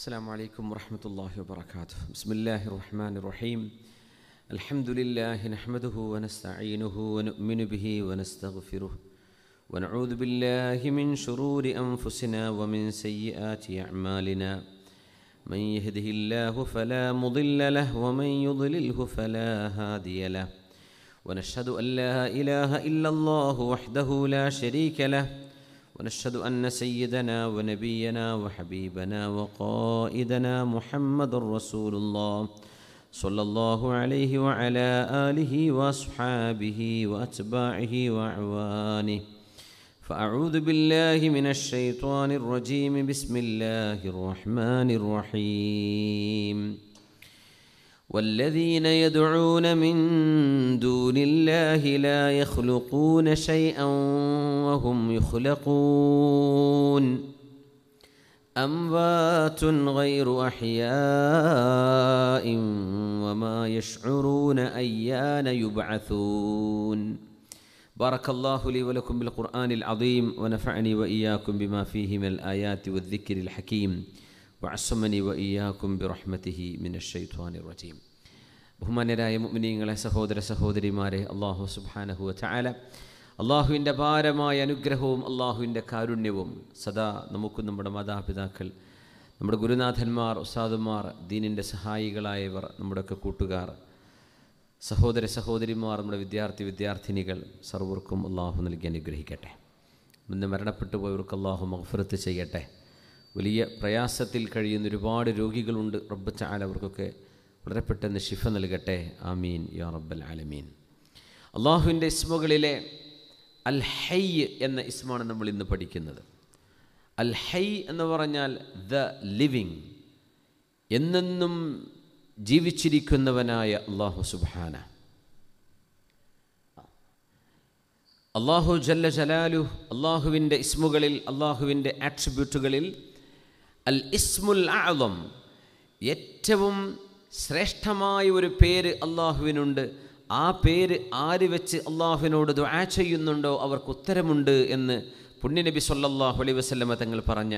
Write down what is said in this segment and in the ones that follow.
السلام عليكم ورحمة الله وبركاته بسم الله الرحمن الرحيم الحمد لله نحمده ونستعينه ونؤمن به ونستغفره ونعوذ بالله من شرور أنفسنا ومن سيئات أعمالنا من يهده الله فلا مضل له ومن يضلله فلا هادي له ونشهد أن لا إله إلا الله وحده لا شريك له ونشهد أن سيدنا ونبينا وحبيبنا وقائدنا محمد رسول الله صلى الله عليه وعلى آله وأصحابه وأتباعه وأعوانه فأعوذ بالله من الشيطان الرجيم بسم الله الرحمن الرحيم والذين يدعون من دون الله لا يخلقون شيئا وهم يخلقون أموات غير أحياء وما يشعرون أيان يبعثون بارك الله لي ولكم بالقرآن العظيم ونفعني وإياكم بما فيه من الآيات والذكر الحكيم വാസമനി വ ഇയാക്കും ബിറഹ്മത്തിഹി മിന റജീം ബഹുമാന്യരായ മുഅ്മിനീങ്ങളെ സഹോദര സഹോദരിമാരെ അള്ളാഹു സുബ്ഹാനഹു വ തആല അള്ളാഹുവിൻ്റെ ഭാരമായ അനുഗ്രഹവും അള്ളാഹുവിൻ്റെ കാരുണ്യവും സദാ നമുക്കും നമ്മുടെ മാതാപിതാക്കൾ നമ്മുടെ ഗുരുനാഥന്മാർ ഉസാദുമാർ ദീനിൻ്റെ സഹായികളായവർ നമ്മുടെയൊക്കെ കൂട്ടുകാർ സഹോദര സഹോദരിമാർ നമ്മുടെ വിദ്യാർത്ഥി വിദ്യാർത്ഥിനികൾ സർവർക്കും അള്ളാഹു നൽകി അനുഗ്രഹിക്കട്ടെ ഇന്ന് മരണപ്പെട്ടു പോയവർക്ക് അള്ളാഹു മഹഫുറത്ത് ചെയ്യട്ടെ വലിയ പ്രയാസത്തിൽ കഴിയുന്ന ഒരുപാട് രോഗികളുണ്ട് റബ്ബ് അവർക്കൊക്കെ വളരെ പെട്ടെന്ന് ഷിഫ നൽകട്ടെ ആമീൻ യാ റബ്ബൽ ആലമീൻ അള്ളാഹുവിൻ്റെ ഇസ്മുകളിലെ അൽ ഹൈ എന്ന ഇസ്മാണ് നമ്മൾ ഇന്ന് പഠിക്കുന്നത് അൽ ഹൈ എന്ന് പറഞ്ഞാൽ ദ ലിവിങ് എന്നെന്നും ജീവിച്ചിരിക്കുന്നവനായ അള്ളാഹു സുബാന അള്ളാഹു ജല്ല ജലാലു അള്ളാഹുവിൻ്റെ ഇസ്മുകളിൽ അള്ളാഹുവിൻ്റെ ആട്രിബ്യൂട്ടുകളിൽ അൽ ഇസ്മുൽ ആദം ഏറ്റവും ശ്രേഷ്ഠമായ ഒരു പേര് അള്ളാഹുവിനുണ്ട് ആ പേര് ആര് വെച്ച് അള്ളാഹുവിനോട് ദുആ ചെയ്യുന്നുണ്ടോ അവർക്ക് ഉത്തരമുണ്ട് എന്ന് പുണ്യനബി സല്ലാഹു അലൈ വസ്ലമ തങ്ങൾ പറഞ്ഞ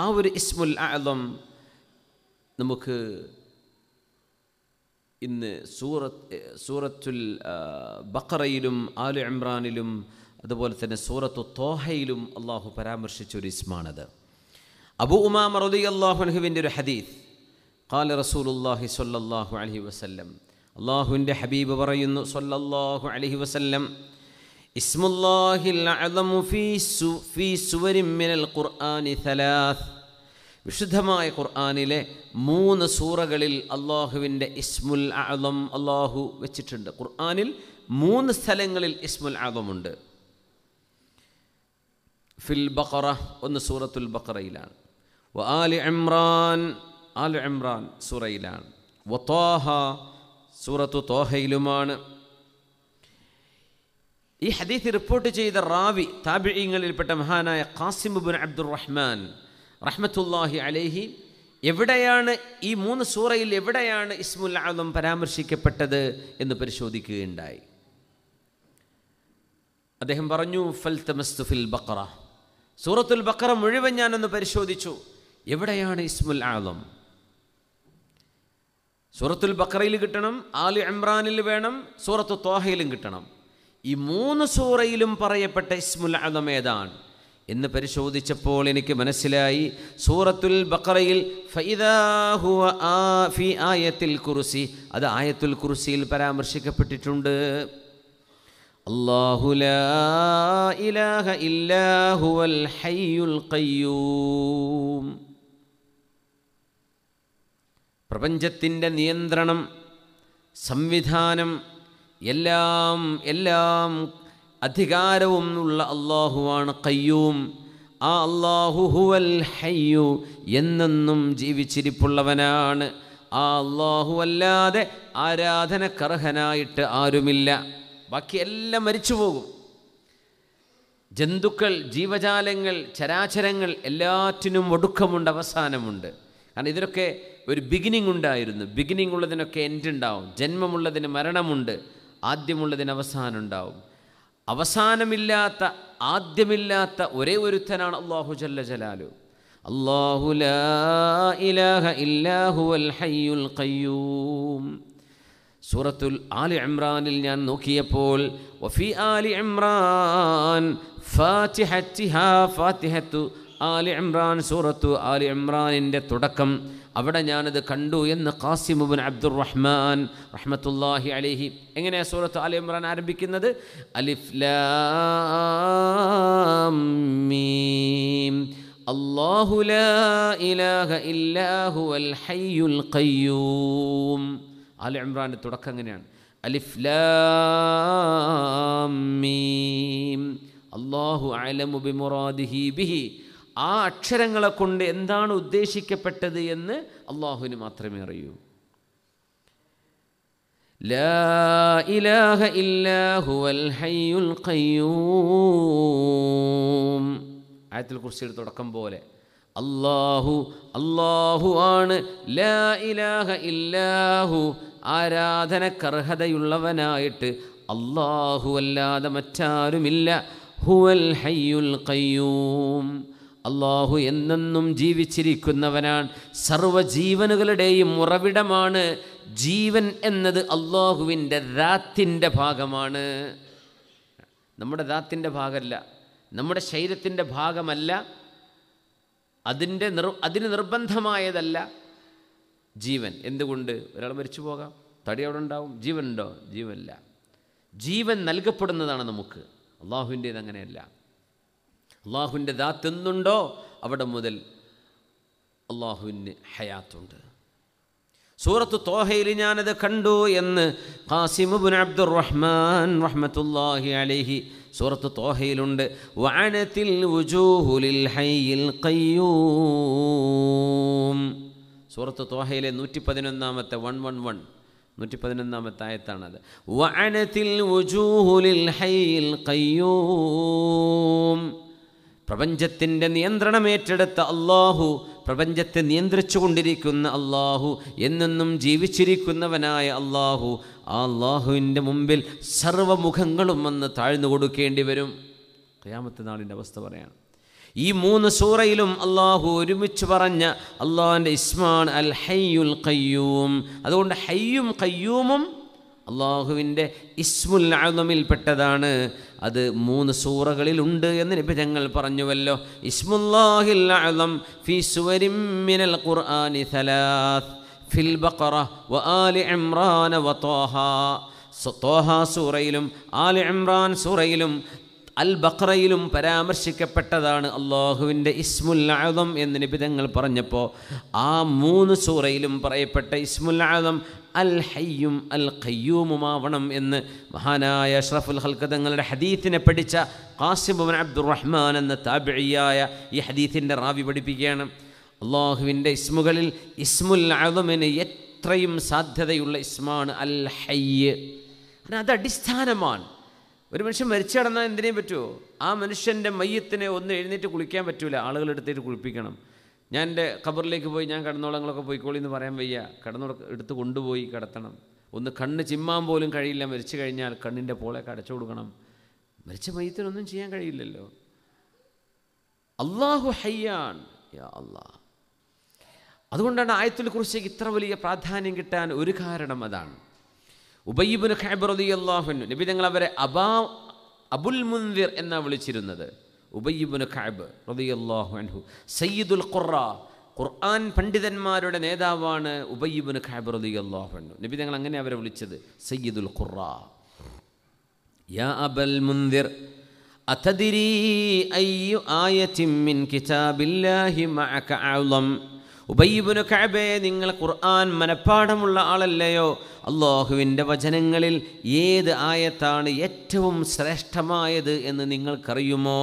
ആ ഒരു ഇസ്മുൽ ആദം നമുക്ക് ഇന്ന് സൂറത്ത് സൂറത്തുൽ ബക്കറയിലും ആലു ഇമ്രാനിലും അതുപോലെ തന്നെ സൂറത്തു തോഹയിലും അള്ളാഹു പരാമർശിച്ച ഒരു ഇസ്മാണത് അബു ഉമാ മറുദി അള്ളാഹുൻഹുവിൻ്റെ ഒരു ഹദീസ് കാല റസൂലുല്ലാഹി സൊല്ലാഹു അലഹി വസ്ല്ലം അള്ളാഹുവിൻ്റെ ഹബീബ് പറയുന്നു സൊല്ലാഹു അലഹി വസ്ല്ലം വിശുദ്ധമായ ഖുർആാനിലെ മൂന്ന് സൂറകളിൽ അള്ളാഹുവിൻ്റെ ഇസ്മുൽ അലം അള്ളാഹു വെച്ചിട്ടുണ്ട് ഖുർആാനിൽ മൂന്ന് സ്ഥലങ്ങളിൽ ഇസ്മുൽ ആദമുണ്ട് ഫിൽ ബക്കറ ഒന്ന് സൂറത്തുൽ ബക്കറയിലാണ് വലി ഇമ്രാൻ അൽ ഇമ്രാൻ സൂറയിലാണ് വത്താഹ സൂറത്തു തോഹയിലുമാണ് ഈ ഹദീസ് റിപ്പോർട്ട് ചെയ്ത റാവി താബിഴിങ്ങളിൽപ്പെട്ട മഹാനായ അബ്ദുർ അബ്ദുറഹ്മാൻ റഹ്മത്തുല്ലാഹി അലേഹി എവിടെയാണ് ഈ മൂന്ന് സൂറയിൽ എവിടെയാണ് ഇസ്മുൽ ആദം പരാമർശിക്കപ്പെട്ടത് എന്ന് പരിശോധിക്കുകയുണ്ടായി അദ്ദേഹം പറഞ്ഞു ഫൽ തമസ്തുഫിൽ ബക്ര സൂറത്തുൽ ബക്ര മുഴുവൻ ഞാനൊന്ന് പരിശോധിച്ചു എവിടെയാണ് ഇസ്മുൽ ആദം സൂറത്തുൽ ബക്രയിൽ കിട്ടണം ആലു ഇമ്രാനിൽ വേണം സൂറത്ത് തോഹയിലും കിട്ടണം ഈ മൂന്ന് സൂറയിലും പറയപ്പെട്ട ഇസ്മുൽ ആദം ഏതാണ് എന്ന് പരിശോധിച്ചപ്പോൾ എനിക്ക് മനസ്സിലായി സൂറത്തുൽ ബക്രയിൽ ആയത്തിൽ കുറുസി അത് ആയത്തുൽ കുറുസിയിൽ പരാമർശിക്കപ്പെട്ടിട്ടുണ്ട് അള്ളാഹു ഇലാഹ ഇല്ലാഹുവൽ ഹയ്യുൽ കയ്യൂ പ്രപഞ്ചത്തിൻ്റെ നിയന്ത്രണം സംവിധാനം എല്ലാം എല്ലാം അധികാരവും ഉള്ള അള്ളാഹുവാണ് കയ്യൂം ആ ഹുവൽ ഹയ്യു എന്നെന്നും ജീവിച്ചിരിപ്പുള്ളവനാണ് ആ അള്ളാഹു അല്ലാതെ ആരാധനക്കർഹനായിട്ട് ആരുമില്ല ബാക്കി എല്ലാം മരിച്ചു പോകും ജന്തുക്കൾ ജീവജാലങ്ങൾ ചരാചരങ്ങൾ എല്ലാറ്റിനും ഒടുക്കമുണ്ട് അവസാനമുണ്ട് കാരണം ഇതിനൊക്കെ ഒരു ബിഗിനിങ് ഉണ്ടായിരുന്നു ബിഗിനിങ് ഉള്ളതിനൊക്കെ എൻഡ് ഉണ്ടാവും ജന്മമുള്ളതിന് മരണമുണ്ട് ആദ്യമുള്ളതിന് അവസാനം ഉണ്ടാവും അവസാനമില്ലാത്ത ആദ്യമില്ലാത്ത ഒരേ ഒരുത്തനാണ് അള്ളാഹു ജല്ല ജലാലു അള്ളാഹു ഇലാഹ ഇല്ലാഹു ഹയ്യുൽ ഖയ്യൂം സൂറത്തുൽ ആലി ഇമ്രാനിൽ ഞാൻ നോക്കിയപ്പോൾ വഫി ആലി ഇമ്രാൻ ഫാത്തിഹത്തു ആലി ഇമ്രാൻ സൂറത്തു ആലി ഇമ്രാനിൻ്റെ തുടക്കം അവിടെ ഞാനത് കണ്ടു എന്ന് കാസിമുബിൻ അബ്ദുറഹ്മാൻ റഹ്മത്തുല്ലാഹി അലിഹി എങ്ങനെയാണ് സൂറത്ത് ആലി ഇമ്രാൻ ആരംഭിക്കുന്നത് അലിഫ് അലിഫ്ലാമീം അള്ളാഹു ഇലാഹ ഇല്ലാഹു അൽ ഹയ്യുൽ ഖയ്യൂം ആലി ഇമ്രാൻ്റെ തുടക്കം എങ്ങനെയാണ് അലിഫ് അലിഫ്ലാമീം അള്ളാഹു മുറാദിഹി ബിഹി ആ അക്ഷരങ്ങളെ കൊണ്ട് എന്താണ് ഉദ്ദേശിക്കപ്പെട്ടത് എന്ന് അള്ളാഹുവിന് മാത്രമേ അറിയൂ ഇലാഹ ഇല്ലാഹുവൽ ഹയ്യുൽ ആയത്തിൽ കുറിച്ചൊരു തുടക്കം പോലെ അള്ളാഹു അള്ളാഹു ആണ് ലാ ഇലാഹ ഇല്ലാഹു ആരാധനക്കർഹതയുള്ളവനായിട്ട് അല്ലാഹു അല്ലാതെ മറ്റാരുമില്ല ഹുവൽ ഹയ്യുൽ കയ്യൂം അള്ളാഹു എന്നെന്നും ജീവിച്ചിരിക്കുന്നവനാണ് സർവ്വജീവനുകളുടെയും ഉറവിടമാണ് ജീവൻ എന്നത് അള്ളാഹുവിൻ്റെ ദാത്തിൻ്റെ ഭാഗമാണ് നമ്മുടെ ദാത്തിൻ്റെ ഭാഗമല്ല നമ്മുടെ ശരീരത്തിൻ്റെ ഭാഗമല്ല അതിൻ്റെ നിർ അതിന് നിർബന്ധമായതല്ല ജീവൻ എന്തുകൊണ്ട് ഒരാൾ മരിച്ചു പോകാം തടി അവിടെ ഉണ്ടാവും ജീവനുണ്ടോ ജീവനില്ല ജീവൻ നൽകപ്പെടുന്നതാണ് നമുക്ക് അള്ളാഹുവിൻ്റേത് അങ്ങനെയല്ല അള്ളാഹുവിൻ്റെ ദാത്ത് തിന്നുണ്ടോ അവിടെ മുതൽ അള്ളാഹുവിന് ഹയാത്തുണ്ട് സൂറത്ത് തോഹയിൽ ഞാനത് കണ്ടു എന്ന് ഖാസിമുബുൻ അബ്ദുർ റഹ്മാൻ റഹ്മത്തുല്ലാഹി അലൈഹി സൂറത്ത് തോഹയിലുണ്ട് വാനത്തിൽ ഹയ്യിൽ സൂറത്ത് തോഹയിലെ നൂറ്റി പതിനൊന്നാമത്തെ വൺ വൺ വൺ നൂറ്റി പതിനൊന്നാമത്തെ ആയത്താണത് വാനത്തിൽ ഹയ്യിൽ കയ്യൂം പ്രപഞ്ചത്തിൻ്റെ നിയന്ത്രണമേറ്റെടുത്ത അള്ളാഹു പ്രപഞ്ചത്തെ നിയന്ത്രിച്ചു കൊണ്ടിരിക്കുന്ന അള്ളാഹു എന്നെന്നും ജീവിച്ചിരിക്കുന്നവനായ അള്ളാഹു ആ അള്ളാഹുവിൻ്റെ മുമ്പിൽ സർവമുഖങ്ങളും വന്ന് താഴ്ന്നു കൊടുക്കേണ്ടി വരും കയാമത്തെ നാളിൻ്റെ അവസ്ഥ പറയാണ് ഈ മൂന്ന് സൂറയിലും അള്ളാഹു ഒരുമിച്ച് പറഞ്ഞ അള്ളാഹുവിൻ്റെ ഇസ്മാൻ അൽ ഹയ്യുൽ കയ്യൂം അതുകൊണ്ട് ഹയ്യും കയ്യൂമും അള്ളാഹുവിൻ്റെ ഇസ്മുൽ ആദമിൽപ്പെട്ടതാണ് അത് മൂന്ന് സൂറകളിലുണ്ട് എന്ന് നബി ഞങ്ങൾ പറഞ്ഞുവല്ലോ ഇസ്മുല്ലാഹിൽ സുവരിം മിനൽ ഖുർആനി ഫിൽ ബഖറ വ ആലി ഇമ്രാൻ വ സൂറയിലും ആലി ഇമ്രാൻ സൂറയിലും അൽ ബക്രയിലും പരാമർശിക്കപ്പെട്ടതാണ് അള്ളാഹുവിൻ്റെ ഇസ്മുൽ ആദം എന്ന് നിബിധങ്ങൾ പറഞ്ഞപ്പോൾ ആ മൂന്ന് സൂറയിലും പറയപ്പെട്ട ഇസ്മുൽ ആദം അൽ ഹയ്യും അൽ ഖയ്യൂമുമാവണം എന്ന് മഹാനായ അഷ്റഫുൽ ഹൽക്ക് തങ്ങളുടെ ഹദീത്തിനെ പഠിച്ച കാസിബുബൻ അബ്ദുറഹ്മാൻ എന്ന താബിഴിയായ ഈ ഹദീത്തിൻ്റെ റാവി പഠിപ്പിക്കുകയാണ് അള്ളാഹുവിൻ്റെ ഇസ്മുകളിൽ ഇസ്മുൽ അഴുതമിന് എത്രയും സാധ്യതയുള്ള ഇസ്മാണ് അൽ ഹയ്യ് അത് അടിസ്ഥാനമാണ് ഒരു മനുഷ്യൻ മരിച്ചു കിടന്നാൽ എന്തിനേ പറ്റുമോ ആ മനുഷ്യൻ്റെ മയ്യത്തിനെ ഒന്ന് എഴുന്നേറ്റ് കുളിക്കാൻ പറ്റൂല ആളുകളെടുത്തിട്ട് കുളിപ്പിക്കണം ഞാൻ എൻ്റെ ഖബറിലേക്ക് പോയി ഞാൻ കടന്നോളങ്ങളൊക്കെ പോയിക്കോളി എന്ന് പറയാൻ വയ്യ കടന്നോള എടുത്ത് കൊണ്ടുപോയി കിടത്തണം ഒന്ന് കണ്ണ് ചിമ്മാൻ പോലും കഴിയില്ല മരിച്ചു കഴിഞ്ഞാൽ കണ്ണിൻ്റെ പോളെ അടച്ചു കൊടുക്കണം മരിച്ച മയത്തിനൊന്നും ചെയ്യാൻ കഴിയില്ലല്ലോ അള്ളാഹു ഹയ്യാൻ യാ അതുകൊണ്ടാണ് ആയത്തുൽ കുറിച്ചേക്ക് ഇത്ര വലിയ പ്രാധാന്യം കിട്ടാൻ ഒരു കാരണം അതാണ് ഉബയ്യബുൻ ഖൈബർ അലി അള്ളാഹുൻ നബി തങ്ങൾ അവരെ അബാ അബുൽ മുൻവിർ എന്നാണ് വിളിച്ചിരുന്നത് ഉബയ്യബുന് ഖാബ് റബിയല്ലാഹു അൻഹു സയ്യിദുൽ ഖുറ ഖുർആൻ പണ്ഡിതന്മാരുടെ നേതാവാണ് ഉബയ്യബുന് ഖാബ് റബിയല്ലാഹു അൻഹു നബി ഞങ്ങൾ അങ്ങനെ അവരെ വിളിച്ചത് സയ്യിദുൽ ഖുറ യാ അബൽ മുന്തിർ അതദിരി അയ്യു ആയതിൻ മിൻ കിതാബില്ലാഹി മഅക معك ഉബയ്യബുനു കഅബേ നിങ്ങൾ ഖുർആൻ മനഃപ്പാഠമുള്ള ആളല്ലയോ അള്ളാഹുവിൻ്റെ വചനങ്ങളിൽ ഏത് ആയത്താണ് ഏറ്റവും ശ്രേഷ്ഠമായത് എന്ന് നിങ്ങൾക്കറിയുമോ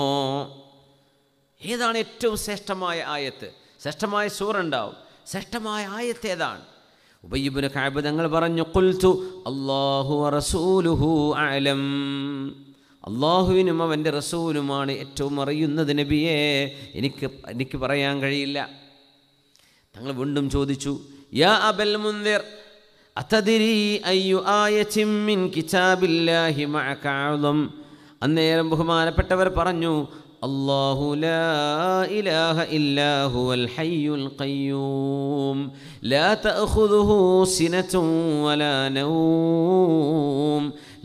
ഏതാണ് ഏറ്റവും ശ്രേഷ്ഠമായ ആയത്ത് ശ്രേഷ്ഠമായ സൂറുണ്ടാവും ശ്രേഷ്ഠമായ ആയത്ത് ഏതാണ് ഉബയ്യബുന് കഅബ തങ്ങൾ പറഞ്ഞു കൊൽത്തു അള്ളാഹു റസൂലുഹു ആലം അള്ളാഹുവിനും അവൻ്റെ റസൂലുമാണ് ഏറ്റവും അറിയുന്നത് നബിയേ എനിക്ക് എനിക്ക് പറയാൻ കഴിയില്ല തങ്ങൾ വീണ്ടും ചോദിച്ചു യാ അബൽ മുന്തിർ അതതിരി അയ്യു ആയച്ചിമ്മിൻ കിതാബില്ലാഹി മഴക്കാളും അന്നേരം ബഹുമാനപ്പെട്ടവർ പറഞ്ഞു അള്ളാഹു ലാ ഇലാഹ ഇല്ലാഹു അൽ ഹയ്യുൽ ഖയ്യൂം ലാ തഅഖുദുഹു സിനതും വലാ നൗം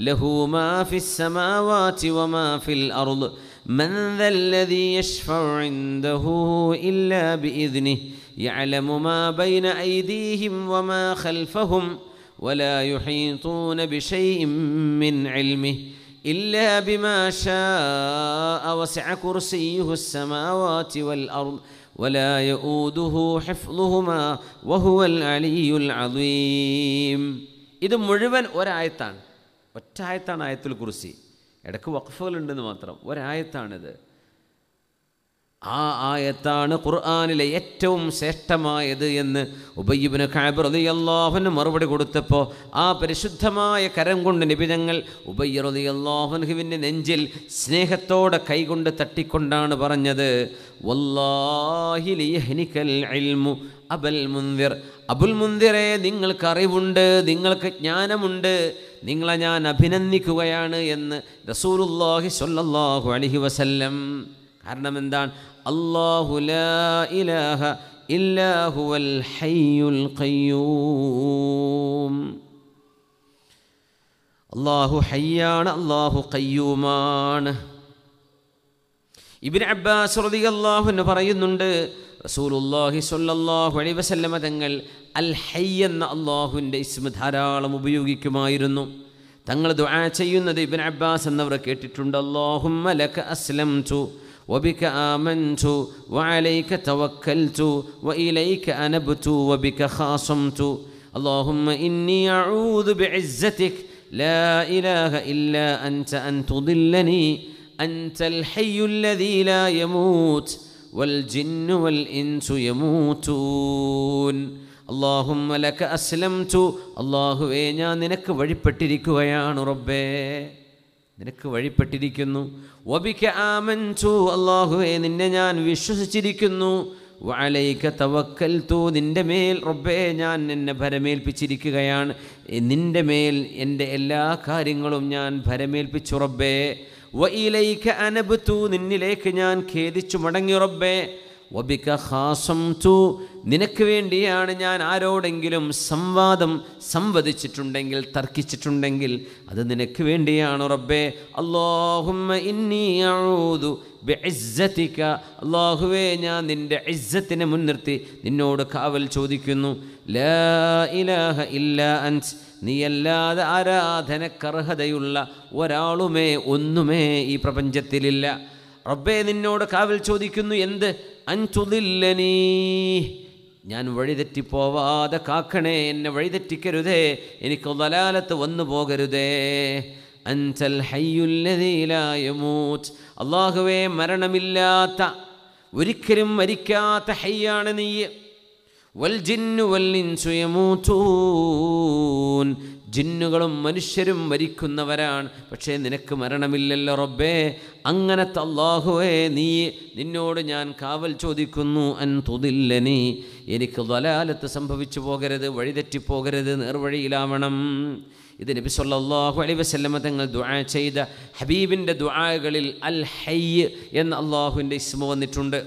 ലഹു മാ ഫിസ് സമാവാതി വമാ ഫിൽ അർദ് من ذا الذي يشفع عنده إلا بإذنه يعلم ما بين أيديهم وما خلفهم ولا يحيطون بشيء من علمه إلا بما شاء وسع كرسيه السماوات والأرض ولا يؤوده حفظهما وهو العلي العظيم ഇത് മുഴുവൻ ഒരായത്താണ് ഒറ്റായത്താണ് ആയത്തുൽ കുറിസി ഇടയ്ക്ക് വഖഫുകളുണ്ടെന്ന് മാത്രം ഒരായത്താണിത് ആ ആയത്താണ് ഖുർആാനിലെ ഏറ്റവും ശ്രേഷ്ഠമായത് എന്ന് ഉബയ്യബിന് ഖാബ് അലി അള്ളാഹുന് മറുപടി കൊടുത്തപ്പോൾ ആ പരിശുദ്ധമായ കരം കൊണ്ട് നിബിതങ്ങൾ ഉബയ്യ അലി അള്ളാഹുൻഹുവിൻ്റെ നെഞ്ചിൽ സ്നേഹത്തോടെ കൈകൊണ്ട് തട്ടിക്കൊണ്ടാണ് പറഞ്ഞത് അബൽ മുന്തിർ അബുൽ മുന്തിറെ നിങ്ങൾക്ക് അറിവുണ്ട് നിങ്ങൾക്ക് ജ്ഞാനമുണ്ട് നിങ്ങളെ ഞാൻ അഭിനന്ദിക്കുകയാണ് എന്ന് റസൂലുല്ലാഹി സൊല്ലാഹു അലഹി വസല്ലം കാരണം എന്താണ് അള്ളാഹുല ഇലാഹ ഇല്ലാഹുവൽ ഹയ്യുൽ ഖയ്യൂം അള്ളാഹു ഹയ്യാണ് അള്ളാഹു കയ്യൂമാണ് ഇബിൻ അബ്ബാസ് റതി അള്ളാഹു എന്ന് പറയുന്നുണ്ട് റസൂലുല്ലാഹി സ്വല്ലല്ലാഹു അലൈഹി വസല്ലമ തങ്ങൾ അൽ ഹയ്യ എന്ന അള്ളാഹുവിൻ്റെ ഇസ്മ ധാരാളം ഉപയോഗിക്കുമായിരുന്നു തങ്ങൾ ദുആ ചെയ്യുന്നത് ഇബിൻ അബ്ബാസ് എന്നവർ കേട്ടിട്ടുണ്ട് അള്ളാഹും അസ്ലം ചു وبك آمنت وعليك توكلت وإليك أنبت وبك خاصمت اللهم إني أعوذ بعزتك لا إله إلا أنت أن تضلني أنت الحي الذي لا يموت والجن والإنس يموتون اللهم لك أسلمت الله ഞാൻ നിനക്ക് വഴിപ്പെട്ടിരിക്കുകയാണ് ربي നിനക്ക് വഴിപ്പെട്ടിരിക്കുന്നു ഒബിക്ക് ആമൻചു അള്ളാഹുവെ നിന്നെ ഞാൻ വിശ്വസിച്ചിരിക്കുന്നു വലയിക്ക തവക്കൽ തൂ നിൻ്റെ മേൽ റബ്ബേ ഞാൻ എന്നെ ഭരമേൽപ്പിച്ചിരിക്കുകയാണ് നിൻ്റെ മേൽ എൻ്റെ എല്ലാ കാര്യങ്ങളും ഞാൻ ഭരമേൽപ്പിച്ചു റബ്ബേ വയിലേക്ക് അനബ് തൂ നിന്നിലേക്ക് ഞാൻ ഖേദിച്ചു മടങ്ങി റബ്ബേ വബിക ഹാസം തു നിനക്ക് വേണ്ടിയാണ് ഞാൻ ആരോടെങ്കിലും സംവാദം സംവദിച്ചിട്ടുണ്ടെങ്കിൽ തർക്കിച്ചിട്ടുണ്ടെങ്കിൽ അത് നിനക്ക് വേണ്ടിയാണ് റബ്ബേ ഇന്നി ഇന്നീതു ബിഇസ്സതിക അല്ലാഹുവേ ഞാൻ നിന്റെ ഇസ്സത്തിനെ മുൻനിർത്തി നിന്നോട് കാവൽ ചോദിക്കുന്നു ലാ ഇലാഹ ഇല്ലാ അൻസ് നീയല്ലാതെ ആരാധനക്കർഹതയുള്ള ഒരാളുമേ ഒന്നുമേ ഈ പ്രപഞ്ചത്തിലില്ല റബ്ബെ നിന്നോട് കാവൽ ചോദിക്കുന്നു എന്ത് അൻതുതില്ലനീ ഞാൻ വഴിതെറ്റിപ്പോവാതെ കാക്കണേ എന്നെ വഴിതെറ്റിക്കരുതേ എനിക്ക് ദലാലത്ത് വന്നു പോകരുതേ അൻസൽ അള്ളാഹുവേ മരണമില്ലാത്ത ഒരിക്കലും മരിക്കാത്ത ഹയ്യാണ് നീ വൽ ജിന്നു വൽ ജിന്നുകളും മനുഷ്യരും മരിക്കുന്നവരാണ് പക്ഷേ നിനക്ക് മരണമില്ലല്ലോ റബ്ബേ അങ്ങനത്തെ അള്ളാഹുവേ നീ നിന്നോട് ഞാൻ കാവൽ ചോദിക്കുന്നു അൻ നീ എനിക്ക് വലാലത്ത് സംഭവിച്ചു പോകരുത് വഴിതെറ്റിപ്പോകരുത് നേർവഴിയിലാവണം ഇത് നബി സല്ലല്ലാഹു അലൈഹി വസല്ലമ തങ്ങൾ ദുആ ചെയ്ത ഹബീബിൻ്റെ ദുആകളിൽ അൽ ഹയ്യ് എന്ന അള്ളാഹുവിൻ്റെ ഇസ്മ വന്നിട്ടുണ്ട്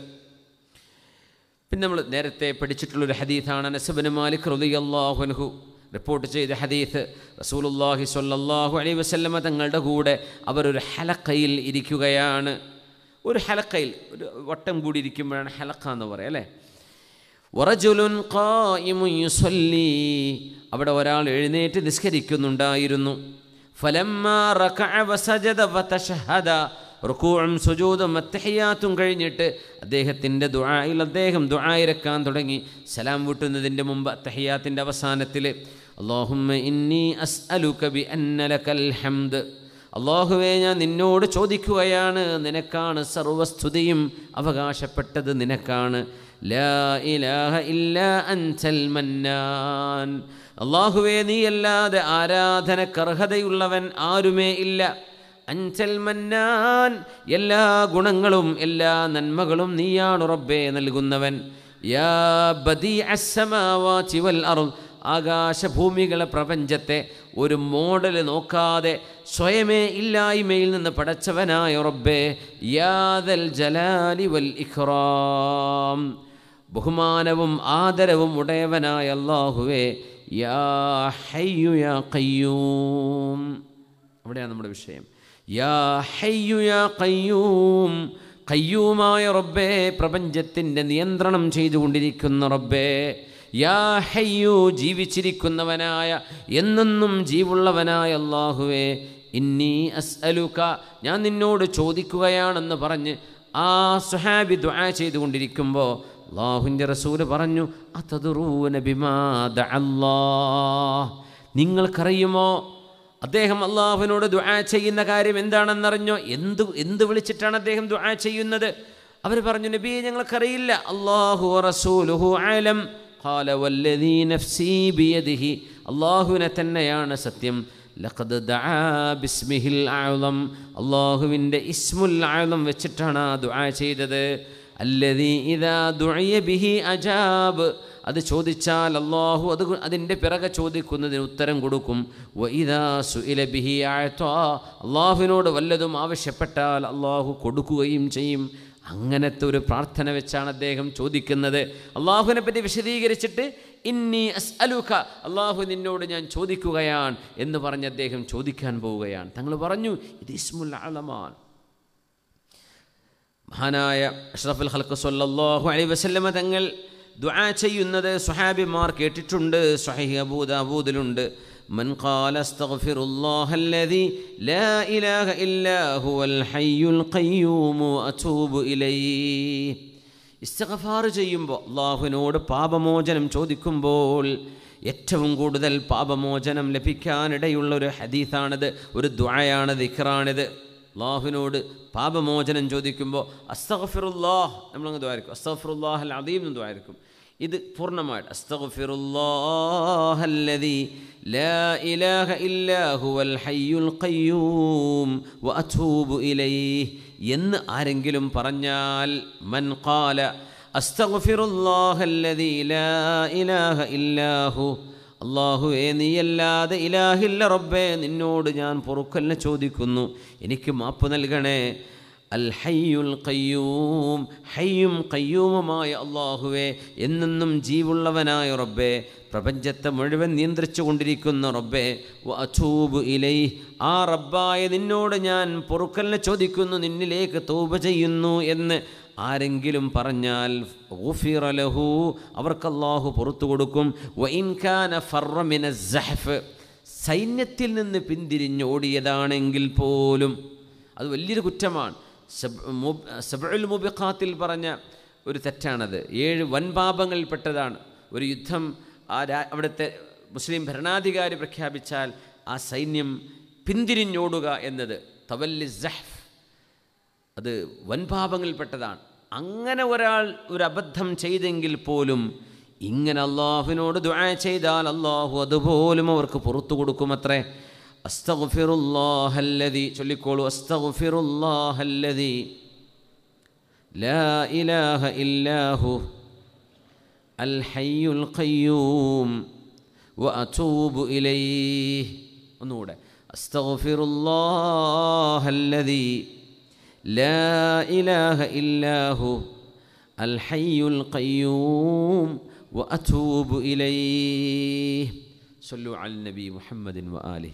പിന്നെ നമ്മൾ നേരത്തെ പഠിച്ചിട്ടുള്ളൊരു ഹദീഥാണ് നസബിന് മാലിക് റളിയല്ലാഹു അൻഹു റിപ്പോർട്ട് ചെയ്ത ഹദീത്ത് റസൂലുല്ലാഹി സൊല്ലാഹു അലൈ വസല്ലമ തങ്ങളുടെ കൂടെ അവരൊരു ഹലക്കയിൽ ഇരിക്കുകയാണ് ഒരു ഹലക്കയിൽ ഒരു വട്ടം കൂടി ഇരിക്കുമ്പോഴാണ് ഹലക്ക എന്ന് പറയുക അല്ലേ വറജുലുൻ യുസല്ലി അവിടെ ഒരാൾ എഴുന്നേറ്റ് നിസ്കരിക്കുന്നുണ്ടായിരുന്നു റുക്കൂഴും സുജൂതും അത്തഹയാത്തും കഴിഞ്ഞിട്ട് അദ്ദേഹത്തിൻ്റെ ദുആയിൽ അദ്ദേഹം ദുആയിരക്കാൻ തുടങ്ങി സലാം വിട്ടുന്നതിൻ്റെ മുമ്പ് അത്തഹയാത്തിൻ്റെ അവസാനത്തിൽ അള്ളാഹുമ്മ ഇന്നി അസ് അലു കബി അന്നലക്കൽ ഹംദ് അള്ളാഹുവെ ഞാൻ നിന്നോട് ചോദിക്കുകയാണ് നിനക്കാണ് സർവസ്തുതിയും അവകാശപ്പെട്ടത് നിനക്കാണ് അള്ളാഹുവേ നീ അല്ലാതെ ആരാധനക്കർഹതയുള്ളവൻ ആരുമേ ഇല്ല അഞ്ചൽ മന്നാൻ എല്ലാ ഗുണങ്ങളും എല്ലാ നന്മകളും നീയാണ് റബ്ബേ നൽകുന്നവൻ യാ ബദി അസ്സമാവാ ചിവൽ അറും ആകാശഭൂമികളെ പ്രപഞ്ചത്തെ ഒരു മോഡൽ നോക്കാതെ സ്വയമേ ഇല്ലായ്മയിൽ നിന്ന് പടച്ചവനായ റബ്ബേ യാദൽ ജലാലി വൽ ഇഹ്റാം ബഹുമാനവും ആദരവും ഉടയവനായ അള്ളാഹുവേ യാ ഹയ്യു യാ കയ്യൂം അവിടെയാണ് നമ്മുടെ വിഷയം യാ ഹയ്യു യാ കയ്യൂം കയ്യൂമായ റബ്ബേ പ്രപഞ്ചത്തിൻ്റെ നിയന്ത്രണം ചെയ്തുകൊണ്ടിരിക്കുന്ന റബ്ബേ യാഹയ്യു ജീവിച്ചിരിക്കുന്നവനായ എന്നെന്നും ജീവുള്ളവനായ അള്ളാഹുവേ ഇന്നി അസ് അലുക ഞാൻ നിന്നോട് ചോദിക്കുകയാണെന്ന് പറഞ്ഞ് ആ സുഹാബി ദ ചെയ്തുകൊണ്ടിരിക്കുമ്പോൾ അള്ളാഹുൻ്റെ റസൂല് പറഞ്ഞു അതതുറൂന ബിമാദ നിങ്ങൾക്കറിയുമോ അദ്ദേഹം അള്ളാഹുവിനോട് ദുആ ചെയ്യുന്ന കാര്യം എന്താണെന്നറിഞ്ഞോ എന്ത് എന്ത് വിളിച്ചിട്ടാണ് അദ്ദേഹം ദുആ ചെയ്യുന്നത് അവർ പറഞ്ഞു നബിയെ ഞങ്ങൾക്കറിയില്ല അള്ളാഹു റസൂലുഹു ആലം ഖാല വല്ലദീ നഫ്സീ ബിയദിഹി അള്ളാഹുവിനെ തന്നെയാണ് സത്യം ലഖദ് ദആ ബിസ്മിഹിൽ ആഴം അള്ളാഹുവിൻ്റെ ഇസ്മുൽ ആഴം വെച്ചിട്ടാണ് ആ ദുആ ചെയ്തത് അല്ലദീ ഇദാ ദുഅയ ബിഹി അജാബ് അത് ചോദിച്ചാൽ അള്ളാഹു അത് അതിൻ്റെ പിറകെ ചോദിക്കുന്നതിന് ഉത്തരം കൊടുക്കും വൈദാ സുഇല ബിഹി ആഴ്ത്തോ അള്ളാഹുവിനോട് വല്ലതും ആവശ്യപ്പെട്ടാൽ അള്ളാഹു കൊടുക്കുകയും ചെയ്യും അങ്ങനത്തെ ഒരു പ്രാർത്ഥന വെച്ചാണ് അദ്ദേഹം ചോദിക്കുന്നത് അള്ളാഹുവിനെ പറ്റി വിശദീകരിച്ചിട്ട് ഇന്നി അസ് അലുഖ അള്ളാഹു നിന്നോട് ഞാൻ ചോദിക്കുകയാണ് എന്ന് പറഞ്ഞ് അദ്ദേഹം ചോദിക്കാൻ പോവുകയാണ് തങ്ങൾ പറഞ്ഞു ഇത് ഇസ്മുൽ ആളമാൻ മഹാനായ അഷ്റഫുൽ ഹൽക്ക് സല്ലാഹു അലൈ വസല്ലമ തങ്ങൾ ദുആ ചെയ്യുന്നത് സുഹാബിമാർ കേട്ടിട്ടുണ്ട് സുഹൈ അബൂദ് അബൂദിലുണ്ട് من قال استغفر الله الذي لا إله إلا هو الحي القيوم وأتوب إليه ഇസ്തഗഫാർ ചെയ്യുമ്പോൾ അള്ളാഹുവിനോട് പാപമോചനം ചോദിക്കുമ്പോൾ ഏറ്റവും കൂടുതൽ പാപമോചനം ലഭിക്കാനിടയുള്ള ഒരു ഹദീസാണിത് ഒരു ദ്വായാണ് ദിഖറാണിത് അള്ളാഹുവിനോട് പാപമോചനം ചോദിക്കുമ്പോൾ അസ്തഗഫിറുല്ലാഹ് നമ്മളങ്ങ് ദ്വാരിക്കും അസ്തഗഫിറുല്ലാഹ് അൽ അദീം എന്ന് ദ്വാരിക്കും ഇത് പൂർണ്ണമായിട്ട് അസ്തഗ്ഫിറുല്ലാഹല്ലദീ ലാ ഇലാഹ ഇല്ലാ ഹുവൽ ഹയ്യുൽ ഖയ്യൂം വ ഇലൈഹി എന്ന് ആരെങ്കിലും പറഞ്ഞാൽ മൻ ഖാല അസ്തഗ്ഫിറുല്ലാഹല്ലദീ ലാ ഇലാഹ ഇല്ലാ ഹു അള്ളാഹുവേ നീയല്ലാതെ ഇലാഹില്ല റബ്ബേ നിന്നോട് ഞാൻ പൊറുക്കലിനെ ചോദിക്കുന്നു എനിക്ക് മാപ്പ് നൽകണേ അൽ ഹയ്യുൽ കയ്യൂം ഹയ്യും കയ്യൂമുമായ അള്ളാഹുവെ എന്നെന്നും ജീവുള്ളവനായ റബ്ബേ പ്രപഞ്ചത്തെ മുഴുവൻ നിയന്ത്രിച്ചു കൊണ്ടിരിക്കുന്ന വ അഥൂബ് ഇലൈ ആ റബ്ബായ നിന്നോട് ഞാൻ പൊറുക്കലിനെ ചോദിക്കുന്നു നിന്നിലേക്ക് തൗബ ചെയ്യുന്നു എന്ന് ആരെങ്കിലും പറഞ്ഞാൽ ലഹു അവർക്ക് അല്ലാഹു പുറത്തു കൊടുക്കും വൈൻഖാന ഫറമിന സഹഫ് സൈന്യത്തിൽ നിന്ന് പിന്തിരിഞ്ഞോടിയതാണെങ്കിൽ പോലും അത് വലിയൊരു കുറ്റമാണ് സബുൽ മുബിഖാത്തിൽ പറഞ്ഞ ഒരു തെറ്റാണത് ഏഴ് വൻപാപങ്ങളിൽ ഒരു യുദ്ധം ആ രാ അവിടുത്തെ മുസ്ലിം ഭരണാധികാരി പ്രഖ്യാപിച്ചാൽ ആ സൈന്യം പിന്തിരിഞ്ഞോടുക എന്നത് തവല്ലി ജഹ്ഫ് അത് വൻപാപങ്ങളിൽപ്പെട്ടതാണ് അങ്ങനെ ഒരാൾ ഒരു അബദ്ധം ചെയ്തെങ്കിൽ പോലും ഇങ്ങനെ അള്ളാഹുവിനോട് ദുആ ചെയ്താൽ അള്ളാഹു അതുപോലും അവർക്ക് പുറത്തു കൊടുക്കുമത്രേ أستغفر الله الذي تلكل أستغفر الله الذي لا إله إلا هو الحي القيوم وأتوب إليه ഒന്നുകൂടെ أستغفر الله الذي لا إله إلا هو الحي القيوم وأتوب إليه صلوا على النبي محمد وآله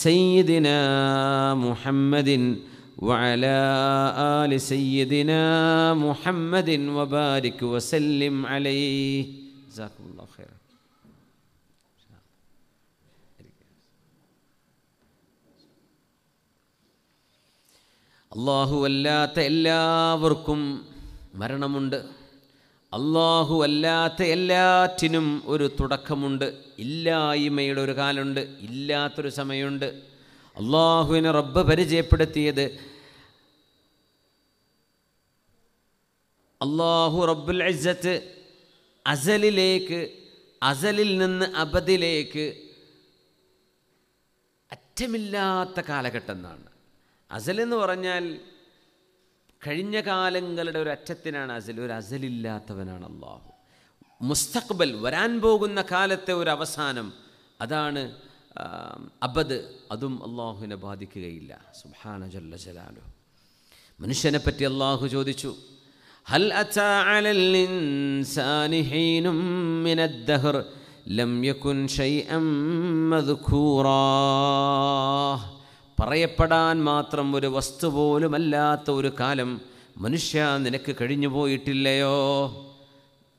سيدنا محمد وعلى آل سيدنا محمد وبارك وسلم عليه جزاكم الله خيرا അള്ളാഹുവല്ലാത്ത എല്ലാവർക്കും മരണമുണ്ട് അള്ളാഹു അല്ലാത്ത എല്ലാറ്റിനും ഒരു തുടക്കമുണ്ട് ഇല്ലായ്മയുടെ ഒരു കാലമുണ്ട് ഇല്ലാത്തൊരു സമയമുണ്ട് അള്ളാഹുവിനെ റബ്ബ് പരിചയപ്പെടുത്തിയത് അള്ളാഹു റബ്ബുൽ അജ്ജത്ത് അസലിലേക്ക് അസലിൽ നിന്ന് അബദിലേക്ക് അറ്റമില്ലാത്ത കാലഘട്ടം എന്നാണ് അസലെന്ന് പറഞ്ഞാൽ കഴിഞ്ഞ കാലങ്ങളുടെ ഒരു അറ്റത്തിനാണ് അസൽ ഒരു അസലില്ലാത്തവനാണ് അള്ളാഹു മുസ്തഖ്ബൽ വരാൻ പോകുന്ന കാലത്തെ ഒരു അവസാനം അതാണ് അബദ് അതും അള്ളാഹുവിനെ ബാധിക്കുകയില്ല സുഹാന ജല്ല ജലാലു മനുഷ്യനെ പറ്റി അള്ളാഹു ചോദിച്ചു ഹൽ ലം യകുൻ ഷൈഅം മദ്ഖൂറാ പറയപ്പെടാൻ മാത്രം ഒരു വസ്തു പോലുമല്ലാത്ത ഒരു കാലം മനുഷ്യ നിനക്ക് കഴിഞ്ഞു പോയിട്ടില്ലയോ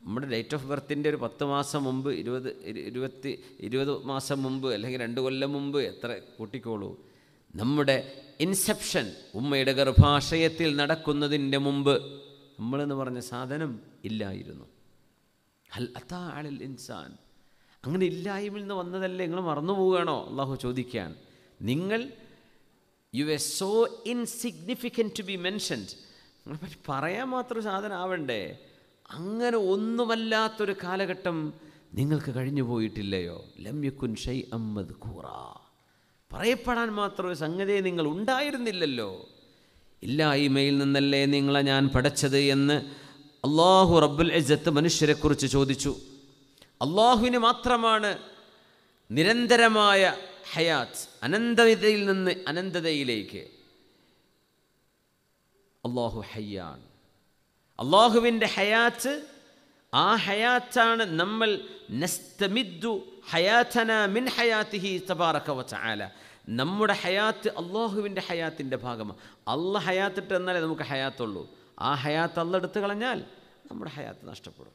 നമ്മുടെ ഡേറ്റ് ഓഫ് ബർത്തിൻ്റെ ഒരു പത്ത് മാസം മുമ്പ് ഇരുപത് ഇരുപത്തി ഇരുപത് മാസം മുമ്പ് അല്ലെങ്കിൽ രണ്ട് കൊല്ലം മുമ്പ് എത്ര കൂട്ടിക്കോളൂ നമ്മുടെ ഇൻസെപ്ഷൻ ഉമ്മയുടെ ഗർഭാശയത്തിൽ നടക്കുന്നതിൻ്റെ മുമ്പ് നമ്മളെന്ന് പറഞ്ഞ സാധനം ഇല്ലായിരുന്നു അൽ അതാ ആളിൽ ഇൻസാൻ അങ്ങനെ ഇല്ലായ്മയിൽ നിന്ന് വന്നതല്ലേ നിങ്ങൾ മറന്നു പോവുകയാണോ അള്ളാഹു ചോദിക്കാൻ നിങ്ങൾ you are so insignificant to be mentioned പറ്റി പറയാൻ മാത്രം സാധനം ആവണ്ടേ അങ്ങനെ ഒന്നുമല്ലാത്തൊരു കാലഘട്ടം നിങ്ങൾക്ക് കഴിഞ്ഞു പോയിട്ടില്ലയോ ലമ്യക്കുൻ ഷൈ അമ്മദ് ഖൂറ പറയപ്പെടാൻ മാത്രം ഒരു സംഗതിയെ നിങ്ങൾ ഉണ്ടായിരുന്നില്ലല്ലോ മെയിൽ നിന്നല്ലേ നിങ്ങളെ ഞാൻ പഠിച്ചത് എന്ന് അള്ളാഹു റബ്ബുൽ എജ്ജത്ത് മനുഷ്യരെക്കുറിച്ച് ചോദിച്ചു അള്ളാഹുവിന് മാത്രമാണ് നിരന്തരമായ ഹയാത്ത് അനന്തതയിൽ നിന്ന് അനന്തതയിലേക്ക് അള്ളാഹു ഹയ്യാൻ അള്ളാഹുവിൻ്റെ ഹയാത്ത് ആ ഹയാത്താണ് നമ്മൾ നസ്തമിദ്ദു ഹയാത്തന മിൻ ഹയാത്തിഹി തബാറക്കവച്ചാല നമ്മുടെ ഹയാത്ത് അള്ളാഹുവിൻ്റെ ഹയാത്തിൻ്റെ ഭാഗമാണ് അള്ള ഹയാത്തിട്ട് എന്നാലേ നമുക്ക് ഹയാത്തുള്ളൂ ആ ഹയാത്ത് അള്ള എടുത്തു കളഞ്ഞാൽ നമ്മുടെ ഹയാത്ത് നഷ്ടപ്പെടും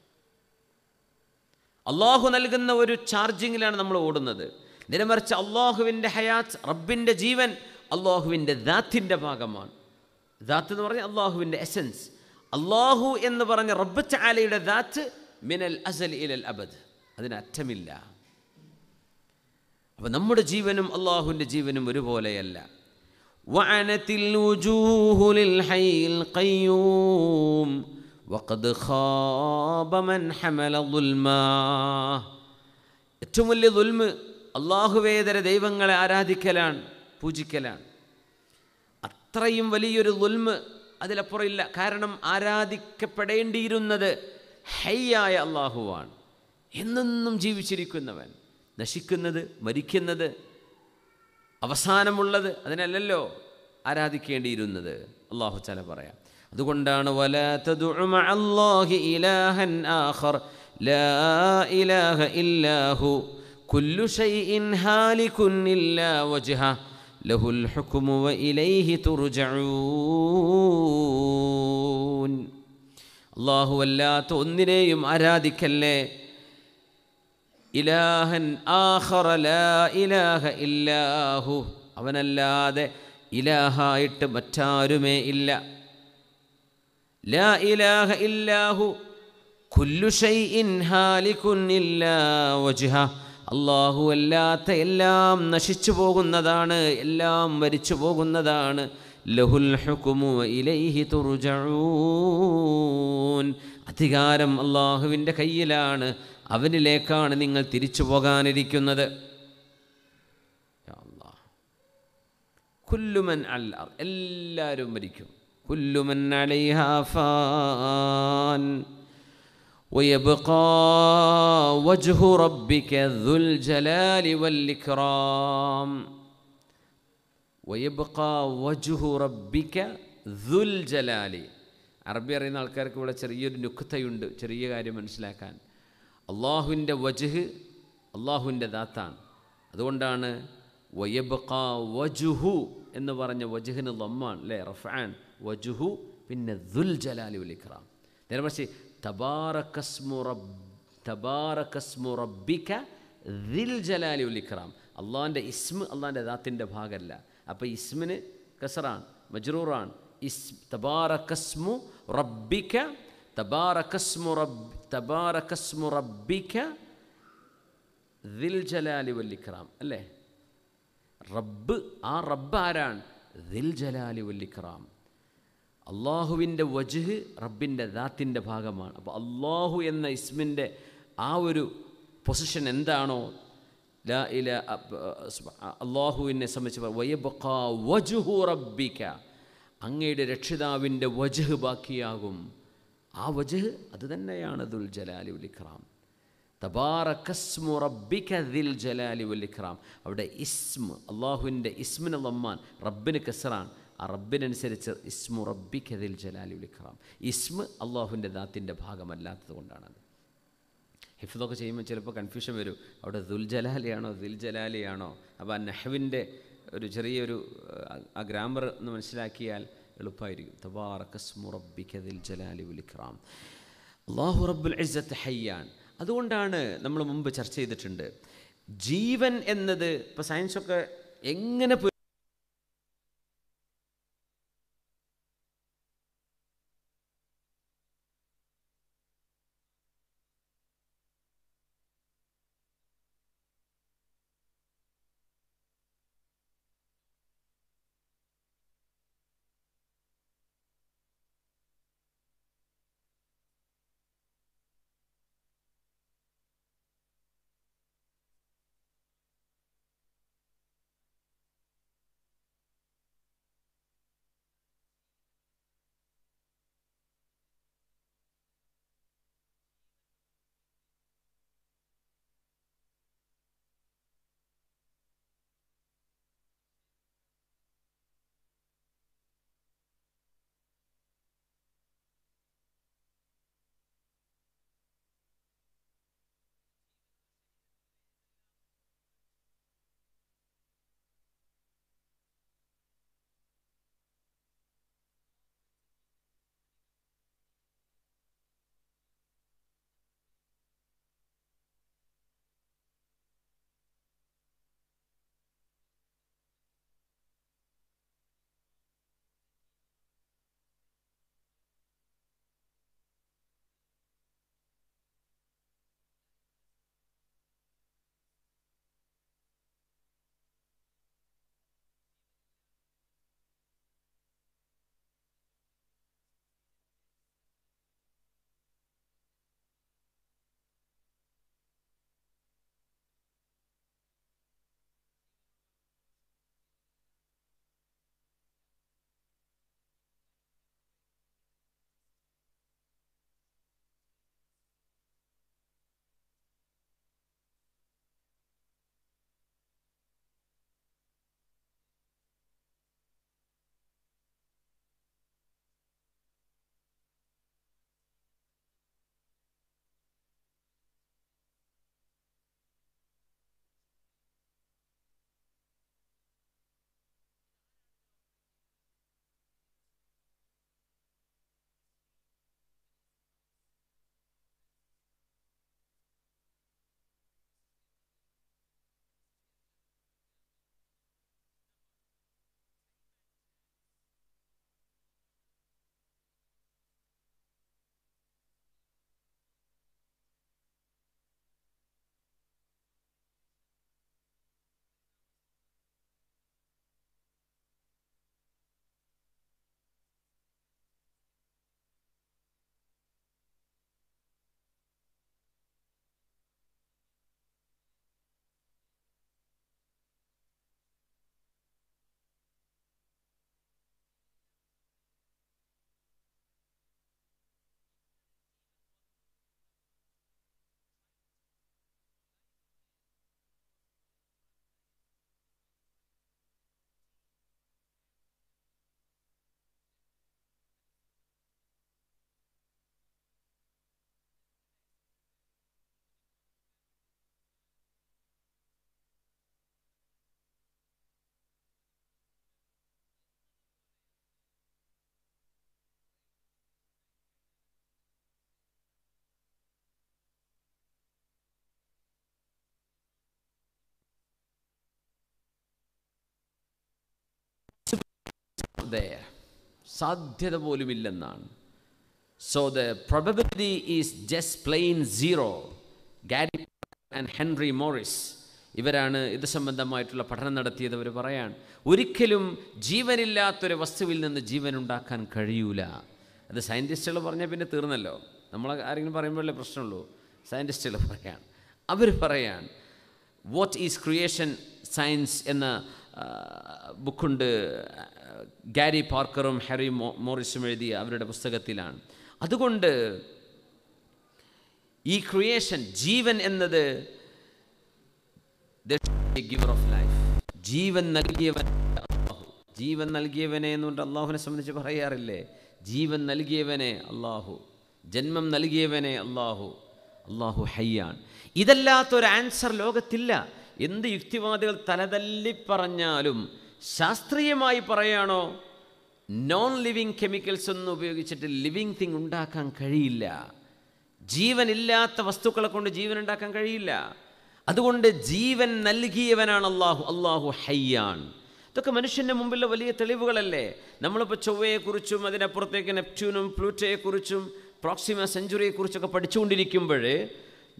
അള്ളാഹു നൽകുന്ന ഒരു ചാർജിങ്ങിലാണ് നമ്മൾ ഓടുന്നത് നിലമറിച്ച് അള്ളാഹുവിൻ്റെ ഹയാത്ത് റബ്ബിൻ്റെ ജീവൻ അള്ളാഹുവിൻ്റെ ദാത്തിൻ്റെ ഭാഗമാണ് ദാത്ത് എന്ന് പറഞ്ഞാൽ അള്ളാഹുവിൻ്റെ എസൻസ് അള്ളാഹു എന്ന് പറഞ്ഞ റബ്ബ് ചാലയുടെ ദാത്ത് മിനൽ അസൽ ഇലൽ അബദ് അതിനറ്റമില്ല അപ്പം നമ്മുടെ ജീവനും അള്ളാഹുവിൻ്റെ ജീവനും ഒരുപോലെയല്ല وعنت ഏറ്റവും വലിയ ദുൽമ് അള്ളാഹുവേതര ദൈവങ്ങളെ ആരാധിക്കലാണ് പൂജിക്കലാണ് അത്രയും വലിയൊരു ദുൽമ് അതിലപ്പുറമില്ല കാരണം ആരാധിക്കപ്പെടേണ്ടിയിരുന്നത് ഹയ്യായ അള്ളാഹുവാണ് എന്നെന്നും ജീവിച്ചിരിക്കുന്നവൻ നശിക്കുന്നത് മരിക്കുന്നത് അവസാനമുള്ളത് അതിനല്ലല്ലോ ആരാധിക്കേണ്ടിയിരുന്നത് അള്ളാഹു ചല പറയാം അതുകൊണ്ടാണ് ഇലാഹൻ ആഖർ ലാ ഇലാഹ ഇല്ലാഹു كل شيء هالك إلا وجهه له الحكم وإليه ترجعون الله واللات أنديم أرادك الله إلها آخر لا إله إلا هو أمن اللات إلها إت متارم إلا لا إله إلا هو كل شيء هالك إلا وجهه അള്ളാഹു അല്ലാത്ത എല്ലാം നശിച്ചു പോകുന്നതാണ് എല്ലാം വരിച്ചു പോകുന്നതാണ് ഇലൈഹി അധികാരം അള്ളാഹുവിൻ്റെ കയ്യിലാണ് അവനിലേക്കാണ് നിങ്ങൾ തിരിച്ചു പോകാനിരിക്കുന്നത് കുല്ലുമൻ അല്ല എല്ലാവരും മരിക്കും കുല്ലുമൻ അലൈഹാഫാൻ ويبقى وجه ربك ذو الجلال والإكرام ويبقى وجه ربك ذو الجلال അറബി അറിയുന്ന ആൾക്കാർക്ക് ഇവിടെ ചെറിയൊരു നുക്തയുണ്ട് ചെറിയ കാര്യം മനസ്സിലാക്കാൻ അള്ളാഹുവിൻ്റെ വജുഹ് അള്ളാഹുവിൻ്റെ ദാത്താണ് അതുകൊണ്ടാണ് വയബക്ക വജുഹു എന്ന് പറഞ്ഞ വജുഹിന് ലമ്മാണ് അല്ലേ റഫാൻ വജുഹു പിന്നെ ദുൽ ജലാലി ഉലിഖ്റാം നേരെ പക്ഷേ തബാറക്കസ്മു റബ് റബ്ബിക്ക ദിൽ ജലാലി ഉലിഖ്റാം അള്ളാഹൻ്റെ ഇസ്മ അള്ളാൻ്റെ ദാത്തിൻ്റെ ഭാഗമല്ല അപ്പോൾ ഇസ്മിന് കസറാണ് മജ്റൂറാണ് ഇസ് തബാറക്കസ്മു റബ്ബിക്ക തബാറക്കസ്മു റബ് തബാറക്കസ്മു റബ്ബിക്ക ദിൽ ജലാലി വല്ലിക്രാം അല്ലേ റബ്ബ് ആ റബ്ബ് ആരാണ് ദിൽ ജലാലി വല്ലിക്രാം അള്ളാഹുവിൻ്റെ വജുഹ് റബ്ബിൻ്റെ ദാത്തിൻ്റെ ഭാഗമാണ് അപ്പോൾ അള്ളാഹു എന്ന ഇസ്മിൻ്റെ ആ ഒരു പൊസിഷൻ എന്താണോ ലാ അള്ളാഹുവിനെ സംബന്ധിച്ച് വയബക്ക വജുഹു റബ്ബിക്ക അങ്ങയുടെ രക്ഷിതാവിൻ്റെ വജുഹ് ബാക്കിയാകും ആ വജുഹ് അത് തന്നെയാണ് ദുൽ ജലാലി ഉലിഖ്റാം തബാറക്കസ്മു റബ്ബിക ദിൽ ജലാലി ഉലിഖ്റാം അവിടെ ഇസ്മ് അള്ളാഹുവിൻ്റെ ഇസ്മിന് റബ്ബിന് കസറാൻ അറബിനനുസരിച്ച് റബ്ബിനനുസരിച്ച് ഇസ്മു റബ്ബിക്കതിൽ ജലാലി ഉലിഖറാം ഇസ്മ അള്ളാഹുവിൻ്റെ ദാത്തിൻ്റെ ഭാഗമല്ലാത്തത് കൊണ്ടാണത് ഹിഫ്ദൊക്കെ ചെയ്യുമ്പോൾ ചിലപ്പോൾ കൺഫ്യൂഷൻ വരും അവിടെ ദുൽജലാലിയാണോ ദിൽജലാലിയാണോ അപ്പോൾ ആ നെഹവിൻ്റെ ഒരു ചെറിയൊരു ആ ഗ്രാമർ എന്ന് മനസ്സിലാക്കിയാൽ എളുപ്പമായിരിക്കും തബാറക്കസ്മു റബ്ബിക്കതിൽ ജലാലി ഉലിഖറാം അള്ളാഹു റബ്ബുൽ ഇസ്സത്ത് ഹയ്യാൻ അതുകൊണ്ടാണ് നമ്മൾ മുമ്പ് ചർച്ച ചെയ്തിട്ടുണ്ട് ജീവൻ എന്നത് ഇപ്പോൾ സയൻസൊക്കെ എങ്ങനെ there. സാധ്യത പോലുമില്ലെന്നാണ് so the probability is just plain zero Gary and Henry Morris ഇവരാണ് ഇത് സംബന്ധമായിട്ടുള്ള പഠനം നടത്തിയത് അവർ പറയാണ് ഒരിക്കലും ജീവനില്ലാത്തൊരു വസ്തുവിൽ നിന്ന് ജീവൻ ഉണ്ടാക്കാൻ കഴിയൂല അത് സയൻറ്റിസ്റ്റുകൾ പറഞ്ഞാൽ പിന്നെ തീർന്നല്ലോ നമ്മൾ ആരെങ്കിലും പറയുമ്പോഴല്ലേ പ്രശ്നമുള്ളൂ സയൻറ്റിസ്റ്റുകൾ പറയാണ് അവർ പറയാൻ വാട്ട് ഈസ് ക്രിയേഷൻ സയൻസ് എന്ന ബുക്കുണ്ട് ഗാരി പാർക്കറും ഹാരി മോറിസും എഴുതിയ അവരുടെ പുസ്തകത്തിലാണ് അതുകൊണ്ട് ഈ ക്രിയേഷൻ ജീവൻ എന്നത് ഗിവർ ഓഫ് ലൈഫ് ജീവൻ നൽകിയവൻ അള്ളാഹു ജീവൻ നൽകിയവനെ എന്നുകൊണ്ട് അള്ളാഹുവിനെ സംബന്ധിച്ച് പറയാറില്ലേ ജീവൻ നൽകിയവനെ അള്ളാഹു ജന്മം നൽകിയവനെ അള്ളാഹു അള്ളാഹു ഹയ്യാണ് ഇതല്ലാത്തൊരു ആൻസർ ലോകത്തില്ല എന്ത് യുക്തിവാദികൾ തലതല്ലിപ്പറഞ്ഞാലും ശാസ്ത്രീയമായി പറയുകയാണോ നോൺ ലിവിങ് കെമിക്കൽസ് ഒന്നും ഉപയോഗിച്ചിട്ട് ലിവിങ് തിങ് ഉണ്ടാക്കാൻ കഴിയില്ല ജീവനില്ലാത്ത വസ്തുക്കളെ കൊണ്ട് ജീവൻ ഉണ്ടാക്കാൻ കഴിയില്ല അതുകൊണ്ട് ജീവൻ നൽകിയവനാണ് അള്ളാഹു അള്ളാഹു ഹയ്യാൻ ഇതൊക്കെ മനുഷ്യൻ്റെ മുമ്പിലുള്ള വലിയ തെളിവുകളല്ലേ നമ്മളിപ്പോൾ ചൊവ്വയെക്കുറിച്ചും അതിനപ്പുറത്തേക്ക് നെപ്റ്റ്യൂനും പ്ലൂറ്റോയെക്കുറിച്ചും പ്രോക്സിമ സെഞ്ചുറിയെക്കുറിച്ചൊക്കെ പഠിച്ചുകൊണ്ടിരിക്കുമ്പോൾ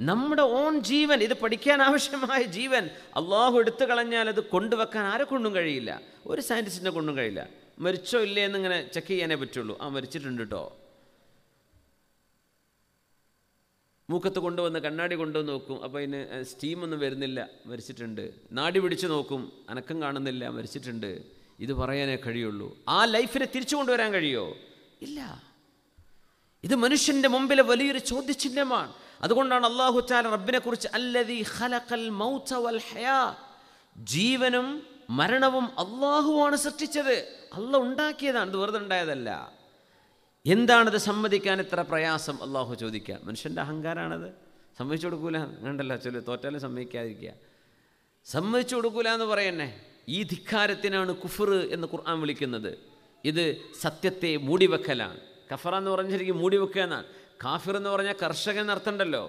നമ്മുടെ ഓൺ ജീവൻ ഇത് പഠിക്കാൻ ആവശ്യമായ ജീവൻ അള്ളാഹു എടുത്തു കളഞ്ഞാൽ അത് കൊണ്ടുവെക്കാൻ ആരെ കൊണ്ടും കഴിയില്ല ഒരു സയൻറ്റിസ്റ്റിനെ കൊണ്ടും കഴിയില്ല മരിച്ചോ ഇല്ലേ എന്നിങ്ങനെ ചെക്ക് ചെയ്യാനേ പറ്റുള്ളൂ ആ മരിച്ചിട്ടുണ്ട് കേട്ടോ മൂക്കത്ത് കൊണ്ടുവന്ന് കണ്ണാടി കൊണ്ടുവന്ന് നോക്കും അപ്പോൾ അതിന് സ്റ്റീമൊന്നും വരുന്നില്ല മരിച്ചിട്ടുണ്ട് നാടി പിടിച്ച് നോക്കും അനക്കം കാണുന്നില്ല മരിച്ചിട്ടുണ്ട് ഇത് പറയാനേ കഴിയുള്ളൂ ആ ലൈഫിനെ തിരിച്ചു കൊണ്ടുവരാൻ കഴിയോ ഇല്ല ഇത് മനുഷ്യൻ്റെ മുമ്പിലെ വലിയൊരു ചോദ്യചിഹ്നമാണ് അതുകൊണ്ടാണ് അള്ളാഹു ചാല റബ്ബിനെ കുറിച്ച് അല്ലതി ഖലഖൽ മൗത വൽ ഹയാ ജീവനും മരണവും അള്ളാഹുവാണ് സൃഷ്ടിച്ചത് അല്ല ഉണ്ടാക്കിയതാണ് വെറുതെ ഉണ്ടായതല്ല എന്താണത് സമ്മതിക്കാൻ ഇത്ര പ്രയാസം അള്ളാഹു ചോദിക്കുക മനുഷ്യൻ്റെ അഹങ്കാരാണത് സമ്മതിച്ചു കൊടുക്കൂല അങ്ങനല്ല ചൊല്ലു തോറ്റാലും സമ്മതിക്കാതിരിക്കുക സമ്മതിച്ചു കൊടുക്കൂല എന്ന് പറയണേ ഈ ധിക്കാരത്തിനാണ് കുഫർ എന്ന് ഖുർആൻ വിളിക്കുന്നത് ഇത് സത്യത്തെ മൂടിവെക്കലാണ് കഫറ എന്ന് പറഞ്ഞിരിക്കും മൂടിവെക്കുക എന്നാണ് കാഫിർ എന്ന് പറഞ്ഞാൽ കർഷകൻ അർത്ഥമുണ്ടല്ലോ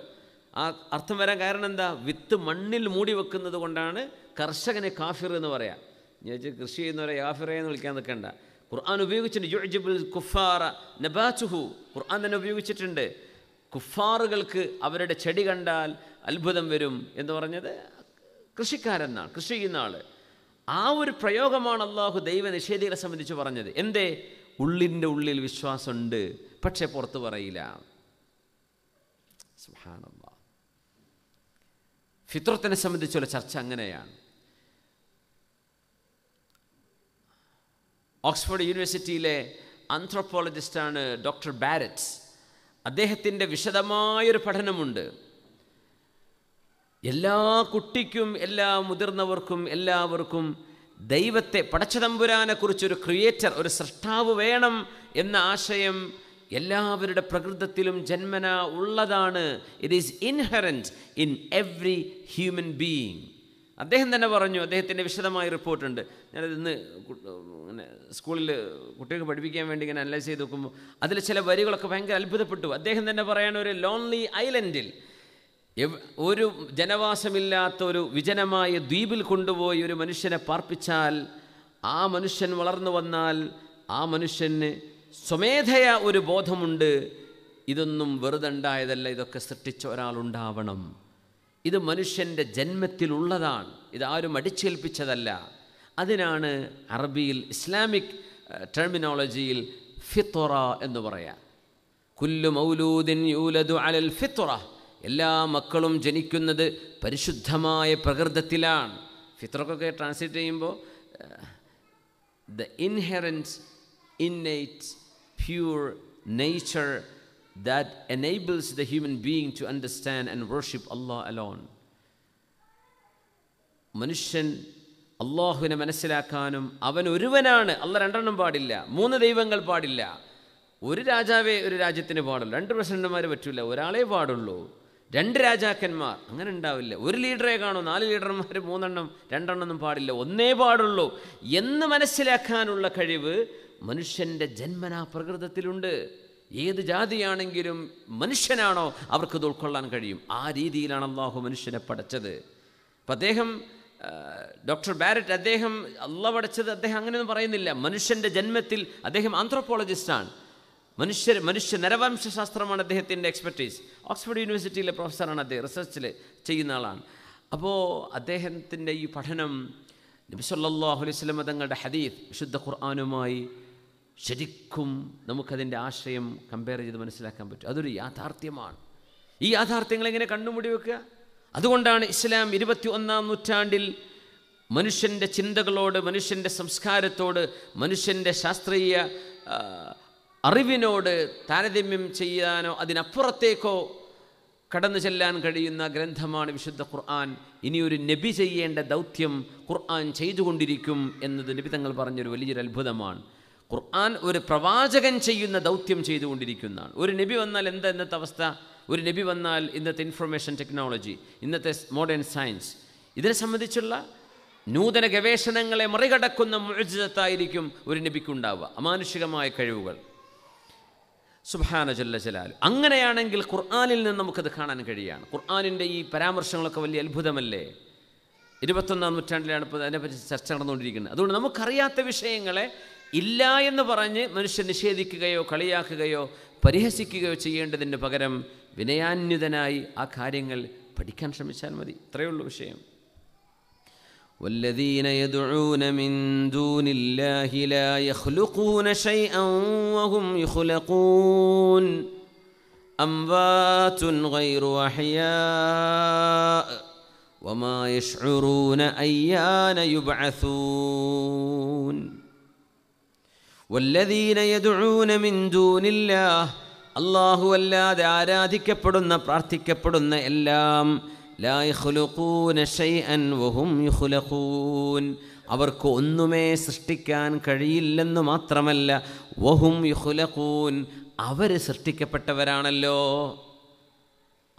ആ അർത്ഥം വരാൻ കാരണം എന്താ വിത്ത് മണ്ണിൽ മൂടി വെക്കുന്നത് കൊണ്ടാണ് കർഷകനെ കാഫിർ എന്ന് പറയാം ചോദിച്ച് കൃഷി ചെയ്യുന്നവരെ യാഫിറെ എന്ന് വിളിക്കാൻ നിൽക്കണ്ട ഖുർആൻ ഉപയോഗിച്ചിട്ടുണ്ട് കുഫാറ ഖുർആൻ തന്നെ ഉപയോഗിച്ചിട്ടുണ്ട് കുഫാറുകൾക്ക് അവരുടെ ചെടി കണ്ടാൽ അത്ഭുതം വരും എന്ന് പറഞ്ഞത് കൃഷിക്കാരെന്നാണ് കൃഷി ചെയ്യുന്ന ആൾ ആ ഒരു പ്രയോഗമാണ് അള്ളാഹു ദൈവ നിഷേധികളെ സംബന്ധിച്ച് പറഞ്ഞത് എന്തേ ഉള്ളിൻ്റെ ഉള്ളിൽ വിശ്വാസമുണ്ട് പക്ഷേ പുറത്ത് പറയില്ല സുബാനല്ല ഫിത്രത്തിനെ സംബന്ധിച്ചുള്ള ചർച്ച അങ്ങനെയാണ് ഓക്സ്ഫോർഡ് യൂണിവേഴ്സിറ്റിയിലെ ആന്ത്രോപോളജിസ്റ്റാണ് ഡോക്ടർ ബാരറ്റ്സ് അദ്ദേഹത്തിൻ്റെ വിശദമായൊരു പഠനമുണ്ട് എല്ലാ കുട്ടിക്കും എല്ലാ മുതിർന്നവർക്കും എല്ലാവർക്കും ദൈവത്തെ പടച്ചതമ്പുരാനെക്കുറിച്ചൊരു ക്രിയേറ്റർ ഒരു സൃഷ്ടാവ് വേണം എന്ന ആശയം എല്ലാവരുടെ പ്രകൃതത്തിലും ജന്മന ഉള്ളതാണ് it is inherent in every human being അദ്ദേഹം തന്നെ പറഞ്ഞു അദ്ദേഹത്തിൻ്റെ വിശദമായ റിപ്പോർട്ടുണ്ട് ഞാനത് ഇന്ന് സ്കൂളിൽ കുട്ടികൾക്ക് പഠിപ്പിക്കാൻ വേണ്ടി ഇങ്ങനെ അനലൈസ് ചെയ്ത് നോക്കുമ്പോൾ അതിൽ ചില വരികളൊക്കെ ഭയങ്കര അത്ഭുതപ്പെട്ടു അദ്ദേഹം തന്നെ പറയാൻ ഒരു ലോൺലി ഐലൻഡിൽ ഒരു ജനവാസമില്ലാത്ത ഒരു വിജനമായ ദ്വീപിൽ കൊണ്ടുപോയി ഒരു മനുഷ്യനെ പാർപ്പിച്ചാൽ ആ മനുഷ്യൻ വളർന്നു വന്നാൽ ആ മനുഷ്യന് സ്വമേധയ ഒരു ബോധമുണ്ട് ഇതൊന്നും വെറുതെ ഇതൊക്കെ സൃഷ്ടിച്ച ഒരാളുണ്ടാവണം ഇത് മനുഷ്യൻ്റെ ജന്മത്തിലുള്ളതാണ് ഇതാരും അടിച്ചേൽപ്പിച്ചതല്ല അതിനാണ് അറബിയിൽ ഇസ്ലാമിക് ടെർമിനോളജിയിൽ ഫിത്തുറ എന്ന് പറയാം കുല്ലു മൗലൂദിൻ യൂലദു അലൽ ഫിത്തുറ എല്ലാ മക്കളും ജനിക്കുന്നത് പരിശുദ്ധമായ പ്രകൃതത്തിലാണ് ഫിത്രക്കൊക്കെ ട്രാൻസ്ലേറ്റ് ചെയ്യുമ്പോൾ the inherence innate, pure nature that enables the human being to understand and worship Allah alone. മനുഷ്യൻ അള്ളാഹുവിനെ മനസ്സിലാക്കാനും അവൻ ഒരുവനാണ് അല്ല രണ്ടെണ്ണം പാടില്ല മൂന്ന് ദൈവങ്ങൾ പാടില്ല ഒരു രാജാവേ ഒരു രാജ്യത്തിന് പാടുള്ളൂ രണ്ട് പ്രസിഡന്റുമാർ പറ്റില്ല ഒരാളേ പാടുള്ളൂ രണ്ട് രാജാക്കന്മാർ അങ്ങനെ ഉണ്ടാവില്ല ഒരു ലീഡറെ കാണൂ നാല് ലീഡർമാർ മൂന്നെണ്ണം രണ്ടെണ്ണമൊന്നും പാടില്ല ഒന്നേ പാടുള്ളൂ എന്ന് മനസ്സിലാക്കാനുള്ള കഴിവ് മനുഷ്യൻ്റെ ജന്മനാ പ്രകൃതത്തിലുണ്ട് ഏത് ജാതിയാണെങ്കിലും മനുഷ്യനാണോ അവർക്ക് ഇത് ഉൾക്കൊള്ളാൻ കഴിയും ആ രീതിയിലാണ് അള്ളാഹു മനുഷ്യനെ പഠിച്ചത് അപ്പം അദ്ദേഹം ഡോക്ടർ ബാരറ്റ് അദ്ദേഹം അല്ല പഠിച്ചത് അദ്ദേഹം അങ്ങനെയൊന്നും പറയുന്നില്ല മനുഷ്യൻ്റെ ജന്മത്തിൽ അദ്ദേഹം ആന്ത്രോപ്പോളജിസ്റ്റാണ് മനുഷ്യർ മനുഷ്യ നരവംശാസ്ത്രമാണ് അദ്ദേഹത്തിൻ്റെ എക്സ്പെർട്ടീസ് ഓക്സ്ഫോർഡ് യൂണിവേഴ്സിറ്റിയിലെ പ്രൊഫസറാണ് അദ്ദേഹം റിസർച്ചിൽ ചെയ്യുന്ന ആളാണ് അപ്പോൾ അദ്ദേഹത്തിൻ്റെ ഈ പഠനം നബിസല്ലാഹു അലൈഹി സ്വലം തങ്ങളുടെ ഹദീഫ് വിശുദ്ധ ഖുർആാനുമായി ശരിക്കും നമുക്കതിൻ്റെ ആശയം കമ്പയർ ചെയ്ത് മനസ്സിലാക്കാൻ പറ്റും അതൊരു യാഥാർത്ഥ്യമാണ് ഈ യാഥാർത്ഥ്യങ്ങൾ എങ്ങനെ കണ്ടുമുടി വെക്കുക അതുകൊണ്ടാണ് ഇസ്ലാം ഇരുപത്തി ഒന്നാം നൂറ്റാണ്ടിൽ മനുഷ്യൻ്റെ ചിന്തകളോട് മനുഷ്യൻ്റെ സംസ്കാരത്തോട് മനുഷ്യൻ്റെ ശാസ്ത്രീയ അറിവിനോട് താരതമ്യം ചെയ്യാനോ അതിനപ്പുറത്തേക്കോ കടന്നു ചെല്ലാൻ കഴിയുന്ന ഗ്രന്ഥമാണ് വിശുദ്ധ ഖുർആൻ ഇനിയൊരു നബി ചെയ്യേണ്ട ദൗത്യം ഖുർആൻ ചെയ്തുകൊണ്ടിരിക്കും എന്നത് നബി തങ്ങൾ പറഞ്ഞൊരു വലിയൊരു അത്ഭുതമാണ് ഖുർആൻ ഒരു പ്രവാചകൻ ചെയ്യുന്ന ദൗത്യം ചെയ്തുകൊണ്ടിരിക്കുന്നതാണ് ഒരു നബി വന്നാൽ എന്താ ഇന്നത്തെ അവസ്ഥ ഒരു നബി വന്നാൽ ഇന്നത്തെ ഇൻഫർമേഷൻ ടെക്നോളജി ഇന്നത്തെ മോഡേൺ സയൻസ് ഇതിനെ സംബന്ധിച്ചുള്ള നൂതന ഗവേഷണങ്ങളെ മറികടക്കുന്ന മുഴുജിതത്തായിരിക്കും ഒരു നബിക്കുണ്ടാവുക അമാനുഷികമായ കഴിവുകൾ സുഭാന ചൊല്ല ജലാൽ അങ്ങനെയാണെങ്കിൽ ഖുർആാനിൽ നിന്ന് നമുക്കത് കാണാൻ കഴിയുകയാണ് ഖുർആാനിൻ്റെ ഈ പരാമർശങ്ങളൊക്കെ വലിയ അത്ഭുതമല്ലേ ഇരുപത്തൊന്നാം നൂറ്റാണ്ടിലാണ് ഇപ്പോൾ അതിനെപ്പറ്റി ചർച്ച നടന്നുകൊണ്ടിരിക്കുന്നത് അതുകൊണ്ട് നമുക്കറിയാത്ത വിഷയങ്ങളെ ഇല്ല എന്ന് പറഞ്ഞ് മനുഷ്യൻ നിഷേധിക്കുകയോ കളിയാക്കുകയോ പരിഹസിക്കുകയോ ചെയ്യേണ്ടതിന് പകരം വിനയാന്യുതനായി ആ കാര്യങ്ങൾ പഠിക്കാൻ ശ്രമിച്ചാൽ മതി ഇത്രയുള്ള വിഷയം والذين يدعون من دون الله لا يخلقون شيئا وهم يخلقون أموات غير أحياء وما يشعرون أيان يبعثون അല്ലാഹു അല്ലാതെ ആരാധിക്കപ്പെടുന്ന പ്രാർത്ഥിക്കപ്പെടുന്ന എല്ലാം അവർക്ക് ഒന്നുമേ സൃഷ്ടിക്കാൻ കഴിയില്ലെന്ന് മാത്രമല്ല വഹും യുഹുലഖൂൻ അവർ സൃഷ്ടിക്കപ്പെട്ടവരാണല്ലോ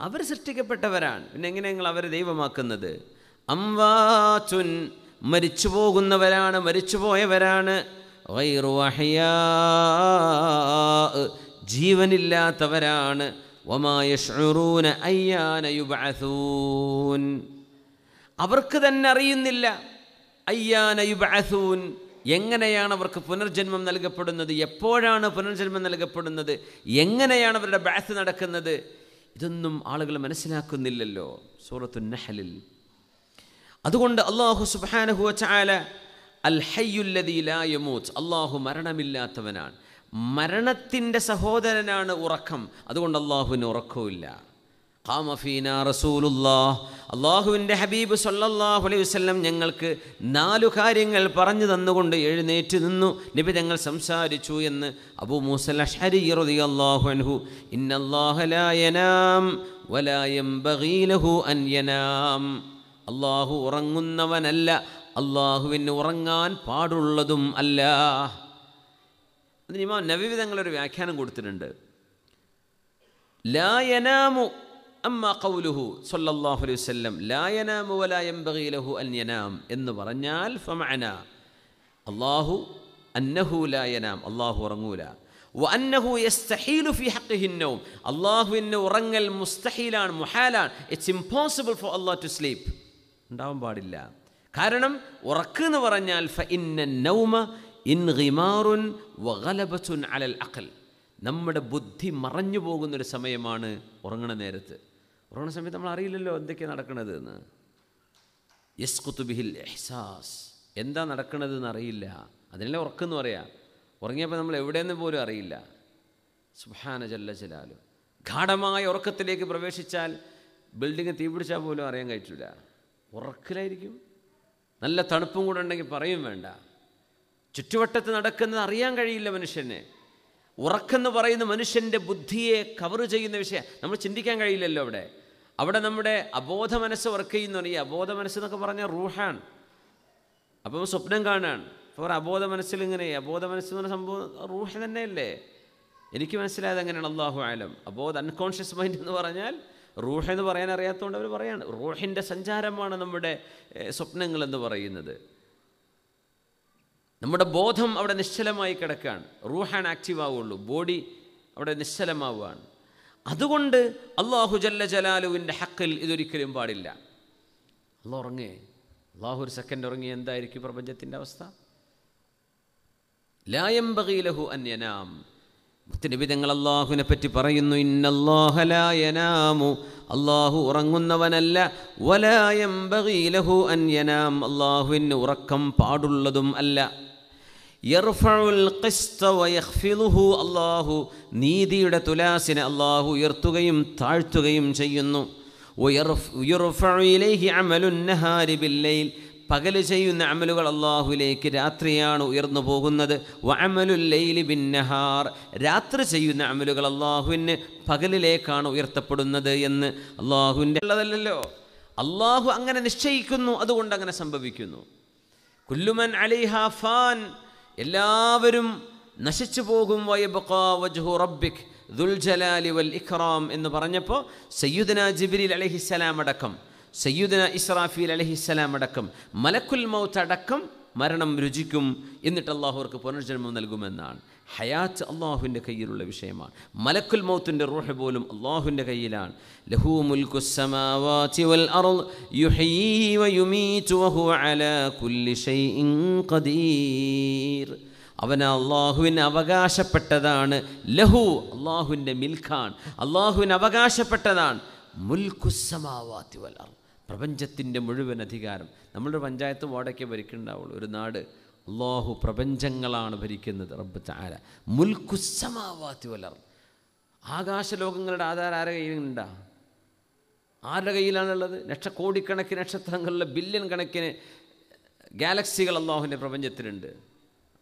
അവർ സൃഷ്ടിക്കപ്പെട്ടവരാണ് പിന്നെ എങ്ങനെ നിങ്ങൾ അവരെ ദൈവമാക്കുന്നത് അംവാചുൻ മരിച്ചു പോകുന്നവരാണ് മരിച്ചു പോയവരാണ് ജീവനില്ലാത്തവരാണ് അവർക്ക് തന്നെ അറിയുന്നില്ല അയ്യാന എങ്ങനെയാണ് അവർക്ക് പുനർജന്മം നൽകപ്പെടുന്നത് എപ്പോഴാണ് പുനർജന്മം നൽകപ്പെടുന്നത് എങ്ങനെയാണ് അവരുടെ ബാസ് നടക്കുന്നത് ഇതൊന്നും ആളുകൾ മനസ്സിലാക്കുന്നില്ലല്ലോ സൂറത്തു നഹലിൽ അതുകൊണ്ട് അള്ളാഹു സുബാനഹുവ ചായ അൽ ഹയ്യുല്ലതീലായമൂത്ത് അള്ളാഹു മരണമില്ലാത്തവനാണ് മരണത്തിൻ്റെ സഹോദരനാണ് ഉറക്കം അതുകൊണ്ട് അള്ളാഹുവിന് ഉറക്കവുമില്ല ഖാമഫീന റസൂലുല്ലാ അള്ളാഹുവിൻ്റെ ഹബീബ് സല്ലാഹു അലൈഹി വസ്ലം ഞങ്ങൾക്ക് നാലു കാര്യങ്ങൾ പറഞ്ഞു തന്നുകൊണ്ട് എഴുന്നേറ്റ് നിന്നു നബി തങ്ങൾ സംസാരിച്ചു എന്ന് അബൂ മൂസൽ അഷരി അൻഹു ഇന്നല്ലാഹലായനാം വലായം അള്ളാഹു ഉറങ്ങുന്നവനല്ല അള്ളാഹുവിന് ഉറങ്ങാൻ പാടുള്ളതും അല്ല അതിന് ഇമാം നബിവി തങ്ങളൊരു വ്യാഖ്യാനം കൊടുത്തിട്ടുണ്ട് ലായനാമു അമ്മ കൗലുഹു സൊല്ലാഹു അലൈഹി വല്ലം ലായനാമു അന്യനാം എന്ന് പറഞ്ഞാൽ ഫമഅന അള്ളാഹു അന്നഹു ലായനാം അള്ളാഹു ഉറങ്ങൂല വന്നഹു അള്ളാഹുവിൻ്റെ ഉറങ്ങൽ മുസ്തഹീലാണ് മുഹാലാണ് it's impossible for Allah to sleep ഉണ്ടാവാൻ പാടില്ല കാരണം ഉറക്ക് എന്ന് പറഞ്ഞാൽ ഫ ഇന്ന നൗമ ഇൻ ഗിമാറുൻ അലൽ അഖൽ നമ്മുടെ ബുദ്ധി മറഞ്ഞു പോകുന്നൊരു സമയമാണ് ഉറങ്ങണ നേരത്ത് ഉറങ്ങണ സമയത്ത് നമ്മൾ അറിയില്ലല്ലോ എന്തൊക്കെയാണ് നടക്കണത് എന്ന് യെസ് കുത്തുബിഹിൽ എഹ്സാസ് എന്താ നടക്കുന്നത് അറിയില്ല അതിനല്ലേ ഉറക്കെന്ന് പറയാം ഉറങ്ങിയപ്പോൾ നമ്മൾ എവിടെയെന്ന് പോലും അറിയില്ല സുഹാന ജല്ല ചിലാലു ഗാഠമായ ഉറക്കത്തിലേക്ക് പ്രവേശിച്ചാൽ ബിൽഡിങ് തീപിടിച്ചാൽ പോലും അറിയാൻ കഴിച്ചില്ല ഉറക്കിലായിരിക്കും നല്ല തണുപ്പും കൂടെ ഉണ്ടെങ്കിൽ പറയും വേണ്ട ചുറ്റുവട്ടത്ത് നടക്കുന്നത് അറിയാൻ കഴിയില്ല മനുഷ്യനെ ഉറക്കെന്ന് പറയുന്ന മനുഷ്യൻ്റെ ബുദ്ധിയെ കവർ ചെയ്യുന്ന വിഷയം നമ്മൾ ചിന്തിക്കാൻ കഴിയില്ലല്ലോ അവിടെ അവിടെ നമ്മുടെ അബോധ മനസ്സ് വർക്ക് ചെയ്യുന്ന ഈ അബോധ മനസ്സെന്നൊക്കെ പറഞ്ഞാൽ റൂഹാണ് അപ്പം സ്വപ്നം കാണാണ് അപ്പോൾ അബോധ മനസ്സിൽ ഇങ്ങനെ അബോധ മനസ്സെന്ന് പറഞ്ഞ സംഭവം റൂഹ തന്നെയല്ലേ എനിക്ക് മനസ്സിലായത് അങ്ങനെയാണ് അള്ളാഹു ആലം അബോധ അൺകോൺഷ്യസ് മൈൻഡ് എന്ന് പറഞ്ഞാൽ റൂഹ് എന്ന് പറയാൻ അറിയാത്തതുകൊണ്ട് അവർ പറയാണ് റൂഹിൻ്റെ സഞ്ചാരമാണ് നമ്മുടെ സ്വപ്നങ്ങൾ എന്ന് പറയുന്നത് നമ്മുടെ ബോധം അവിടെ നിശ്ചലമായി കിടക്കുകയാണ് റൂഹാൻ ആക്റ്റീവ് ആവുകയുള്ളൂ ബോഡി അവിടെ നിശ്ചലമാവുകയാണ് അതുകൊണ്ട് അള്ളാഹു ജല്ല ജലാലുവിൻ്റെ ഹക്കിൽ ഇതൊരിക്കലും പാടില്ല അള്ളാഹ് ഉറങ്ങേ അള്ളാഹു ഒരു സെക്കൻഡ് ഉറങ്ങി എന്തായിരിക്കും പ്രപഞ്ചത്തിൻ്റെ അവസ്ഥ ലായം ബഗീലഹു അന്യനാം നിബിതങ്ങൾ അള്ളാഹുവിനെ പറ്റി പറയുന്നു ഇന്നല്ലാഹലായനാമു അള്ളാഹു ഉറങ്ങുന്നവനല്ല വലായം ബഹീലഹു അന്യനാം അള്ളാഹുവിന് ഉറക്കം പാടുള്ളതും അല്ല അള്ളാഹു നീതിയുടെ തുലാസിനെ അള്ളാഹു ഉയർത്തുകയും താഴ്ത്തുകയും ചെയ്യുന്നു പകൽ ചെയ്യുന്ന അമലുകൾ അള്ളാഹുലേക്ക് രാത്രിയാണ് ഉയർന്നു പോകുന്നത് വഅമലുല്ലൈലി രാത്രി ചെയ്യുന്ന അമലുകൾ അള്ളാഹുവിന് പകലിലേക്കാണ് ഉയർത്തപ്പെടുന്നത് എന്ന് അള്ളാഹുവിൻ്റെ ഉള്ളതല്ലല്ലോ അള്ളാഹു അങ്ങനെ നിശ്ചയിക്കുന്നു അതുകൊണ്ട് അങ്ങനെ സംഭവിക്കുന്നു കുല്ലുമൻ അലിഹ ഫാൻ എല്ലാവരും നശിച്ചു പോകും ദുൽജലാലി വൽ ഇഖ്റാം എന്ന് പറഞ്ഞപ്പോൾ സയ്യുദന ജിബിരിൽ അലഹിസ്സലാം അടക്കം സയ്യുദന ഇസ്രാഫീൽ അലഹിസ്സലാം അടക്കം മലക്കുൽ മൗത്ത് അടക്കം മരണം രുചിക്കും എന്നിട്ട് അള്ളാഹുവർക്ക് പുനർജന്മം നൽകുമെന്നാണ് ഹയാത്ത് അള്ളാഹുവിൻ്റെ കയ്യിലുള്ള വിഷയമാണ് മലക്കുൽ മൗത്തിൻ്റെ റൂഹ് പോലും അള്ളാഹുവിൻ്റെ കയ്യിലാണ് ലഹു വ അലാ കുല്ലി ഖദീർ അള്ളാഹുവിന് അവകാശപ്പെട്ടതാണ് ലഹു അള്ളാഹുവിൻ്റെ മിൽഖാൻ അള്ളാഹുവിന് അവകാശപ്പെട്ടതാണ് മുൽക്കുസമാവാത്തി വൽ പ്രപഞ്ചത്തിൻ്റെ മുഴുവൻ അധികാരം നമ്മളൊരു പഞ്ചായത്ത് വാർഡൊക്കെ ഭരിക്കുന്നുണ്ടാവുള്ളൂ ഒരു നാട് അള്ളാഹു പ്രപഞ്ചങ്ങളാണ് ഭരിക്കുന്നത് റബ്ബ് ചാര മുൽക്കുസമാവാത്തി വലർ ആകാശലോകങ്ങളുടെ ആധാരം ആരുടെ കയ്യിലുണ്ടാ ആരുടെ കയ്യിലാണുള്ളത് ലക്ഷക്കോടിക്കണക്കിന് നക്ഷത്രങ്ങളിലെ ബില്യൺ കണക്കിന് ഗാലക്സികൾ അള്ളാഹുവിൻ്റെ പ്രപഞ്ചത്തിലുണ്ട്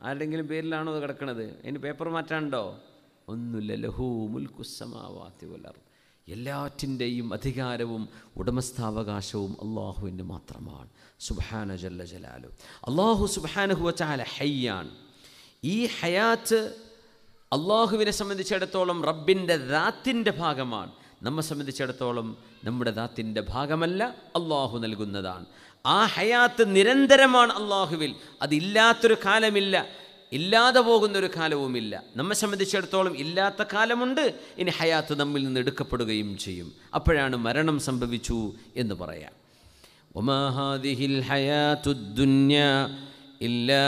ആരുടെങ്കിലും പേരിലാണോ അത് കിടക്കുന്നത് അതിന് പേപ്പർ മാറ്റാനുണ്ടോ ഒന്നുമില്ല ലഹു മുൽക്കുസമാവാത്തി വലർ എല്ലാറ്റിൻ്റെയും അധികാരവും ഉടമസ്ഥാവകാശവും അള്ളാഹുവിൻ്റെ മാത്രമാണ് സുബാന ജല്ല ജലാലു അള്ളാഹു സുബാനഹുവച്ചാല ഹയ്യാണ് ഈ ഹയാത്ത് അള്ളാഹുവിനെ സംബന്ധിച്ചിടത്തോളം റബ്ബിൻ്റെ ദാത്തിൻ്റെ ഭാഗമാണ് നമ്മെ സംബന്ധിച്ചിടത്തോളം നമ്മുടെ ദാത്തിൻ്റെ ഭാഗമല്ല അള്ളാഹു നൽകുന്നതാണ് ആ ഹയാത്ത് നിരന്തരമാണ് അള്ളാഹുവിൽ അതില്ലാത്തൊരു കാലമില്ല ഇല്ലാതെ പോകുന്നൊരു കാലവുമില്ല നമ്മെ സംബന്ധിച്ചിടത്തോളം ഇല്ലാത്ത കാലമുണ്ട് ഇനി ഹയാത്ത് നമ്മിൽ നിന്ന് എടുക്കപ്പെടുകയും ചെയ്യും അപ്പോഴാണ് മരണം സംഭവിച്ചു എന്ന് പറയാം ഒമാഹാദിഹിൽ ഹയാത്തു ഇല്ലാ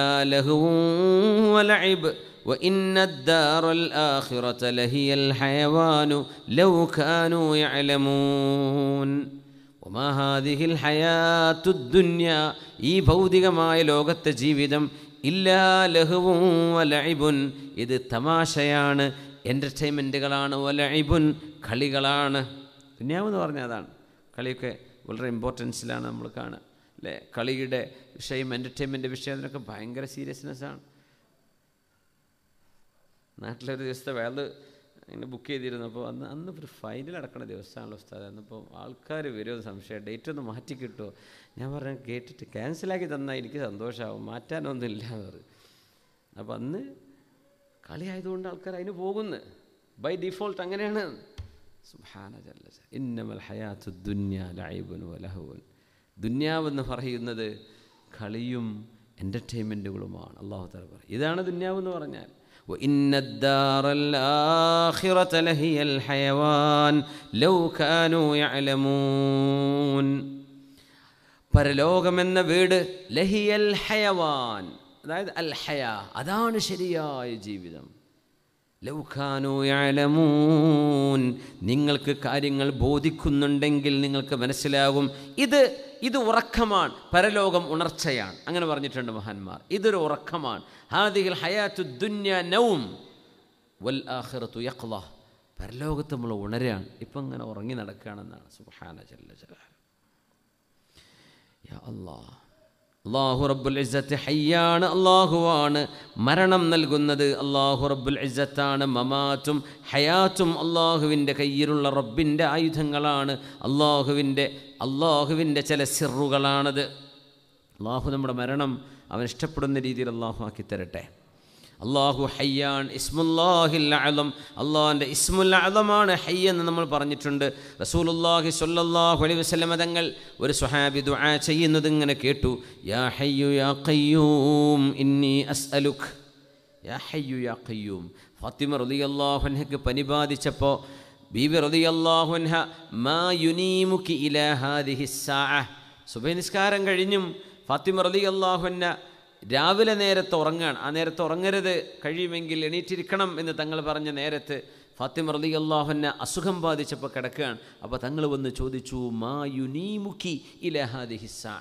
ഈ ഭൗതികമായ ലോകത്തെ ജീവിതം ഇല്ലാ ലഹുവും വലൈബുൻ ഇത് തമാശയാണ് എൻ്റർടൈൻമെൻറ്റുകളാണ് വലൈബുൻ കളികളാണ് ദുന്യാവെന്ന് എന്ന് പറഞ്ഞാൽ അതാണ് കളിയൊക്കെ വളരെ ഇമ്പോർട്ടൻസിലാണ് നമ്മൾ കാണുക അല്ലേ കളിയുടെ വിഷയം എൻ്റർടൈൻമെൻറ്റ് വിഷയം അതിനൊക്കെ ഭയങ്കര സീരിയസ്നെസ്സാണ് നാട്ടിലൊരു ദിവസത്തെ വേള് ഇന്ന് ബുക്ക് ചെയ്തിരുന്നപ്പോൾ അന്ന് അന്ന് ഒരു ഫൈനൽ അടക്കണ ദിവസമാണല്ലോ ഉസ്താദ് അന്നിപ്പോൾ ആൾക്കാർ വരുമെന്ന് സംശയം ഡേറ്റ് ഒന്ന് മാറ്റി കിട്ടുമോ ഞാൻ പറഞ്ഞു കേട്ടിട്ട് ക്യാൻസലാക്കി തന്നാൽ എനിക്ക് സന്തോഷമാവും മാറ്റാനൊന്നുമില്ല എന്ന് പറഞ്ഞു അപ്പോൾ അന്ന് കളി ആയതുകൊണ്ട് ആൾക്കാർ അതിന് പോകുന്നു ബൈ ഡിഫോൾട്ട് അങ്ങനെയാണ് സുഹാന ഇന്നമൽ ദുന്യാവെന്ന് പറയുന്നത് കളിയും എൻ്റർടൈൻമെൻറ്റുകളുമാണ് അള്ളാഹു താല പറയും ഇതാണ് ദുന്യാവെന്ന് പറഞ്ഞാൽ وإن الدار الآخرة لهي الحيوان لو كانوا يعلمون പരലോകമെന്ന വീട് ലഹിയൽ ഹയവാൻ അതായത് അൽ ഹയ അതാണ് ശരിയായ ജീവിതം ലൗഖാനോയാലമൂൻ നിങ്ങൾക്ക് കാര്യങ്ങൾ ബോധിക്കുന്നുണ്ടെങ്കിൽ നിങ്ങൾക്ക് മനസ്സിലാകും ഇത് ഇത് ഉറക്കമാണ് പരലോകം ഉണർച്ചയാണ് അങ്ങനെ പറഞ്ഞിട്ടുണ്ട് മഹാന്മാർ ഇതൊരു ഉറക്കമാണ് ഹാദിഹിൽ ഹയാത്തു ദുന്യ നൗം വൽ ആഹിറത്തു യഖ്ല പരലോകത്ത് നമ്മൾ ഉണരുകയാണ് ഇപ്പം അങ്ങനെ ഉറങ്ങി നടക്കുകയാണെന്നാണ് സുബാന ജല്ല ജലാൽ യാ അല്ലാഹ് അള്ളാഹു റബ്ബുൽ ഇസ്സത്ത് ഹയ്യാണ് അള്ളാഹുവാണ് മരണം നൽകുന്നത് അള്ളാഹു റബ്ബുൽ ഇസ്സത്താണ് മമാത്തും ഹയാത്തും അള്ളാഹുവിൻ്റെ കയ്യിലുള്ള റബ്ബിൻ്റെ ആയുധങ്ങളാണ് അള്ളാഹുവിൻ്റെ അള്ളാഹുവിൻ്റെ ചില സിറുകളാണത് അള്ളാഹു നമ്മുടെ മരണം അവൻ ഇഷ്ടപ്പെടുന്ന രീതിയിൽ അള്ളാഹു ആക്കി തരട്ടെ അള്ളാഹു ഹയ്യാൻ ഇസ്മുല്ലാഹിൽ അലം അള്ളാഹിൻ്റെ ഇസ്മുൽ ഹയ്യ എന്ന് നമ്മൾ പറഞ്ഞിട്ടുണ്ട് റസൂലുല്ലാഹി സൊല്ലാഹു അലൈ വസ്ലമ തങ്ങൾ ഒരു സുഹാബി ദുആ ചെയ്യുന്നത് ഇങ്ങനെ കേട്ടു യാ ഹയ്യു യാ ഖയ്യൂം ഇന്നി അസ്അലുഖ് യാ ഹയ്യു യാ ഖയ്യൂം ഫാത്തിമ റളിയല്ലാഹുൻഹയ്ക്ക് പനി ബാധിച്ചപ്പോൾ ബീവി റളിയല്ലാഹുൻഹ മാ യുനീമുക്കി ഇലാ ഹാദിഹി സ്സാഅ സുബഹ നിസ്കാരം കഴിഞ്ഞും ഫാത്തിമ റളിയല്ലാഹുന്ന രാവിലെ നേരത്തെ ഉറങ്ങാൻ ആ നേരത്തെ ഉറങ്ങരുത് കഴിയുമെങ്കിൽ എണീറ്റിരിക്കണം എന്ന് തങ്ങൾ പറഞ്ഞ നേരത്ത് ഫാത്തിമ റലി അള്ളാഹുന്നെ അസുഖം ബാധിച്ചപ്പോൾ കിടക്കുകയാണ് അപ്പോൾ തങ്ങൾ വന്ന് ചോദിച്ചു മാ യുനീമുഖി ഇലഹാദി ഹിസ്സാ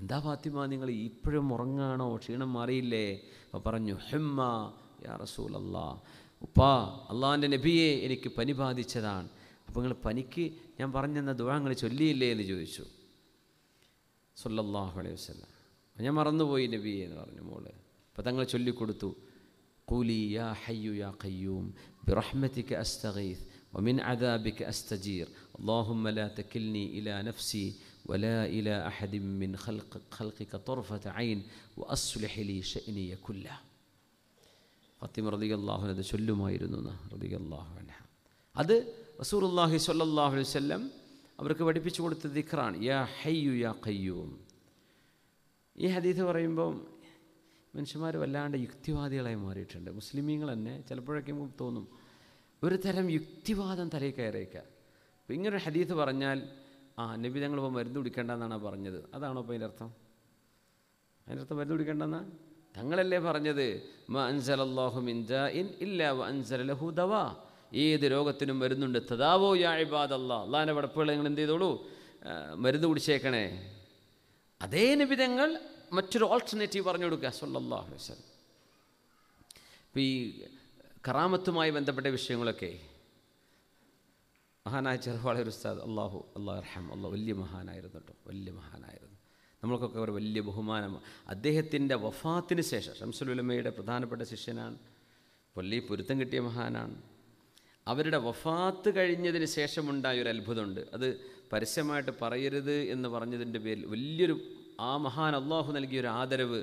എന്താ ഫാത്തിമ നിങ്ങൾ ഇപ്പോഴും ഉറങ്ങാണോ ക്ഷീണം മാറിയില്ലേ അപ്പോൾ പറഞ്ഞു ഹെമ്മ യാ റസൂൽ ഉപ്പാ അള്ളാഹിൻ്റെ നബിയെ എനിക്ക് പനി ബാധിച്ചതാണ് അപ്പോൾ നിങ്ങൾ പനിക്ക് ഞാൻ പറഞ്ഞെന്ന ദുവാങ്ങൾ ചൊല്ലിയില്ലേ എന്ന് ചോദിച്ചു സല്ലല്ലാഹു അലൈഹി വസല്ലം ഞാൻ മറന്നുപോയി നബി എന്ന് പറഞ്ഞു മോള് അപ്പം തങ്ങളെ ചൊല്ലിക്കൊടുത്തു കൂലി യാ ഹയ്യു യാ ഖയ്യൂം ബിറഹ്മത്തിക്ക് അസ്തഖീഫ് ومن عذابك أستجير اللهم لا تكلني إلى نفسي ولا إلى أحد من خلق خلقك طرفة عين وأصلح لي شأني كله فاطمة رضي الله عنها شل ما يردنا رضي الله عنها هذا رسول الله صلى الله عليه وسلم أبرك بدي بيش ورد يا حي يا قيوم ഈ ഹദീസ് പറയുമ്പം മനുഷ്യന്മാർ വല്ലാണ്ട് യുക്തിവാദികളായി മാറിയിട്ടുണ്ട് മുസ്ലിമീങ്ങൾ തന്നെ ചിലപ്പോഴൊക്കെ തോന്നും ഒരു തരം യുക്തിവാദം തലയിൽ കയറിയേക്കുക അപ്പോൾ ഒരു ഹദീസ് പറഞ്ഞാൽ ആ നബി ഞങ്ങൾ ഇപ്പോൾ മരുന്ന് കുടിക്കേണ്ടെന്നാണ് പറഞ്ഞത് അതാണോ അപ്പോൾ അതിൻ്റെ അർത്ഥം അതിൻ്റെ അർത്ഥം മരുന്ന് കുടിക്കേണ്ടെന്നാ തങ്ങളല്ലേ പറഞ്ഞത് മ മിൻജ ഇൻ ഇല്ല അൻസലഹു ദവാ ഏത് രോഗത്തിനും മരുന്നുണ്ട് തദാവോ യാ അള്ളാഹ് അള്ളാഹിൻ്റെ പടപ്പുകൾ നിങ്ങൾ എന്ത് ചെയ്തോളൂ മരുന്ന് കുടിച്ചേക്കണേ അതേ നിബിതങ്ങൾ മറ്റൊരു ഓൾട്ടർനേറ്റീവ് പറഞ്ഞു കൊടുക്കുക സല്ലാഹു വസ്ലം ഇപ്പോൾ ഈ കറാമത്തുമായി ബന്ധപ്പെട്ട വിഷയങ്ങളൊക്കെ മഹാനായ ചെറുവാളെ ഒരു ഉസ്താദ് അള്ളാഹു അള്ളാഹു അർഹാം അള്ളാഹു വലിയ മഹാനായിരുന്നു കേട്ടോ വലിയ മഹാനായിരുന്നു നമ്മൾക്കൊക്കെ ഒരു വലിയ ബഹുമാനം അദ്ദേഹത്തിൻ്റെ വഫാത്തിന് ശേഷം ഷംസുലുലമയുടെ പ്രധാനപ്പെട്ട ശിഷ്യനാണ് പൊല്ലി പൊരുത്തം കിട്ടിയ മഹാനാണ് അവരുടെ വഫാത്ത് കഴിഞ്ഞതിന് ശേഷമുണ്ടായൊരു അത്ഭുതമുണ്ട് അത് പരസ്യമായിട്ട് പറയരുത് എന്ന് പറഞ്ഞതിൻ്റെ പേരിൽ വലിയൊരു ആ മഹാൻ അള്ളാഹു നൽകിയൊരു ആദരവ്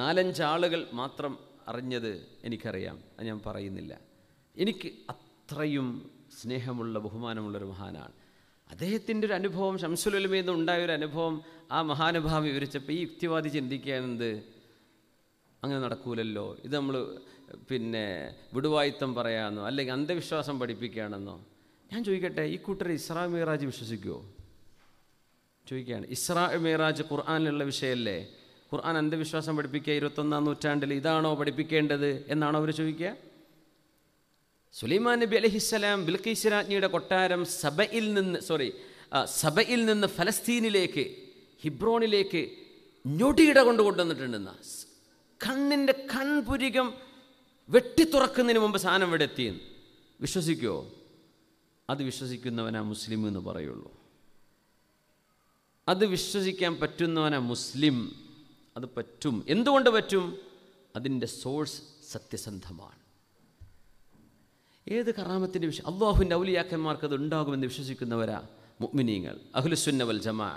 നാലഞ്ചാളുകൾ മാത്രം അറിഞ്ഞത് എനിക്കറിയാം അത് ഞാൻ പറയുന്നില്ല എനിക്ക് അത്രയും സ്നേഹമുള്ള ബഹുമാനമുള്ളൊരു മഹാനാണ് അദ്ദേഹത്തിൻ്റെ ഒരു അനുഭവം ശംസുലുലമയിൽ നിന്ന് ഉണ്ടായൊരു അനുഭവം ആ മഹാനുഭാവം വിവരിച്ചപ്പോൾ ഈ യുക്തിവാദി ചിന്തിക്കുന്നത് അങ്ങനെ നടക്കൂലല്ലോ ഇത് നമ്മൾ പിന്നെ വിടുവായിത്തം പറയാമെന്നോ അല്ലെങ്കിൽ അന്ധവിശ്വാസം പഠിപ്പിക്കുകയാണെന്നോ ഞാൻ ചോദിക്കട്ടെ ഈ കൂട്ടർ ഇസ്രാ മീറാജ് വിശ്വസിക്കുമോ ചോദിക്കുകയാണ് ഇസ്രാ മീറാജ് ഖുർആാനിലുള്ള വിഷയമല്ലേ ഖുർആൻ അന്ധവിശ്വാസം പഠിപ്പിക്കുക ഇരുപത്തൊന്നാം നൂറ്റാണ്ടിൽ ഇതാണോ പഠിപ്പിക്കേണ്ടത് എന്നാണോ അവർ ചോദിക്കുക സുലൈമാൻ നബി അലഹിസ്സലാം ബിൽക്കീസ് രാജ്ഞിയുടെ കൊട്ടാരം സബയിൽ നിന്ന് സോറി സബയിൽ നിന്ന് ഫലസ്തീനിലേക്ക് ഹിബ്രോണിലേക്ക് ഞൊടിയിട കൊണ്ട് കൊണ്ടുവന്നിട്ടുണ്ടെന്ന കണ്ണിൻ്റെ കൺപുരികം വെട്ടിത്തുറക്കുന്നതിന് മുമ്പ് സാധനം ഇവിടെ എത്തിയെന്ന് വിശ്വസിക്കുമോ അത് വിശ്വസിക്കുന്നവനാ മുസ്ലിം എന്ന് പറയുള്ളൂ അത് വിശ്വസിക്കാൻ പറ്റുന്നവനാ മുസ്ലിം അത് പറ്റും എന്തുകൊണ്ട് പറ്റും അതിൻ്റെ സോഴ്സ് സത്യസന്ധമാണ് ഏത് കറാമത്തിൻ്റെ വിഷയം അള്ളാഹുവിൻ്റെ ഔലിയാക്കന്മാർക്ക് അത് ഉണ്ടാകുമെന്ന് വിശ്വസിക്കുന്നവരാ മുഗ്മിനീങ്ങൾ അഹുലുസുന്നവൽ ജമാ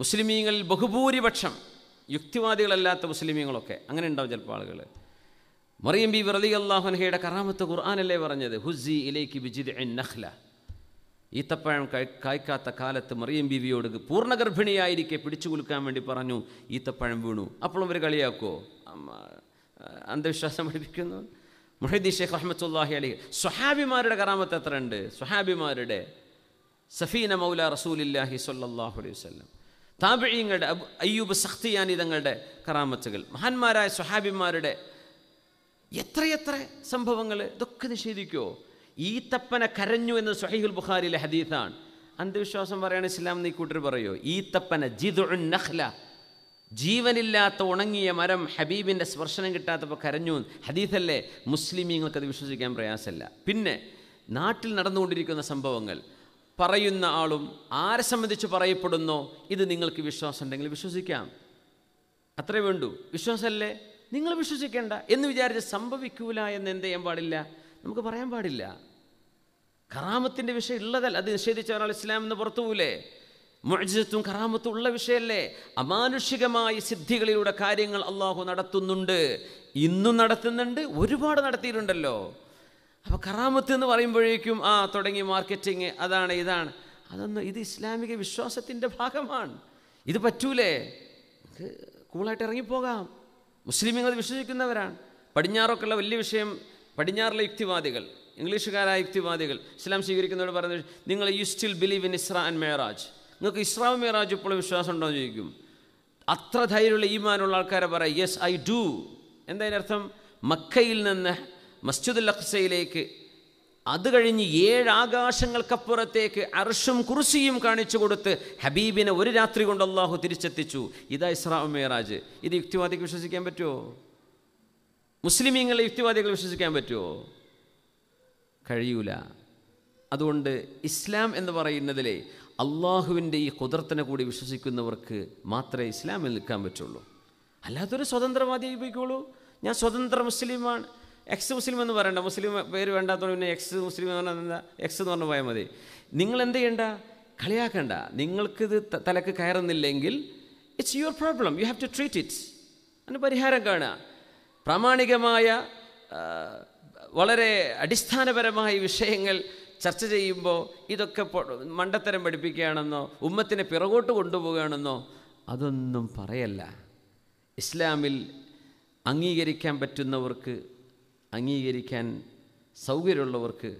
മുസ്ലിമീങ്ങളിൽ ബഹുഭൂരിപക്ഷം യുക്തിവാദികളല്ലാത്ത മുസ്ലിമീങ്ങളൊക്കെ അങ്ങനെ ഉണ്ടാവും ചിലപ്പോൾ ആളുകൾ മറിയം ബി വറലി അള്ളാഹുൻഹയുടെ കറാമത്ത് ഖുർആാനല്ലേ പറഞ്ഞത് ഹുസി ഇലേക്ക് ബിജിദ് എൻ നഹ്ല ഈത്തപ്പഴം കായ്ക്കാത്ത കാലത്ത് മറിയം ബീവിയോട് പൂർണ്ണഗർഭിണിയായിരിക്കെ പിടിച്ചു കൊടുക്കാൻ വേണ്ടി പറഞ്ഞു ഈത്തപ്പഴം വീണു അപ്പോൾ അവർ കളിയാക്കുമോ അന്ധവിശ്വാസം പഠിപ്പിക്കുന്നു മുഹദ്ദീ ഷെയ്ഖ് അഹമ്മദ്ാഹി അലി സ്വഹാബിമാരുടെ കറാമത്ത് എത്ര ഉണ്ട് സ്വഹാബിമാരുടെ സഫീന മൗല റസൂലില്ലാഹി സല്ലാഹു അലൈഹി വസ്ലം താബിഴിങ്ങളുടെ അയ്യൂബ് സഖ്തിയാനി തങ്ങളുടെ കറാമത്തുകൾ മഹാന്മാരായ സ്വഹാബിമാരുടെ എത്രയെത്ര സംഭവങ്ങൾ ഇതൊക്കെ നിഷേധിക്കുമോ തപ്പന കരഞ്ഞു എന്ന് സഹീഹുൽ ബുഖാരിയിലെ ഹദീത്താണ് അന്ധവിശ്വാസം പറയാണ് ഇസ്ലാം നീ കൂട്ടർ പറയോ ഈത്തപ്പന ജിദു നഖ്ല ജീവനില്ലാത്ത ഉണങ്ങിയ മരം ഹബീബിൻ്റെ സ്പർശനം കിട്ടാത്തപ്പോൾ കരഞ്ഞു ഹദീഥല്ലേ മുസ്ലിമീങ്ങൾക്കത് വിശ്വസിക്കാൻ പ്രയാസമല്ല പിന്നെ നാട്ടിൽ നടന്നുകൊണ്ടിരിക്കുന്ന സംഭവങ്ങൾ പറയുന്ന ആളും ആരെ സംബന്ധിച്ച് പറയപ്പെടുന്നോ ഇത് നിങ്ങൾക്ക് വിശ്വാസം ഉണ്ടെങ്കിൽ വിശ്വസിക്കാം അത്രേ വേണ്ടു വിശ്വാസമല്ലേ നിങ്ങൾ വിശ്വസിക്കേണ്ട എന്ന് വിചാരിച്ച് സംഭവിക്കൂല എന്ന് എന്ത് ചെയ്യാൻ പാടില്ല നമുക്ക് പറയാൻ പാടില്ല കറാമത്തിൻ്റെ വിഷയം ഉള്ളതല്ല അത് നിഷേധിച്ച ഒരാൾ ഇസ്ലാം എന്ന് പുറത്തു പോലേ കറാമത്തും ഉള്ള വിഷയമല്ലേ അമാനുഷികമായ സിദ്ധികളിലൂടെ കാര്യങ്ങൾ അള്ളാഹു നടത്തുന്നുണ്ട് ഇന്നും നടത്തുന്നുണ്ട് ഒരുപാട് നടത്തിയിട്ടുണ്ടല്ലോ അപ്പോൾ കറാമത്ത് എന്ന് പറയുമ്പോഴേക്കും ആ തുടങ്ങി മാർക്കറ്റിങ് അതാണ് ഇതാണ് അതൊന്നും ഇത് ഇസ്ലാമിക വിശ്വാസത്തിൻ്റെ ഭാഗമാണ് ഇത് പറ്റൂലേ കൂളായിട്ട് ഇറങ്ങിപ്പോകാം മുസ്ലിമുകൾ വിശ്വസിക്കുന്നവരാണ് പടിഞ്ഞാറൊക്കെയുള്ള വലിയ വിഷയം പടിഞ്ഞാറിലെ യുക്തിവാദികൾ ഇംഗ്ലീഷുകാരായ യുക്തിവാദികൾ ഇസ്ലാം സ്വീകരിക്കുന്നവർ പറയുന്നത് നിങ്ങൾ you still believe in Isra and Miraj നിങ്ങൾക്ക് ഇസ്രാ മേറാജ് ഇപ്പോഴും വിശ്വാസം ഉണ്ടോ എന്ന് ചോദിക്കും അത്ര ധൈര്യമുള്ള ഈമാനുള്ള ആൾക്കാരെ പറയാം യെസ് ഐ ഡു എന്താ അർത്ഥം മക്കയിൽ നിന്ന് മസ്ജിദുൽ അഖ്സയിലേക്ക് അത് കഴിഞ്ഞ് ഏഴാകാശങ്ങൾക്കപ്പുറത്തേക്ക് അർഷും കുറിശിയും കാണിച്ചു കൊടുത്ത് ഹബീബിനെ ഒരു രാത്രി കൊണ്ട് അള്ളാഹു തിരിച്ചെത്തിച്ചു ഇതാ ഇസ്രാ മേറാജ് ഇത് യുക്തിവാദിക്ക് വിശ്വസിക്കാൻ പറ്റുമോ മുസ്ലിമീങ്ങളെ യുക്തിവാദികൾ വിശ്വസിക്കാൻ പറ്റുമോ കഴിയൂല അതുകൊണ്ട് ഇസ്ലാം എന്ന് പറയുന്നതിലെ അള്ളാഹുവിൻ്റെ ഈ കുതിർത്തനെ കൂടി വിശ്വസിക്കുന്നവർക്ക് മാത്രമേ ഇസ്ലാമിൽ നിൽക്കാൻ പറ്റുള്ളൂ അല്ലാത്തൊരു സ്വതന്ത്രവാദിയായി പോയിക്കോളൂ ഞാൻ സ്വതന്ത്ര മുസ്ലിമാണ് എക്സ് മുസ്ലിം എന്ന് പറയണ്ട മുസ്ലിം പേര് വേണ്ടാത്തതുകൊണ്ട് പിന്നെ എക്സ് മുസ്ലിം എന്ന് പറഞ്ഞാൽ എന്താ എക്സ് എന്ന് പറഞ്ഞു പോയാൽ മതി നിങ്ങൾ എന്ത് ചെയ്യണ്ട കളിയാക്കണ്ട നിങ്ങൾക്കിത് തലക്ക് കയറുന്നില്ലെങ്കിൽ it's your problem you have to treat it അതിന് പരിഹാരം കാണുക പ്രാമാണികമായ വളരെ അടിസ്ഥാനപരമായ വിഷയങ്ങൾ ചർച്ച ചെയ്യുമ്പോൾ ഇതൊക്കെ മണ്ടത്തരം പഠിപ്പിക്കുകയാണെന്നോ ഉമ്മത്തിനെ പിറകോട്ട് കൊണ്ടുപോവുകയാണെന്നോ അതൊന്നും പറയല്ല ഇസ്ലാമിൽ അംഗീകരിക്കാൻ പറ്റുന്നവർക്ക് അംഗീകരിക്കാൻ സൗകര്യമുള്ളവർക്ക്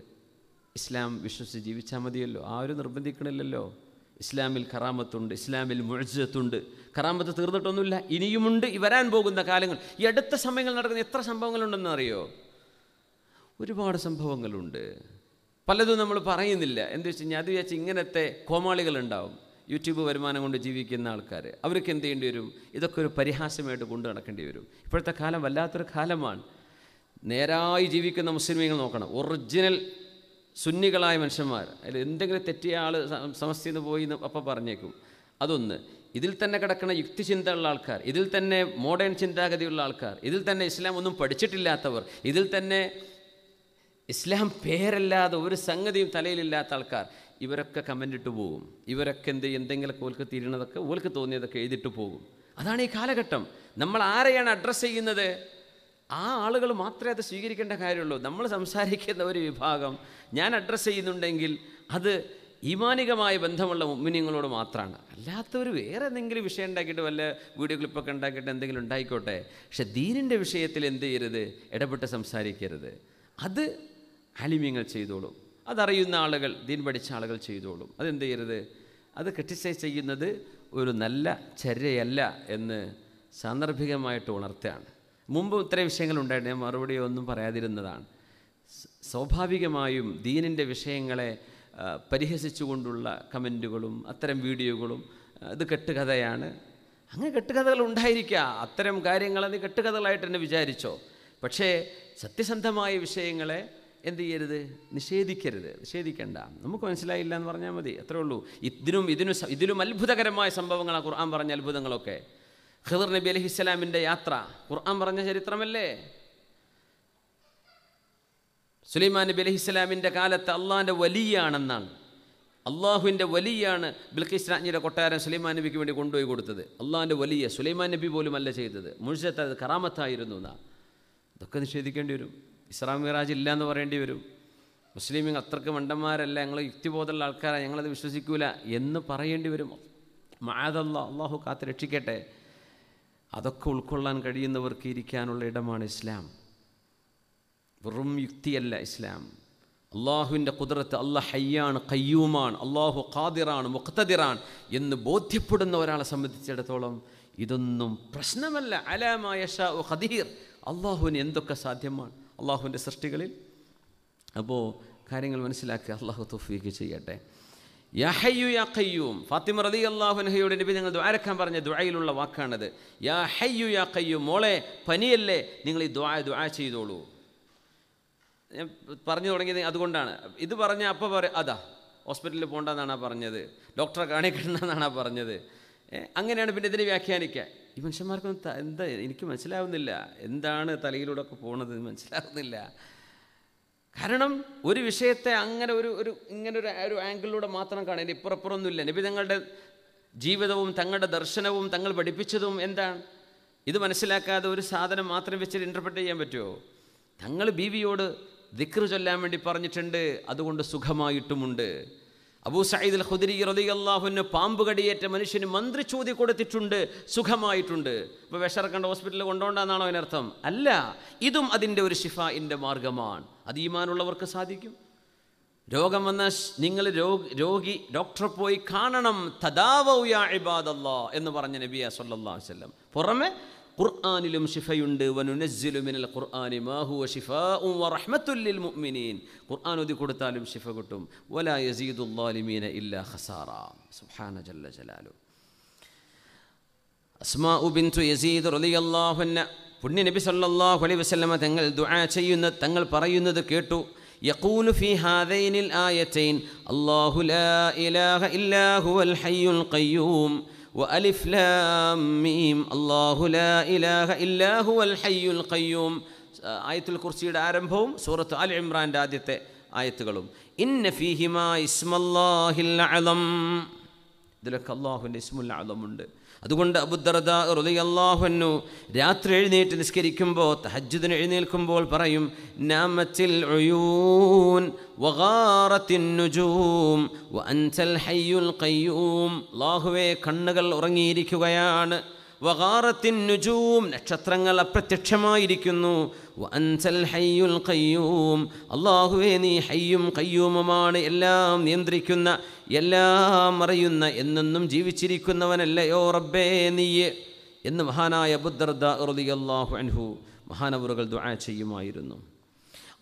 ഇസ്ലാം വിശ്വസിച്ച് ജീവിച്ചാൽ മതിയല്ലോ ആ ഒരു നിർബന്ധിക്കണില്ലല്ലോ ഇസ്ലാമിൽ കറാമത്തുണ്ട് ഇസ്ലാമിൽ മുഴജത്തുണ്ട് കറാമത്ത് തീർന്നിട്ടൊന്നുമില്ല ഇനിയുമുണ്ട് ഈ വരാൻ പോകുന്ന കാലങ്ങൾ ഈ അടുത്ത സമയങ്ങൾ നടക്കുന്ന എത്ര സംഭവങ്ങളുണ്ടെന്ന് അറിയോ ഒരുപാട് സംഭവങ്ങളുണ്ട് പലതും നമ്മൾ പറയുന്നില്ല എന്ത് വെച്ച് കഴിഞ്ഞാൽ അത് വിചാരിച്ച് ഇങ്ങനത്തെ കോമാളികളുണ്ടാവും യൂട്യൂബ് വരുമാനം കൊണ്ട് ജീവിക്കുന്ന ആൾക്കാർ അവർക്ക് എന്ത് ചെയ്യേണ്ടി വരും ഇതൊക്കെ ഒരു പരിഹാസമായിട്ട് കൊണ്ടു നടക്കേണ്ടി വരും ഇപ്പോഴത്തെ കാലം വല്ലാത്തൊരു കാലമാണ് നേരായി ജീവിക്കുന്ന മുസ്ലിമീങ്ങൾ നോക്കണം ഒറിജിനൽ സുന്നികളായ മനുഷ്യന്മാർ അതിൽ എന്തെങ്കിലും തെറ്റിയ ആൾ നിന്ന് പോയി അപ്പം പറഞ്ഞേക്കും അതൊന്ന് ഇതിൽ തന്നെ കിടക്കുന്ന യുക്തിചിന്തയുള്ള ആൾക്കാർ ഇതിൽ തന്നെ മോഡേൺ ചിന്താഗതിയുള്ള ആൾക്കാർ ഇതിൽ തന്നെ ഇസ്ലാം ഒന്നും പഠിച്ചിട്ടില്ലാത്തവർ ഇതിൽ തന്നെ ഇസ്ലാം പേരല്ലാതെ ഒരു സംഗതിയും തലയിലില്ലാത്ത ആൾക്കാർ ഇവരൊക്കെ കമൻ്റ് ഇട്ട് പോകും ഇവരൊക്കെ എന്ത് എന്തെങ്കിലുമൊക്കെ ഓൽക്ക് തീരണതൊക്കെ ഓൽക്ക് തോന്നിയതൊക്കെ എഴുതിട്ട് പോകും അതാണ് ഈ കാലഘട്ടം നമ്മൾ ആരെയാണ് അഡ്രസ്സ് ചെയ്യുന്നത് ആ ആളുകൾ മാത്രമേ അത് സ്വീകരിക്കേണ്ട കാര്യമുള്ളൂ നമ്മൾ സംസാരിക്കുന്ന ഒരു വിഭാഗം ഞാൻ അഡ്രസ്സ് ചെയ്യുന്നുണ്ടെങ്കിൽ അത് ഈമാനികമായ ബന്ധമുള്ള മുമ്മിനിങ്ങളോട് മാത്രമാണ് അല്ലാത്തവർ വേറെ എന്തെങ്കിലും വിഷയം ഉണ്ടാക്കിയിട്ട് വല്ല വീഡിയോ ക്ലിപ്പൊക്കെ ഉണ്ടാക്കിയിട്ട് എന്തെങ്കിലും ഉണ്ടായിക്കോട്ടെ പക്ഷെ ദീനിൻ്റെ വിഷയത്തിൽ എന്ത് ചെയ്യരുത് ഇടപെട്ട് സംസാരിക്കരുത് അത് അലിമ്യങ്ങൾ ചെയ്തോളും അതറിയുന്ന ആളുകൾ ദീൻ പഠിച്ച ആളുകൾ ചെയ്തോളും അതെന്ത് ചെയ്യരുത് അത് ക്രിറ്റിസൈസ് ചെയ്യുന്നത് ഒരു നല്ല ചര്യയല്ല എന്ന് സാന്ദർഭികമായിട്ട് ഉണർത്തുകയാണ് മുമ്പ് ഇത്രയും വിഷയങ്ങൾ ഉണ്ടായിട്ട് ഞാൻ മറുപടി ഒന്നും പറയാതിരുന്നതാണ് സ്വാഭാവികമായും ദീനിൻ്റെ വിഷയങ്ങളെ പരിഹസിച്ചുകൊണ്ടുള്ള കമൻറ്റുകളും അത്തരം വീഡിയോകളും ഇത് കെട്ടുകഥയാണ് അങ്ങനെ കെട്ടുകഥകൾ ഉണ്ടായിരിക്കുക അത്തരം കാര്യങ്ങൾ അത് കെട്ടുകഥകളായിട്ട് തന്നെ വിചാരിച്ചോ പക്ഷേ സത്യസന്ധമായ വിഷയങ്ങളെ എന്ത് ചെയ്യരുത് നിഷേധിക്കരുത് നിഷേധിക്കേണ്ട നമുക്ക് മനസ്സിലായില്ല എന്ന് പറഞ്ഞാൽ മതി അത്രേ ഉള്ളൂ ഇതിനും ഇതിനും ഇതിലും അത്ഭുതകരമായ സംഭവങ്ങളാണ് ഖുർആൻ പറഞ്ഞ അത്ഭുതങ്ങളൊക്കെ ഖിദർ നബി ഇസ്ലാമിൻ്റെ യാത്ര ഖുർആൻ പറഞ്ഞ ചരിത്രമല്ലേ സുലൈമാൻ നബി ഇസ്ലാമിൻ്റെ കാലത്ത് അള്ളാഹിൻ്റെ വലിയാണെന്നാണ് അള്ളാഹുവിൻ്റെ വലിയാണ് ബിൽഖീസ് രാജ്ഞിയുടെ കൊട്ടാരം സുലൈമാൻ നബിക്ക് വേണ്ടി കൊണ്ടുപോയി കൊടുത്തത് അള്ളാഹിൻ്റെ വലിയ സുലൈമാൻ നബി പോലും അല്ല ചെയ്തത് മുഴുവത്ത് അത് കറാമത്തായിരുന്നു എന്നാണ് ഇതൊക്കെ നിഷേധിക്കേണ്ടി വരും ഇസ്ലാം മിറാജ് ഇല്ല എന്ന് പറയേണ്ടി വരും മുസ്ലിം അത്രക്ക് മണ്ടന്മാരല്ല ഞങ്ങൾ യുക്തിബോധമുള്ള ആൾക്കാരാണ് ഞങ്ങളത് വിശ്വസിക്കൂല എന്ന് പറയേണ്ടി വരും മാതല്ല അള്ളാഹു കാത്ത് രക്ഷിക്കട്ടെ അതൊക്കെ ഉൾക്കൊള്ളാൻ കഴിയുന്നവർക്ക് ഇരിക്കാനുള്ള ഇടമാണ് ഇസ്ലാം വെറും യുക്തിയല്ല ഇസ്ലാം അള്ളാഹുവിൻ്റെ കുതിരത്ത് അള്ളാഹ് ഹയ്യാണ് കയ്യൂമാണ് അള്ളാഹു ഖാദിറാണ് മുഖ്തദിറാണ് എന്ന് ബോധ്യപ്പെടുന്ന ഒരാളെ സംബന്ധിച്ചിടത്തോളം ഇതൊന്നും പ്രശ്നമല്ല അലാമായ ഷാ ഖദീർ അള്ളാഹുവിന് എന്തൊക്കെ സാധ്യമാണ് അള്ളാഹുവിൻ്റെ സൃഷ്ടികളിൽ അപ്പോൾ കാര്യങ്ങൾ മനസ്സിലാക്കി അള്ളാഹു തൊഫീക്ക് ചെയ്യട്ടെ യാ യാ ഖയ്യൂം ഫാത്തിമ റതി അള്ളാഹുനഹയോട് നബി ഞങ്ങൾ ദ്വാരക്കാൻ പറഞ്ഞ ദ്വായിലുള്ള വാക്കാണത് യാ ഹയ്യു യാ ഖയ്യൂം മോളെ പനിയല്ലേ നിങ്ങൾ ഈ ദ്വാ ദ്വാ ചെയ്തോളൂ ഞാൻ പറഞ്ഞു തുടങ്ങിയത് അതുകൊണ്ടാണ് ഇത് പറഞ്ഞ അപ്പോൾ പറ അതാ ഹോസ്പിറ്റലിൽ പോകണ്ടെന്നാണ് പറഞ്ഞത് ഡോക്ടറെ കാണിക്കണമെന്നാണ് പറഞ്ഞത് അങ്ങനെയാണ് പിന്നെ ഇതിനെ വ്യാഖ്യാനിക്കുക ഈ മനുഷ്യന്മാർക്കൊന്നും എന്താ എനിക്ക് മനസ്സിലാവുന്നില്ല എന്താണ് തലയിലൂടെ ഒക്കെ പോകണത് മനസ്സിലാവുന്നില്ല കാരണം ഒരു വിഷയത്തെ അങ്ങനെ ഒരു ഒരു ഇങ്ങനെ ഒരു ഒരു ആംഗിളിലൂടെ മാത്രം കാണാൻ ഇപ്പുറപ്പുറമൊന്നുമില്ല നബി തങ്ങളുടെ ജീവിതവും തങ്ങളുടെ ദർശനവും തങ്ങൾ പഠിപ്പിച്ചതും എന്താണ് ഇത് മനസ്സിലാക്കാതെ ഒരു സാധനം മാത്രം വെച്ചിട്ട് ഇൻ്റർപ്രറ്റ് ചെയ്യാൻ പറ്റുമോ തങ്ങൾ ബീവിയോട് ദിക്ർ ചൊല്ലാൻ വേണ്ടി പറഞ്ഞിട്ടുണ്ട് അതുകൊണ്ട് സുഖമായിട്ടുമുണ്ട് അബൂ സയ്യിദ് ഖുദരി റതിയല്ലാഹുവിന് പാമ്പ് കടിയേറ്റ മനുഷ്യന് മന്ത്രിച്ചൂതി കൊടുത്തിട്ടുണ്ട് സുഖമായിട്ടുണ്ട് ഇപ്പോൾ വിഷറക്കേണ്ട ഹോസ്പിറ്റലിൽ കൊണ്ടുപോകണ്ടെന്നാണോ അതിനർത്ഥം അല്ല ഇതും അതിൻ്റെ ഒരു ഇൻ്റെ മാർഗമാണ് അത് ഈമാനുള്ളവർക്ക് സാധിക്കും രോഗം വന്ന നിങ്ങൾ രോഗി ഡോക്ടറെ പോയി കാണണം തദാവൗ യാ ഇബാദല്ലാഹ് എന്ന് പറഞ്ഞ നബിയ സല്ലാ വല്ലം പുറമെ ഖുർആാനിലും ഷിഫയുണ്ട് വനുനസ്ജിലുമിനൽ ഖുർആാനി മാഹുവ ഷിഫാഉം വറഹ്മത്തുല്ലിൽ മുഅ്മിനീൻ ഖുർആൻ ഒതി കൊടുത്താലും ഷിഫ കിട്ടും വലാ യസീദുല്ലാലിമീന ഇല്ലാ ഖസാറ സുബ്ഹാന ജല്ല ജലാലു അസ്മാഉ ബിൻതു യസീദ് റളിയല്ലാഹു അൻഹ പുണ്യ നബി സല്ലല്ലാഹു അലൈഹി വസല്ലമ തങ്ങൾ ദുആ ചെയ്യുന്ന തങ്ങൾ പറയുന്നത് കേട്ടു يقول في هذين الآيتين الله لا إله إلا هو الحي القيوم وألف لام ميم الله لا إله إلا هو الحي القيوم آية الكرسي الأرمبوم سورة آل عمران دادت آية تقلوم إن فيهما اسم الله العظم دلك الله الاسم العظم الله അതുകൊണ്ട് അബുദർദ റുലിയല്ലാഹുന്നു രാത്രി എഴുന്നേറ്റ് നിസ്കരിക്കുമ്പോൾ തഹജ്ജുദിന് എഴുന്നേൽക്കുമ്പോൾ പറയും നാമത്തിൽ ഒയൂൻ വകാറത്തിന്നുജൂം കണ്ണുകൾ ഉറങ്ങിയിരിക്കുകയാണ് നുജൂം നക്ഷത്രങ്ങൾ അപ്രത്യക്ഷമായിരിക്കുന്നു അൻസൽ ഹയ്യുൽ കയ്യൂം അള്ളാഹുവേ നീ ഹയ്യും കയ്യൂമുമാണ് എല്ലാം നിയന്ത്രിക്കുന്ന എല്ലാം അറിയുന്ന എന്നെന്നും ജീവിച്ചിരിക്കുന്നവനല്ലയോ റബ്ബേ നീയെ എന്ന് മഹാനായ ബുദ്ധർദ റളിയല്ലാഹു അൻഹു മഹാനവറുകൾ ദുആ ചെയ്യുമായിരുന്നു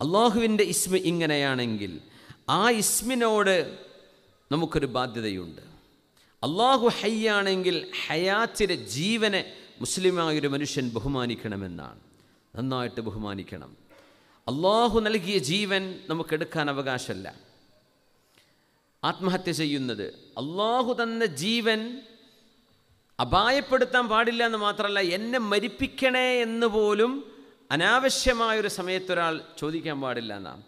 അള്ളാഹുവിൻ്റെ ഇസ്മ ഇങ്ങനെയാണെങ്കിൽ ആ ഇസ്മിനോട് നമുക്കൊരു ബാധ്യതയുണ്ട് അള്ളാഹു ഹയ്യാണെങ്കിൽ ഹയാത്തിലെ ജീവനെ മുസ്ലിമായൊരു മനുഷ്യൻ ബഹുമാനിക്കണമെന്നാണ് നന്നായിട്ട് ബഹുമാനിക്കണം അള്ളാഹു നൽകിയ ജീവൻ നമുക്കെടുക്കാൻ അവകാശമല്ല ആത്മഹത്യ ചെയ്യുന്നത് അള്ളാഹു തന്ന ജീവൻ അപായപ്പെടുത്താൻ പാടില്ല എന്ന് മാത്രമല്ല എന്നെ മരിപ്പിക്കണേ എന്ന് പോലും അനാവശ്യമായൊരു സമയത്തൊരാൾ ചോദിക്കാൻ പാടില്ല എന്നാണ്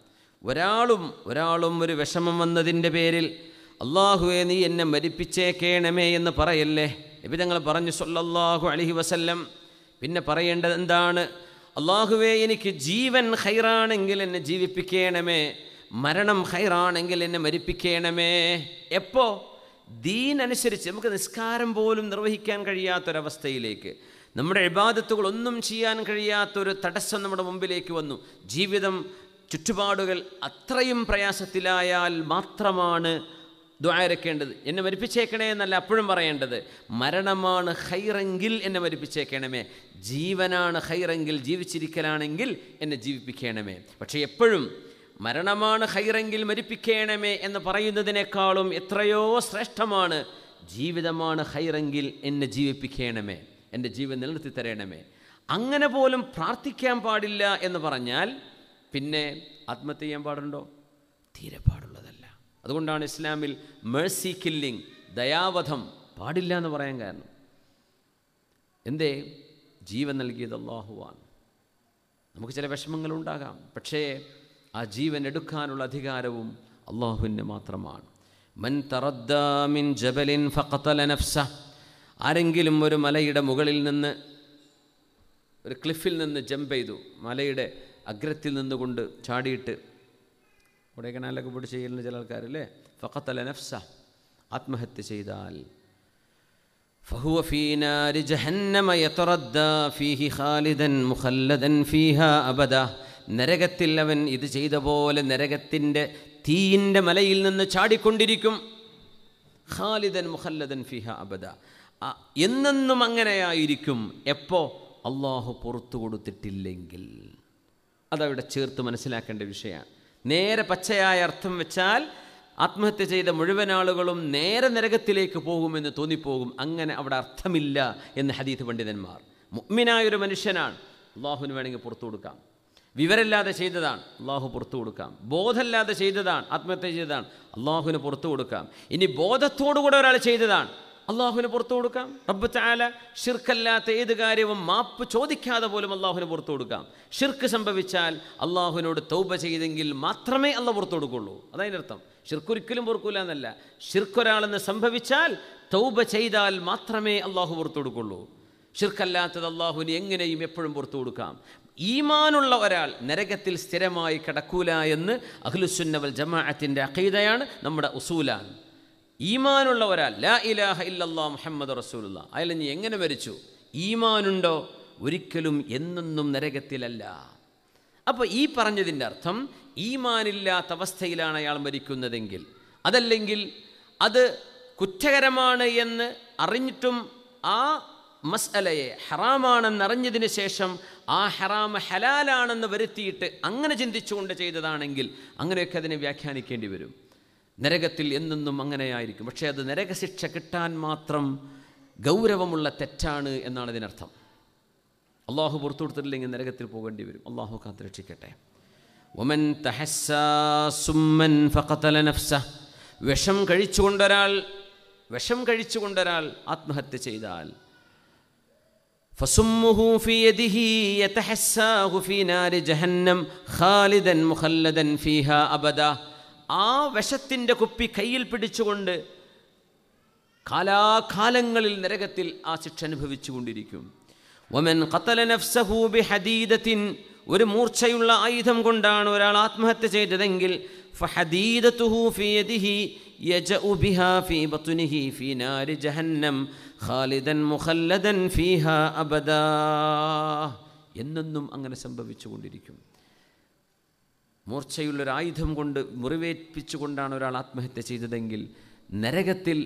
ഒരാളും ഒരാളും ഒരു വിഷമം വന്നതിൻ്റെ പേരിൽ അള്ളാഹുവെ നീ എന്നെ മരിപ്പിച്ചേക്കേണമേ എന്ന് പറയല്ലേ നബി തങ്ങൾ പറഞ്ഞു സൊല്ലാഹു അലഹി വസല്ലം പിന്നെ പറയേണ്ടത് എന്താണ് അള്ളാഹുവേ എനിക്ക് ജീവൻ ഹൈറാണെങ്കിൽ എന്നെ ജീവിപ്പിക്കണമേ മരണം ഹൈറാണെങ്കിൽ എന്നെ മരിപ്പിക്കണമേ എപ്പോൾ ദീൻ അനുസരിച്ച് നമുക്ക് നിസ്കാരം പോലും നിർവഹിക്കാൻ കഴിയാത്തൊരവസ്ഥയിലേക്ക് നമ്മുടെ ഇബാദത്തുകൾ ഒന്നും ചെയ്യാൻ കഴിയാത്തൊരു തടസ്സം നമ്മുടെ മുമ്പിലേക്ക് വന്നു ജീവിതം ചുറ്റുപാടുകൾ അത്രയും പ്രയാസത്തിലായാൽ മാത്രമാണ് ദ്വാരക്കേണ്ടത് എന്നെ മരിപ്പിച്ചേക്കണേ എന്നല്ല അപ്പോഴും പറയേണ്ടത് മരണമാണ് ഹൈറെങ്കിൽ എന്നെ മരിപ്പിച്ചേക്കണമേ ജീവനാണ് ഹൈറെങ്കിൽ ജീവിച്ചിരിക്കലാണെങ്കിൽ എന്നെ ജീവിപ്പിക്കണമേ പക്ഷേ എപ്പോഴും മരണമാണ് ഹൈറെങ്കിൽ മരിപ്പിക്കണമേ എന്ന് പറയുന്നതിനേക്കാളും എത്രയോ ശ്രേഷ്ഠമാണ് ജീവിതമാണ് ഹൈറെങ്കിൽ എന്നെ ജീവിപ്പിക്കണമേ എൻ്റെ ജീവൻ നിലനിർത്തി തരണമേ അങ്ങനെ പോലും പ്രാർത്ഥിക്കാൻ പാടില്ല എന്ന് പറഞ്ഞാൽ പിന്നെ ആത്മഹത്യ ചെയ്യാൻ പാടുണ്ടോ തീരെ പാടുള്ളതല്ല അതുകൊണ്ടാണ് ഇസ്ലാമിൽ മേഴ്സി കില്ലിംഗ് ദയാവധം പാടില്ല എന്ന് പറയാൻ കാരണം എന്തേ ജീവൻ നൽകിയത് അള്ളാഹുവാണ് നമുക്ക് ചില വിഷമങ്ങളുണ്ടാകാം പക്ഷേ ആ ജീവൻ എടുക്കാനുള്ള അധികാരവും അള്ളാഹുവിന് മാത്രമാണ് മൻ തറദ്ദാമിൻ ജബലിൻ ഫഖത്തല നഫ്സ ആരെങ്കിലും ഒരു മലയുടെ മുകളിൽ നിന്ന് ഒരു ക്ലിഫിൽ നിന്ന് ജമ്പ് ചെയ്തു മലയുടെ അഗ്രത്തിൽ നിന്നുകൊണ്ട് ചാടിയിട്ട് കൊടൈക്കനാലൊക്കെ പോയിട്ട് ചെയ്യുന്ന ചില ആൾക്കാരല്ലേ ഫഖത്തല നഫ്സ ആത്മഹത്യ ചെയ്താൽ فهو في نار جهنم يتردى فيه خالدا مخلدا فيها أبدا നരകത്തിൽ അവൻ ഇത് ചെയ്ത പോലെ നരകത്തിൻ്റെ തീയിൻ്റെ മലയിൽ നിന്ന് ചാടിക്കൊണ്ടിരിക്കും ഖാലിദൻ മുഹല്ലദൻ ഫിഹ അബദ എന്നെന്നും അങ്ങനെയായിരിക്കും എപ്പോൾ അള്ളാഹു പുറത്തു കൊടുത്തിട്ടില്ലെങ്കിൽ അതവിടെ ചേർത്ത് മനസ്സിലാക്കേണ്ട വിഷയമാണ് നേരെ പച്ചയായ അർത്ഥം വെച്ചാൽ ആത്മഹത്യ ചെയ്ത മുഴുവൻ ആളുകളും നേരെ നരകത്തിലേക്ക് പോകുമെന്ന് തോന്നിപ്പോകും അങ്ങനെ അവിടെ അർത്ഥമില്ല എന്ന് ഹദീത് പണ്ഡിതന്മാർ മുഗ്മിനായൊരു മനുഷ്യനാണ് അള്ളാഹുവിന് വേണമെങ്കിൽ പുറത്തു കൊടുക്കാം വിവരമില്ലാതെ ചെയ്തതാണ് അള്ളാഹു പുറത്തു കൊടുക്കാം ബോധമില്ലാതെ ചെയ്തതാണ് ആത്മഹത്യ ചെയ്തതാണ് അള്ളാഹുവിന് പുറത്തു കൊടുക്കാം ഇനി ബോധത്തോടുകൂടെ ഒരാൾ ചെയ്തതാണ് അള്ളാഹുവിന് പുറത്തു കൊടുക്കാം റബ്ബ് ചാല ഷിർക്കല്ലാത്ത ഏത് കാര്യവും മാപ്പ് ചോദിക്കാതെ പോലും അള്ളാഹുവിന് പുറത്തു കൊടുക്കാം ഷിർക്ക് സംഭവിച്ചാൽ അള്ളാഹുവിനോട് തൗബ ചെയ്തെങ്കിൽ മാത്രമേ അള്ള പുറത്തു കൊടുക്കുള്ളൂ അർത്ഥം ഷിർക്കൊരിക്കലും പൊറുക്കൂല എന്നല്ല ഷിർക്കൊരാളെന്ന് സംഭവിച്ചാൽ തൗബ ചെയ്താൽ മാത്രമേ അള്ളാഹു പുറത്തു കൊടുക്കുള്ളൂ ഷിർക്കല്ലാത്തത് അള്ളാഹുവിന് എങ്ങനെയും എപ്പോഴും പുറത്തു കൊടുക്കാം ഈമാനുള്ള ഒരാൾ നരകത്തിൽ സ്ഥിരമായി കിടക്കൂല എന്ന് അഖ്ലുസുന്നവൽ ജമാഅത്തിൻ്റെ അഖീദയാണ് നമ്മുടെ ഉസൂലാണ് ഈമാനുള്ള ഒരാൾ ലാ ഇലാഹ ഇല്ലാ മുഹമ്മദ് റസൂലുള്ള അയാൾ നീ എങ്ങനെ മരിച്ചു ഈമാനുണ്ടോ ഒരിക്കലും എന്നെന്നും നരകത്തിലല്ല അപ്പോൾ ഈ പറഞ്ഞതിൻ്റെ അർത്ഥം ഈമാനില്ലാത്ത അവസ്ഥയിലാണ് അയാൾ മരിക്കുന്നതെങ്കിൽ അതല്ലെങ്കിൽ അത് കുറ്റകരമാണ് എന്ന് അറിഞ്ഞിട്ടും ആ മസ്അലയെ ഹറാമാണെന്നറിഞ്ഞതിന് ശേഷം ആ ഹറാമ ഹലാലാണെന്ന് വരുത്തിയിട്ട് അങ്ങനെ ചിന്തിച്ചുകൊണ്ട് ചെയ്തതാണെങ്കിൽ അങ്ങനെയൊക്കെ അതിനെ വ്യാഖ്യാനിക്കേണ്ടി വരും നരകത്തിൽ എന്നെന്നും അങ്ങനെയായിരിക്കും പക്ഷേ അത് നരകശിക്ഷ കിട്ടാൻ മാത്രം ഗൗരവമുള്ള തെറ്റാണ് എന്നാണ് അതിനർത്ഥം അള്ളാഹു പുറത്തു കൊടുത്തിട്ടില്ലെങ്കിൽ നരകത്തിൽ പോകേണ്ടി വരും അള്ളാഹു കാത്തിരക്ഷിക്കട്ടെ ഒമൻ സുമ്മൻ നഫ്സ വിഷം കഴിച്ചുകൊണ്ടൊരാൾ വിഷം കഴിച്ചുകൊണ്ടൊരാൾ ആത്മഹത്യ ചെയ്താൽ فصمه في يده يتحساه في نار جهنم خالدا مخلدا فيها أبدا ആ വിഷത്തിൻ്റെ കുപ്പി കയ്യിൽ പിടിച്ചുകൊണ്ട് കാലാകാലങ്ങളിൽ നരകത്തിൽ ആ ശിക്ഷ അനുഭവിച്ചുകൊണ്ടിരിക്കും ഒമൻ ഖത്തല നഫ്സഹൂബി ഹദീദത്തിൻ ഒരു മൂർച്ചയുള്ള ആയുധം കൊണ്ടാണ് ഒരാൾ ആത്മഹത്യ ചെയ്തതെങ്കിൽ ഫഹദീദത്തുഹു ഫിയദിഹി يجأ بها في بطنه في نار جهنم خالدا مخلدا فيها أبدا എന്നെന്നും അങ്ങനെ സംഭവിച്ചുകൊണ്ടിരിക്കും മൂർച്ചയുള്ളൊരു ആയുധം കൊണ്ട് മുറിവേൽപ്പിച്ചുകൊണ്ടാണ് ഒരാൾ ആത്മഹത്യ ചെയ്തതെങ്കിൽ നരകത്തിൽ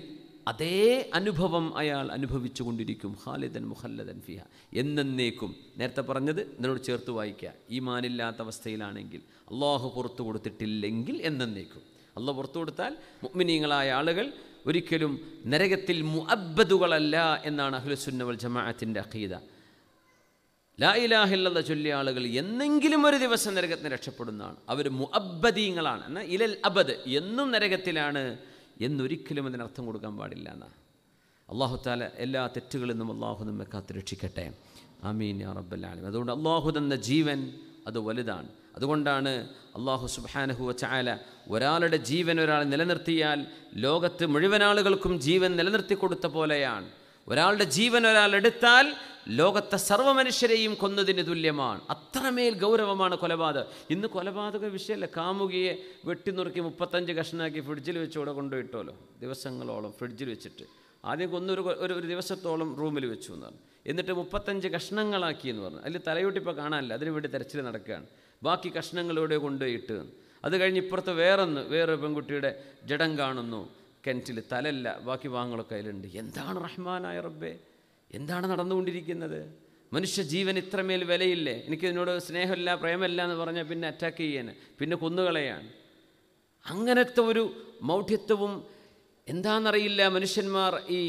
അതേ അനുഭവം അയാൾ അനുഭവിച്ചു കൊണ്ടിരിക്കും ഖാലിദൻ മുഹല്ലദൻ ഫിഹ എന്നേക്കും നേരത്തെ പറഞ്ഞത് ഇതിനോട് ചേർത്ത് വായിക്കുക ഈമാനില്ലാത്ത അവസ്ഥയിലാണെങ്കിൽ അള്ളാഹു പുറത്തു കൊടുത്തിട്ടില്ലെങ്കിൽ എന്നേക്കും അല്ല പുറത്തു കൊടുത്താൽ മുഗ്മിനീങ്ങളായ ആളുകൾ ഒരിക്കലും നരകത്തിൽ മുഅബ്ബദുകളല്ല എന്നാണ് അഹ്ലുസുന്നവൽ ജമാഅത്തിൻ്റെ അഖീദ ലാ ഇലാഹില്ലെന്ന ചൊല്ലിയ ആളുകൾ എന്നെങ്കിലും ഒരു ദിവസം നരകത്തിന് രക്ഷപ്പെടുന്നതാണ് അവർ മുഅബ്ബദീങ്ങളാണ് എന്നാൽ ഇലൽ അബദ് എന്നും നരകത്തിലാണ് എന്നൊരിക്കലും അതിനർത്ഥം കൊടുക്കാൻ പാടില്ല എന്നാണ് അള്ളാഹു താല എല്ലാ തെറ്റുകളിൽ നിന്നും അള്ളാഹു നമ്മെ കാത്തു രക്ഷിക്കട്ടെ അമീൻ യാ റബ്ബൽ അതുകൊണ്ട് അള്ളാഹു തന്ന ജീവൻ അത് വലുതാണ് അതുകൊണ്ടാണ് അള്ളാഹു സുബാനഹു വച്ചാല ഒരാളുടെ ജീവൻ ഒരാൾ നിലനിർത്തിയാൽ ലോകത്ത് മുഴുവൻ ആളുകൾക്കും ജീവൻ നിലനിർത്തി കൊടുത്ത പോലെയാണ് ഒരാളുടെ ജീവൻ ഒരാൾ എടുത്താൽ ലോകത്തെ സർവ്വ മനുഷ്യരെയും കൊന്നതിന് തുല്യമാണ് അത്രമേൽ ഗൗരവമാണ് കൊലപാതകം ഇന്ന് കൊലപാതക വിഷയമല്ല കാമുകിയെ വെട്ടിനുറുക്കി മുപ്പത്തഞ്ച് കഷ്ണാക്കി ഫ്രിഡ്ജിൽ വെച്ച് ഇവിടെ കൊണ്ടുപോയിട്ടോലോ ദിവസങ്ങളോളം ഫ്രിഡ്ജിൽ വെച്ചിട്ട് ആദ്യം കൊന്നൊരു ഒരു ഒരു ദിവസത്തോളം റൂമിൽ വെച്ചു എന്ന് പറഞ്ഞു എന്നിട്ട് മുപ്പത്തഞ്ച് കഷ്ണങ്ങളാക്കി എന്ന് പറഞ്ഞു അതിൽ തലയൂട്ടിപ്പോൾ കാണാനില്ല അതിനു വേണ്ടി തെരച്ചിൽ നടക്കുകയാണ് ബാക്കി കഷ്ണങ്ങളോടെ കൊണ്ടുപോയിട്ട് അത് കഴിഞ്ഞ് ഇപ്പുറത്ത് വേറൊന്ന് വേറെ പെൺകുട്ടിയുടെ ജഡം കാണുന്നു കെൻറ്റിൽ തലല്ല ബാക്കി ഭാഗങ്ങളൊക്കെ അതിലുണ്ട് എന്താണ് റഹ്മാനായ റബ്ബേ എന്താണ് നടന്നുകൊണ്ടിരിക്കുന്നത് മനുഷ്യ ജീവൻ ഇത്രമേൽ വിലയില്ലേ എനിക്കിതിനോട് സ്നേഹമില്ല പ്രേമമില്ല എന്ന് പറഞ്ഞാൽ പിന്നെ അറ്റാക്ക് ചെയ്യാൻ പിന്നെ കൊന്നുകളയാണ് അങ്ങനത്തെ ഒരു മൗഢ്യത്വവും എന്താണെന്നറിയില്ല മനുഷ്യന്മാർ ഈ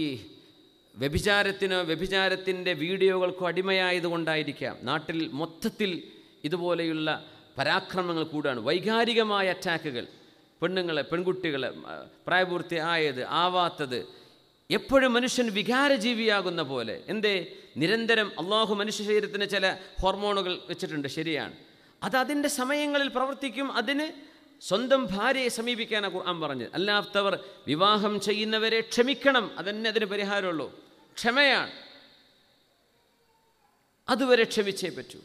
വ്യഭിചാരത്തിനോ വ്യഭിചാരത്തിൻ്റെ വീഡിയോകൾക്കോ അടിമയായതുകൊണ്ടായിരിക്കാം നാട്ടിൽ മൊത്തത്തിൽ ഇതുപോലെയുള്ള പരാക്രമങ്ങൾ കൂടാണ് വൈകാരികമായ അറ്റാക്കുകൾ പെണ്ണുങ്ങളെ പെൺകുട്ടികളെ പ്രായപൂർത്തി ആയത് ആവാത്തത് എപ്പോഴും മനുഷ്യൻ വികാരജീവിയാകുന്ന പോലെ എന്തേ നിരന്തരം അള്ളാഹു മനുഷ്യ ശരീരത്തിന് ചില ഹോർമോണുകൾ വെച്ചിട്ടുണ്ട് ശരിയാണ് അത് അതിൻ്റെ സമയങ്ങളിൽ പ്രവർത്തിക്കും അതിന് സ്വന്തം ഭാര്യയെ സമീപിക്കാനാണ് ഖുർആൻ പറഞ്ഞത് അല്ലാത്തവർ വിവാഹം ചെയ്യുന്നവരെ ക്ഷമിക്കണം അതന്നെ അതിന് പരിഹാരമുള്ളൂ ക്ഷമയാണ് അതുവരെ ക്ഷമിച്ചേ പറ്റൂ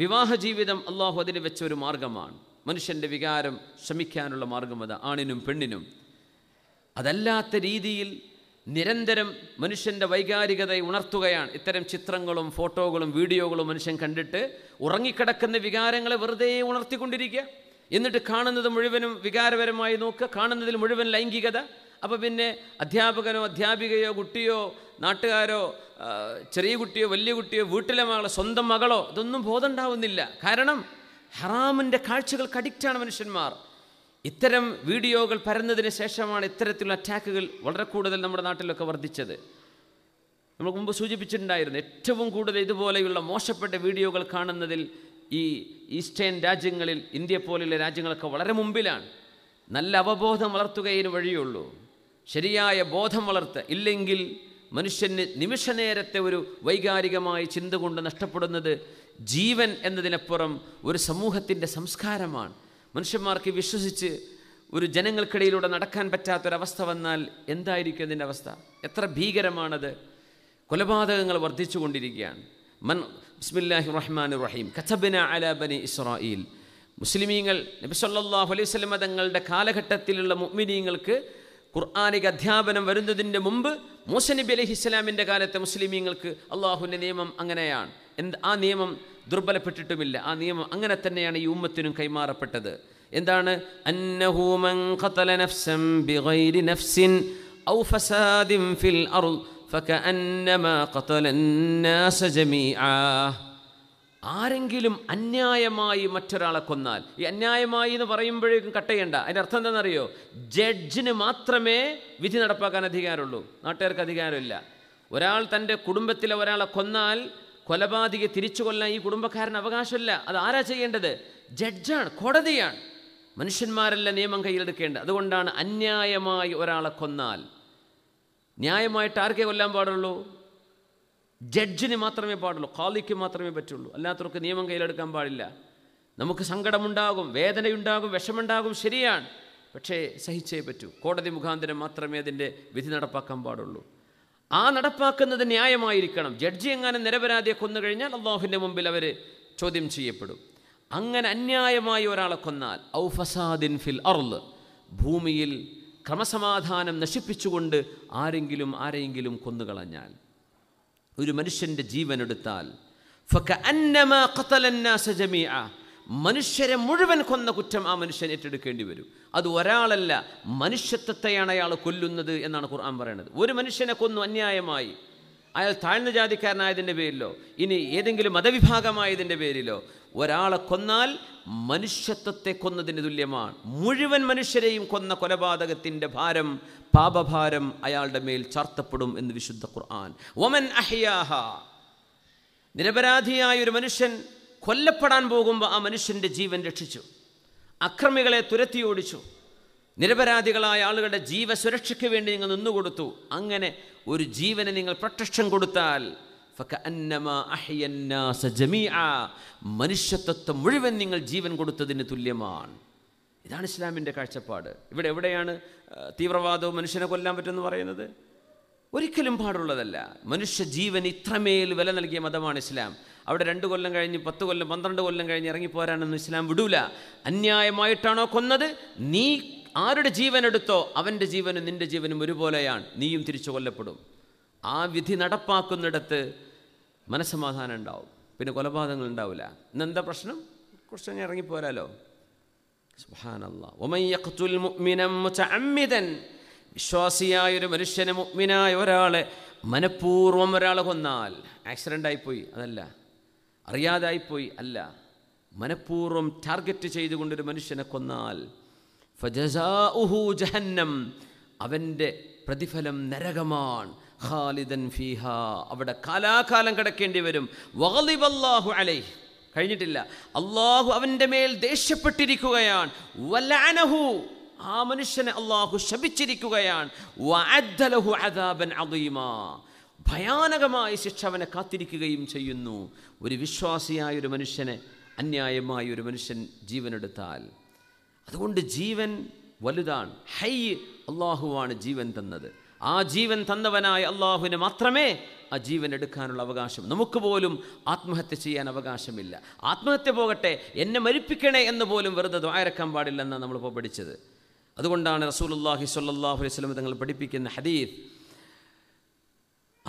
വിവാഹ ജീവിതം അള്ളാഹു അതിന് വെച്ച ഒരു മാർഗമാണ് മനുഷ്യൻ്റെ വികാരം ശമിക്കാനുള്ള മാർഗമത ആണിനും പെണ്ണിനും അതല്ലാത്ത രീതിയിൽ നിരന്തരം മനുഷ്യൻ്റെ വൈകാരികതയെ ഉണർത്തുകയാണ് ഇത്തരം ചിത്രങ്ങളും ഫോട്ടോകളും വീഡിയോകളും മനുഷ്യൻ കണ്ടിട്ട് ഉറങ്ങിക്കിടക്കുന്ന വികാരങ്ങളെ വെറുതെ ഉണർത്തിക്കൊണ്ടിരിക്കുക എന്നിട്ട് കാണുന്നത് മുഴുവനും വികാരപരമായി നോക്കുക കാണുന്നതിൽ മുഴുവൻ ലൈംഗികത അപ്പോൾ പിന്നെ അധ്യാപകനോ അധ്യാപികയോ കുട്ടിയോ നാട്ടുകാരോ ചെറിയ കുട്ടിയോ വലിയ കുട്ടിയോ വീട്ടിലെ മകളോ സ്വന്തം മകളോ ഇതൊന്നും ബോധമുണ്ടാവുന്നില്ല കാരണം ഹറാമിൻ്റെ കാഴ്ചകൾക്ക് അഡിക്റ്റാണ് മനുഷ്യന്മാർ ഇത്തരം വീഡിയോകൾ പരന്നതിന് ശേഷമാണ് ഇത്തരത്തിലുള്ള അറ്റാക്കുകൾ വളരെ കൂടുതൽ നമ്മുടെ നാട്ടിലൊക്കെ വർദ്ധിച്ചത് നമ്മൾ മുമ്പ് സൂചിപ്പിച്ചിട്ടുണ്ടായിരുന്നു ഏറ്റവും കൂടുതൽ ഇതുപോലെയുള്ള മോശപ്പെട്ട വീഡിയോകൾ കാണുന്നതിൽ ഈ ഈസ്റ്റേൺ രാജ്യങ്ങളിൽ ഇന്ത്യ പോലെയുള്ള രാജ്യങ്ങളൊക്കെ വളരെ മുമ്പിലാണ് നല്ല അവബോധം വളർത്തുകയിന് വഴിയുള്ളൂ ശരിയായ ബോധം വളർത്ത് ഇല്ലെങ്കിൽ മനുഷ്യന് നിമിഷനേരത്തെ ഒരു വൈകാരികമായ ചിന്ത കൊണ്ട് നഷ്ടപ്പെടുന്നത് ജീവൻ എന്നതിനപ്പുറം ഒരു സമൂഹത്തിൻ്റെ സംസ്കാരമാണ് മനുഷ്യന്മാർക്ക് വിശ്വസിച്ച് ഒരു ജനങ്ങൾക്കിടയിലൂടെ നടക്കാൻ പറ്റാത്തൊരവസ്ഥ വന്നാൽ എന്തായിരിക്കും അതിൻ്റെ അവസ്ഥ എത്ര ഭീകരമാണത് കൊലപാതകങ്ങൾ വർദ്ധിച്ചു കൊണ്ടിരിക്കുകയാണ് മൻ ബിസ്മില്ലാഹി റഹ്മാൻ റഹീം കഥബിന അലബനി ഇസ്രായിൽ മുസ്ലിമീങ്ങൾ നബിസൊല്ലാഹു അലൈഹി തങ്ങളുടെ കാലഘട്ടത്തിലുള്ള മുഅ്മിനീങ്ങൾക്ക് ഖുർആാനിക അധ്യാപനം വരുന്നതിൻ്റെ മുമ്പ് മൂസനബി അലഹി ഇസ്ലാമിൻ്റെ കാലത്തെ മുസ്ലിമീങ്ങൾക്ക് അള്ളാഹുവിൻ്റെ നിയമം അങ്ങനെയാണ് എന്ത് ആ നിയമം ദുർബലപ്പെട്ടിട്ടുമില്ല ആ നിയമം അങ്ങനെ തന്നെയാണ് ഈ ഉമ്മത്തിനും കൈമാറപ്പെട്ടത് എന്താണ് ഫിൽ ഫകഅന്നമാ ഖതല الناس جميعا ആരെങ്കിലും അന്യായമായി മറ്റൊരാളെ കൊന്നാൽ ഈ അന്യായമായി എന്ന് പറയുമ്പോഴേക്കും കട്ടയണ്ട അതിൻ്റെ അർത്ഥം എന്താണെന്നറിയോ ജഡ്ജിന് മാത്രമേ വിധി നടപ്പാക്കാൻ അധികാരമുള്ളൂ നാട്ടുകാർക്ക് അധികാരമില്ല ഒരാൾ തൻ്റെ കുടുംബത്തിലെ ഒരാളെ കൊന്നാൽ കൊലപാതകയെ തിരിച്ചു കൊല്ലാൻ ഈ കുടുംബക്കാരന് അവകാശമില്ല അത് ആരാ ചെയ്യേണ്ടത് ജഡ്ജാണ് കോടതിയാണ് മനുഷ്യന്മാരല്ല നിയമം കയ്യിലെടുക്കേണ്ടത് അതുകൊണ്ടാണ് അന്യായമായി ഒരാളെ കൊന്നാൽ ന്യായമായിട്ട് ആർക്കേ കൊല്ലാൻ പാടുള്ളൂ ജഡ്ജിന് മാത്രമേ പാടുള്ളൂ ഖാലിക്ക് മാത്രമേ പറ്റുള്ളൂ അല്ലാത്തവർക്ക് നിയമം കയ്യിലെടുക്കാൻ പാടില്ല നമുക്ക് സങ്കടമുണ്ടാകും വേദനയുണ്ടാകും വിഷമുണ്ടാകും ശരിയാണ് പക്ഷേ സഹിച്ചേ പറ്റൂ കോടതി മുഖാന്തരം മാത്രമേ അതിൻ്റെ വിധി നടപ്പാക്കാൻ പാടുള്ളൂ ആ നടപ്പാക്കുന്നത് ന്യായമായിരിക്കണം ജഡ്ജി എങ്ങാനും നിരപരാധിയെ കൊന്നു കഴിഞ്ഞാൽ അള്ളാഹുവിൻ്റെ മുമ്പിൽ അവർ ചോദ്യം ചെയ്യപ്പെടും അങ്ങനെ അന്യായമായി ഒരാളെ കൊന്നാൽ ഔ ഫസാദിൻ ഫിൽ അർള് ഭൂമിയിൽ ക്രമസമാധാനം നശിപ്പിച്ചുകൊണ്ട് ആരെങ്കിലും ആരെങ്കിലും കൊന്നുകളഞ്ഞാൽ ഒരു മനുഷ്യൻ്റെ എടുത്താൽ മനുഷ്യരെ മുഴുവൻ കൊന്ന കുറ്റം ആ മനുഷ്യൻ ഏറ്റെടുക്കേണ്ടി വരും അത് ഒരാളല്ല മനുഷ്യത്വത്തെയാണ് അയാൾ കൊല്ലുന്നത് എന്നാണ് ഖുർആൻ പറയുന്നത് ഒരു മനുഷ്യനെ കൊന്നു അന്യായമായി അയാൾ താഴ്ന്ന ജാതിക്കാരനായതിൻ്റെ പേരിലോ ഇനി ഏതെങ്കിലും മതവിഭാഗമായതിൻ്റെ പേരിലോ ഒരാളെ കൊന്നാൽ മനുഷ്യത്വത്തെ കൊന്നതിന് തുല്യമാണ് മുഴുവൻ മനുഷ്യരെയും കൊന്ന കൊലപാതകത്തിൻ്റെ ഭാരം പാപഭാരം അയാളുടെ മേൽ ചാർത്തപ്പെടും എന്ന് വിശുദ്ധ ഖുർആൻ ഒമൻ അഹിയാഹ നിരപരാധിയായ ഒരു മനുഷ്യൻ കൊല്ലപ്പെടാൻ പോകുമ്പോൾ ആ മനുഷ്യൻ്റെ ജീവൻ രക്ഷിച്ചു അക്രമികളെ തുരത്തി ഓടിച്ചു നിരപരാധികളായ ആളുകളുടെ ജീവസുരക്ഷയ്ക്ക് വേണ്ടി നിങ്ങൾ നിന്നുകൊടുത്തു അങ്ങനെ ഒരു ജീവന് നിങ്ങൾ പ്രത്യക്ഷം കൊടുത്താൽ മനുഷ്യത്വത്വം മുഴുവൻ നിങ്ങൾ ജീവൻ കൊടുത്തതിന് തുല്യമാണ് ഇതാണ് ഇസ്ലാമിൻ്റെ കാഴ്ചപ്പാട് ഇവിടെ എവിടെയാണ് തീവ്രവാദവും മനുഷ്യനെ കൊല്ലാൻ പറ്റുമെന്ന് പറയുന്നത് ഒരിക്കലും പാടുള്ളതല്ല മനുഷ്യ ജീവൻ ഇത്രമേൽ വില നൽകിയ മതമാണ് ഇസ്ലാം അവിടെ രണ്ട് കൊല്ലം കഴിഞ്ഞ് പത്ത് കൊല്ലം പന്ത്രണ്ട് കൊല്ലം കഴിഞ്ഞ് ഇറങ്ങിപ്പോരാനൊന്നും ഇസ്ലാം വിടൂല അന്യായമായിട്ടാണോ കൊന്നത് നീ ആരുടെ ജീവൻ എടുത്തോ അവൻ്റെ ജീവനും നിൻ്റെ ജീവനും ഒരുപോലെയാണ് നീയും തിരിച്ചു കൊല്ലപ്പെടും ആ വിധി നടപ്പാക്കുന്നിടത്ത് മനസ്സമാധാനം ഉണ്ടാവും പിന്നെ കൊലപാതകങ്ങൾ ഉണ്ടാവില്ല ഇന്നെന്താ പ്രശ്നം കുറച്ച് ഞാൻ ഇറങ്ങിപ്പോരാലോ വിശ്വാസിയായൊരു മനുഷ്യനെ മുഗ്മിനായ ഒരാളെ മനഃപൂർവ്വം ഒരാളെ കൊന്നാൽ ആക്സിഡൻ്റ് ആയിപ്പോയി അതല്ല അറിയാതായിപ്പോയി അല്ല മനഃപൂർവ്വം ടാർഗറ്റ് ചെയ്തുകൊണ്ടൊരു മനുഷ്യനെ കൊന്നാൽ ഫജസാഉഹു ജഹന്നം അവൻ്റെ പ്രതിഫലം നരകമാണ് ഖാലിദൻ ഫീഹ അവിടെ കാലാകാലം കിടക്കേണ്ടി വരും വഹലിബല്ലാഹു അലൈഹ് കഴിഞ്ഞിട്ടില്ല അള്ളാഹു അവൻ്റെ മേൽ ദേഷ്യപ്പെട്ടിരിക്കുകയാണ് വലാനഹു ആ മനുഷ്യനെ അള്ളാഹു ശപിച്ചിരിക്കുകയാണ് വഅദ്ദലഹു അദാബൻ അദീമാ ഭയാനകമായ ശിക്ഷ അവനെ കാത്തിരിക്കുകയും ചെയ്യുന്നു ഒരു വിശ്വാസിയായ ഒരു മനുഷ്യനെ അന്യായമായ ഒരു മനുഷ്യൻ ജീവനെടുത്താൽ അതുകൊണ്ട് ജീവൻ വലുതാണ് ഹൈ അള്ളാഹുവാണ് ജീവൻ തന്നത് ആ ജീവൻ തന്നവനായ അള്ളാഹുവിന് മാത്രമേ ആ ജീവൻ എടുക്കാനുള്ള അവകാശം നമുക്ക് പോലും ആത്മഹത്യ ചെയ്യാൻ അവകാശമില്ല ആത്മഹത്യ പോകട്ടെ എന്നെ മരിപ്പിക്കണേ എന്ന് പോലും വെറുതെ ദ്വായരക്കാൻ പാടില്ലെന്നാണ് നമ്മളിപ്പോൾ പഠിച്ചത് അതുകൊണ്ടാണ് റസൂലുല്ലാഹി സ്വല്ലാഹു അലൈഹി സ്വലം തങ്ങൾ പഠിപ്പിക്കുന്ന ഹദീഫ്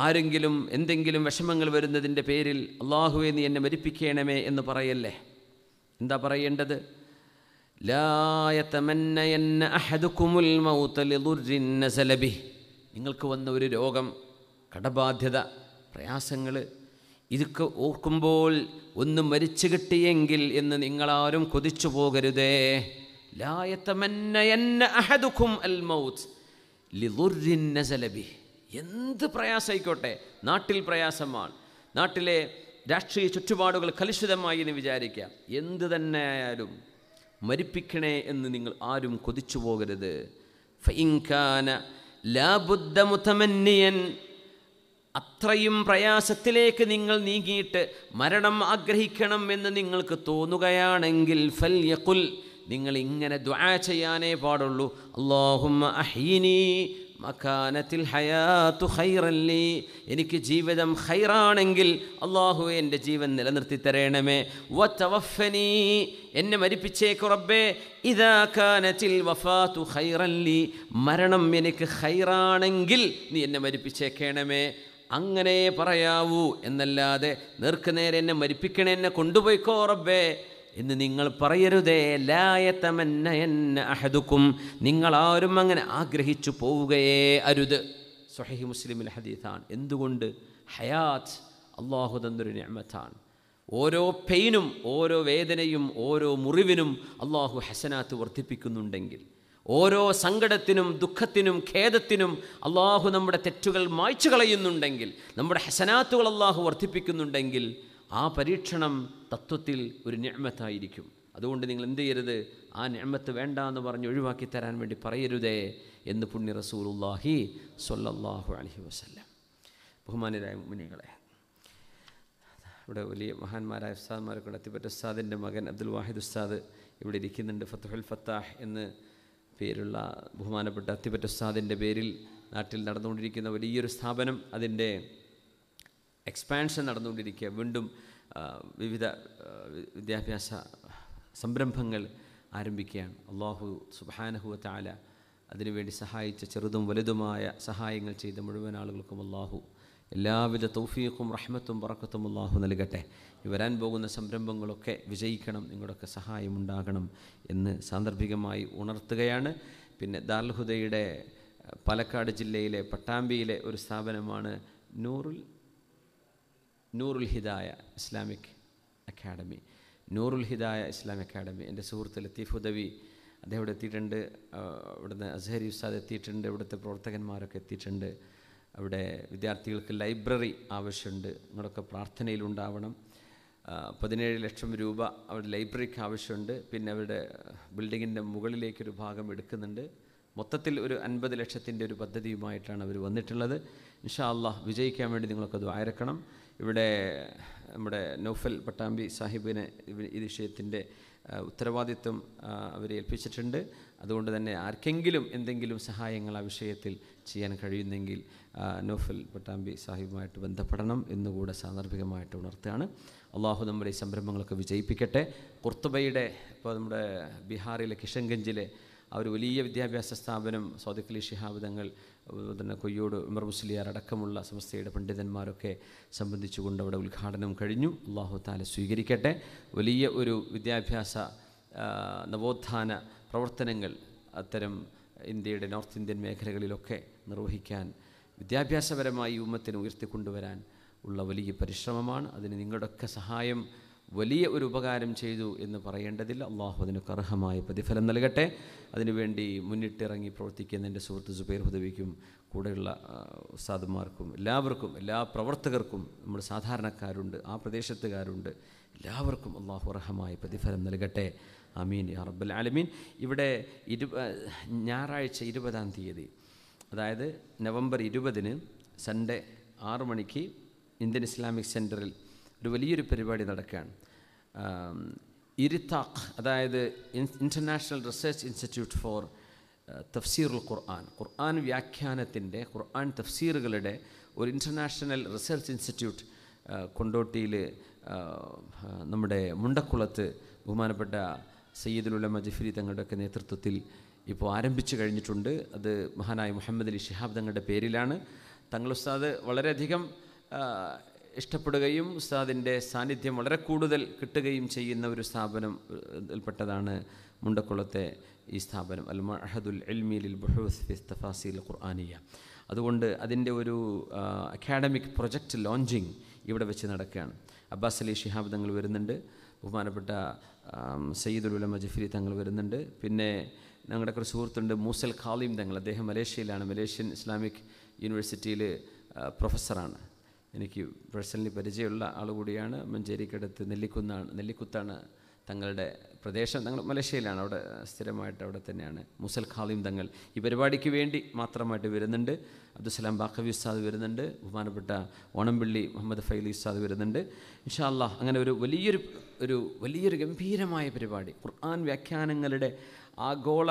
ആരെങ്കിലും എന്തെങ്കിലും വിഷമങ്ങൾ വരുന്നതിൻ്റെ പേരിൽ അള്ളാഹുവെ നീ എന്നെ മരിപ്പിക്കണമേ എന്ന് പറയല്ലേ എന്താ പറയേണ്ടത് ലായ അഹദുക്കുമുൽ മൗത്തലി ദുർജിന്ന സലബി നിങ്ങൾക്ക് വന്ന ഒരു രോഗം കടബാധ്യത പ്രയാസങ്ങൾ ഇതൊക്കെ ഓർക്കുമ്പോൾ ഒന്ന് മരിച്ചു കിട്ടിയെങ്കിൽ എന്ന് നിങ്ങളാരും കൊതിച്ചു പോകരുതേ എന്ത് പ്രയാസമായിക്കോട്ടെ നാട്ടിൽ പ്രയാസമാണ് നാട്ടിലെ രാഷ്ട്രീയ ചുറ്റുപാടുകൾ കലുഷിതമായി എന്ന് വിചാരിക്കാം എന്ത് തന്നെ ആയാലും മരിപ്പിക്കണേ എന്ന് നിങ്ങൾ ആരും കൊതിച്ചു പോകരുത് ഫൈൻഖാന മുതമന്യൻ അത്രയും പ്രയാസത്തിലേക്ക് നിങ്ങൾ നീങ്ങിയിട്ട് മരണം ആഗ്രഹിക്കണം എന്ന് നിങ്ങൾക്ക് തോന്നുകയാണെങ്കിൽ ഫൽ നിങ്ങൾ ഇങ്ങനെ ദ്വാ ചെയ്യാനേ പാടുള്ളൂ അള്ളാഹും അഹീനീ മക്കാനത്തിൽ ഹയാത്തു ഹൈറല്ലി എനിക്ക് ജീവിതം ഹൈറാണെങ്കിൽ അള്ളാഹു എൻ്റെ ജീവൻ നിലനിർത്തി തരേണമേ വ എന്നെ മരിപ്പിച്ചേക്കു റബ്ബേ ഇതാ കാനത്തിൽ വഫാത്തു ഹൈറല്ലി മരണം എനിക്ക് ഹൈറാണെങ്കിൽ നീ എന്നെ മരിപ്പിച്ചേക്കേണമേ അങ്ങനെ പറയാവൂ എന്നല്ലാതെ നേർക്കുനേരെ എന്നെ മരിപ്പിക്കണേ എന്നെ കൊണ്ടുപോയിക്കോ റബ്ബേ എന്ന് നിങ്ങൾ പറയരുതേ ലായത്തമന്നയന്ന നിങ്ങളാരും അങ്ങനെ ആഗ്രഹിച്ചു പോവുകയേ അരുത് സൊഹഹി മുസ്ലിമിൽ ഹദീസാണ് എന്തുകൊണ്ട് ഹയാത്ത് അള്ളാഹു തന്നൊരു ഞമ്മത്താണ് ഓരോ പെയിനും ഓരോ വേദനയും ഓരോ മുറിവിനും അള്ളാഹു ഹസനാത്ത് വർദ്ധിപ്പിക്കുന്നുണ്ടെങ്കിൽ ഓരോ സങ്കടത്തിനും ദുഃഖത്തിനും ഖേദത്തിനും അള്ളാഹു നമ്മുടെ തെറ്റുകൾ മായ്ച്ചു കളയുന്നുണ്ടെങ്കിൽ നമ്മുടെ ഹസനാത്തുകൾ അള്ളാഹു വർദ്ധിപ്പിക്കുന്നുണ്ടെങ്കിൽ ആ പരീക്ഷണം തത്വത്തിൽ ഒരു ഞമ്മത്തായിരിക്കും അതുകൊണ്ട് നിങ്ങൾ എന്ത് ചെയ്യരുത് ആ ഞമ്മത്ത് വേണ്ട എന്ന് പറഞ്ഞ് ഒഴിവാക്കി തരാൻ വേണ്ടി പറയരുതേ എന്ന് പുണ്യ റസൂലുല്ലാഹി സൊല്ലാഹു അലഹി വസ്ല്ലാം ബഹുമാനരായ മുനികളെ ഇവിടെ വലിയ മഹാന്മാരായ ഉസ്താദ്മാരൊക്കെ അത്തിപ്പറ്റ ഉസ്താദിൻ്റെ മകൻ അബ്ദുൽ വാഹിദ് ഉസ്താദ് ഇവിടെ ഇരിക്കുന്നുണ്ട് ഫത്തുഹുൽ ഫത്താഹ് എന്ന് പേരുള്ള ബഹുമാനപ്പെട്ട അത്തിപ്പറ്റ ഉസ്താദിൻ്റെ പേരിൽ നാട്ടിൽ നടന്നുകൊണ്ടിരിക്കുന്ന വലിയൊരു സ്ഥാപനം അതിൻ്റെ എക്സ്പാൻഷൻ നടന്നുകൊണ്ടിരിക്കുക വീണ്ടും വിവിധ വിദ്യാഭ്യാസ സംരംഭങ്ങൾ ആരംഭിക്കുകയാണ് അള്ളാഹു സുബാനഹുവത്താല അതിനുവേണ്ടി സഹായിച്ച ചെറുതും വലുതുമായ സഹായങ്ങൾ ചെയ്ത മുഴുവൻ ആളുകൾക്കും അള്ളാഹു എല്ലാവിധ തൗഫീഖും റഹ്മത്തും പറക്കത്തും അള്ളാഹു നൽകട്ടെ ഈ വരാൻ പോകുന്ന സംരംഭങ്ങളൊക്കെ വിജയിക്കണം നിങ്ങളുടെയൊക്കെ സഹായമുണ്ടാകണം എന്ന് സാന്ദർഭികമായി ഉണർത്തുകയാണ് പിന്നെ ദാർഹുദയുടെ പാലക്കാട് ജില്ലയിലെ പട്ടാമ്പിയിലെ ഒരു സ്ഥാപനമാണ് നൂറുൽ നൂറുൽ ഹിദായ ഇസ്ലാമിക് അക്കാഡമി നൂറുൽ ഹിദായ ഇസ്ലാമിക് അക്കാഡമി എൻ്റെ സുഹൃത്ത് ലത്തീഫ് ഉദവി അദ്ദേഹം ഇവിടെ എത്തിയിട്ടുണ്ട് അവിടുന്ന് അസഹരി ഉസ്താദ് എത്തിയിട്ടുണ്ട് ഇവിടുത്തെ പ്രവർത്തകന്മാരൊക്കെ എത്തിയിട്ടുണ്ട് അവിടെ വിദ്യാർത്ഥികൾക്ക് ലൈബ്രറി ആവശ്യമുണ്ട് നിങ്ങളൊക്കെ പ്രാർത്ഥനയിലുണ്ടാവണം പതിനേഴ് ലക്ഷം രൂപ അവരുടെ ലൈബ്രറിക്ക് ആവശ്യമുണ്ട് പിന്നെ അവരുടെ ബിൽഡിങ്ങിൻ്റെ മുകളിലേക്കൊരു ഭാഗം എടുക്കുന്നുണ്ട് മൊത്തത്തിൽ ഒരു അൻപത് ലക്ഷത്തിൻ്റെ ഒരു പദ്ധതിയുമായിട്ടാണ് അവർ വന്നിട്ടുള്ളത് ഇൻഷാ അള്ളാഹ് വിജയിക്കാൻ വേണ്ടി നിങ്ങളൊക്കെ ആയിരക്കണം ഇവിടെ നമ്മുടെ നൗഫൽ പട്ടാമ്പി സാഹിബിന് ഈ വിഷയത്തിൻ്റെ ഉത്തരവാദിത്വം അവരെ ഏൽപ്പിച്ചിട്ടുണ്ട് അതുകൊണ്ട് തന്നെ ആർക്കെങ്കിലും എന്തെങ്കിലും സഹായങ്ങൾ ആ വിഷയത്തിൽ ചെയ്യാൻ കഴിയുന്നെങ്കിൽ നൗഫൽ പട്ടാമ്പി സാഹിബുമായിട്ട് ബന്ധപ്പെടണം എന്നുകൂടെ സാന്ദർഭികമായിട്ട് ഉണർത്തുകയാണ് അള്ളാഹു നമ്മുടെ ഈ സംരംഭങ്ങളൊക്കെ വിജയിപ്പിക്കട്ടെ കുർത്തുബയുടെ ഇപ്പോൾ നമ്മുടെ ബീഹാറിലെ കിഷൻഗഞ്ചിലെ ആ ഒരു വലിയ വിദ്യാഭ്യാസ സ്ഥാപനം സൗദിഖലി ശിഹാബിതങ്ങൾ അതുപോലെ തന്നെ കൊയ്യോട് ഉമർ മുസ്ലിയാർ അടക്കമുള്ള സമസ്തയുടെ പണ്ഡിതന്മാരൊക്കെ സംബന്ധിച്ചുകൊണ്ട് അവിടെ ഉദ്ഘാടനം കഴിഞ്ഞു അള്ളാഹു താല സ്വീകരിക്കട്ടെ വലിയ ഒരു വിദ്യാഭ്യാസ നവോത്ഥാന പ്രവർത്തനങ്ങൾ അത്തരം ഇന്ത്യയുടെ നോർത്ത് ഇന്ത്യൻ മേഖലകളിലൊക്കെ നിർവഹിക്കാൻ വിദ്യാഭ്യാസപരമായി ഉമ്മത്തിന് ഉയർത്തിക്കൊണ്ടുവരാൻ ഉള്ള വലിയ പരിശ്രമമാണ് അതിന് നിങ്ങളുടെയൊക്കെ സഹായം വലിയ ഒരു ഉപകാരം ചെയ്തു എന്ന് പറയേണ്ടതില്ല അള്ളാഹു അതിന് കർഹമായ പ്രതിഫലം നൽകട്ടെ അതിനുവേണ്ടി മുന്നിട്ടിറങ്ങി പ്രവർത്തിക്കുന്ന എൻ്റെ സുഹൃത്ത് സുബൈർ ഹുദവിക്കും കൂടെയുള്ള സാധുമാർക്കും എല്ലാവർക്കും എല്ലാ പ്രവർത്തകർക്കും നമ്മൾ സാധാരണക്കാരുണ്ട് ആ പ്രദേശത്തുകാരുണ്ട് എല്ലാവർക്കും അള്ളാഹു അർഹമായ പ്രതിഫലം നൽകട്ടെ അമീൻ യാ റബ്ബൽ ആലമീൻ ഇവിടെ ഇരു ഞായറാഴ്ച ഇരുപതാം തീയതി അതായത് നവംബർ ഇരുപതിന് സൺഡേ ആറു മണിക്ക് ഇന്ത്യൻ ഇസ്ലാമിക് സെൻറ്ററിൽ ഒരു വലിയൊരു പരിപാടി നടക്കുകയാണ് Um, ഇരിത്താഖ് അതായത് ഇൻ്റർനാഷണൽ റിസർച്ച് ഇൻസ്റ്റിറ്റ്യൂട്ട് ഫോർ തഫ്സീറുൽ ഖുർആൻ ഖുർആൻ വ്യാഖ്യാനത്തിൻ്റെ ഖുർആൻ തഫ്സീറുകളുടെ ഒരു ഇൻ്റർനാഷണൽ റിസർച്ച് ഇൻസ്റ്റിറ്റ്യൂട്ട് കൊണ്ടോട്ടിയിൽ നമ്മുടെ മുണ്ടക്കുളത്ത് ബഹുമാനപ്പെട്ട സയ്യിദുലുലമ ജഫരി തങ്ങളുടെയൊക്കെ നേതൃത്വത്തിൽ ഇപ്പോൾ ആരംഭിച്ചു കഴിഞ്ഞിട്ടുണ്ട് അത് മഹാനായ മുഹമ്മദ് അലി ഷിഹാബ് തങ്ങളുടെ പേരിലാണ് തങ്ങളുസ്താദ് വളരെയധികം uh, ഇഷ്ടപ്പെടുകയും ഉസ്താദിൻ്റെ സാന്നിധ്യം വളരെ കൂടുതൽ കിട്ടുകയും ചെയ്യുന്ന ഒരു സ്ഥാപനം ഉൾപ്പെട്ടതാണ് മുണ്ടക്കുളത്തെ ഈ സ്ഥാപനം അൽ മഹദുൽ എൽമീലിൽ ബഹുസ്ഫിസ്തഫാസിൽ ഖുർആാനിയ അതുകൊണ്ട് അതിൻ്റെ ഒരു അക്കാഡമിക് പ്രൊജക്റ്റ് ലോഞ്ചിങ് ഇവിടെ വെച്ച് നടക്കുകയാണ് അബ്ബാസ് അലി ഷിഹാബ് തങ്ങൾ വരുന്നുണ്ട് ബഹുമാനപ്പെട്ട സയ്യിദുൽ ഉലമ ജഫരി തങ്ങൾ വരുന്നുണ്ട് പിന്നെ ഞങ്ങളുടെ ഒരു സുഹൃത്തുണ്ട് മൂസൽ ഖാലിം തങ്ങൾ അദ്ദേഹം മലേഷ്യയിലാണ് മലേഷ്യൻ ഇസ്ലാമിക് യൂണിവേഴ്സിറ്റിയിൽ പ്രൊഫസറാണ് എനിക്ക് പേഴ്സണലി പരിചയമുള്ള ആൾ കൂടിയാണ് മഞ്ചേരിക്കടുത്ത് നെല്ലിക്കുന്നാണ് നെല്ലിക്കുത്താണ് തങ്ങളുടെ പ്രദേശം തങ്ങൾ മലേഷ്യയിലാണ് അവിടെ സ്ഥിരമായിട്ട് അവിടെ തന്നെയാണ് മുസൽ ഖാലിം തങ്ങൾ ഈ പരിപാടിക്ക് വേണ്ടി മാത്രമായിട്ട് വരുന്നുണ്ട് അബ്ദുസലാം ബാഖവി ഉസ്താദ് വരുന്നുണ്ട് ബഹുമാനപ്പെട്ട ഓണംപിള്ളി മുഹമ്മദ് ഫൈലി ഉസ്താദ് വരുന്നുണ്ട് ഇൻഷാ അള്ളാഹ് അങ്ങനെ ഒരു വലിയൊരു ഒരു വലിയൊരു ഗംഭീരമായ പരിപാടി ഖുർആൻ വ്യാഖ്യാനങ്ങളുടെ ആഗോള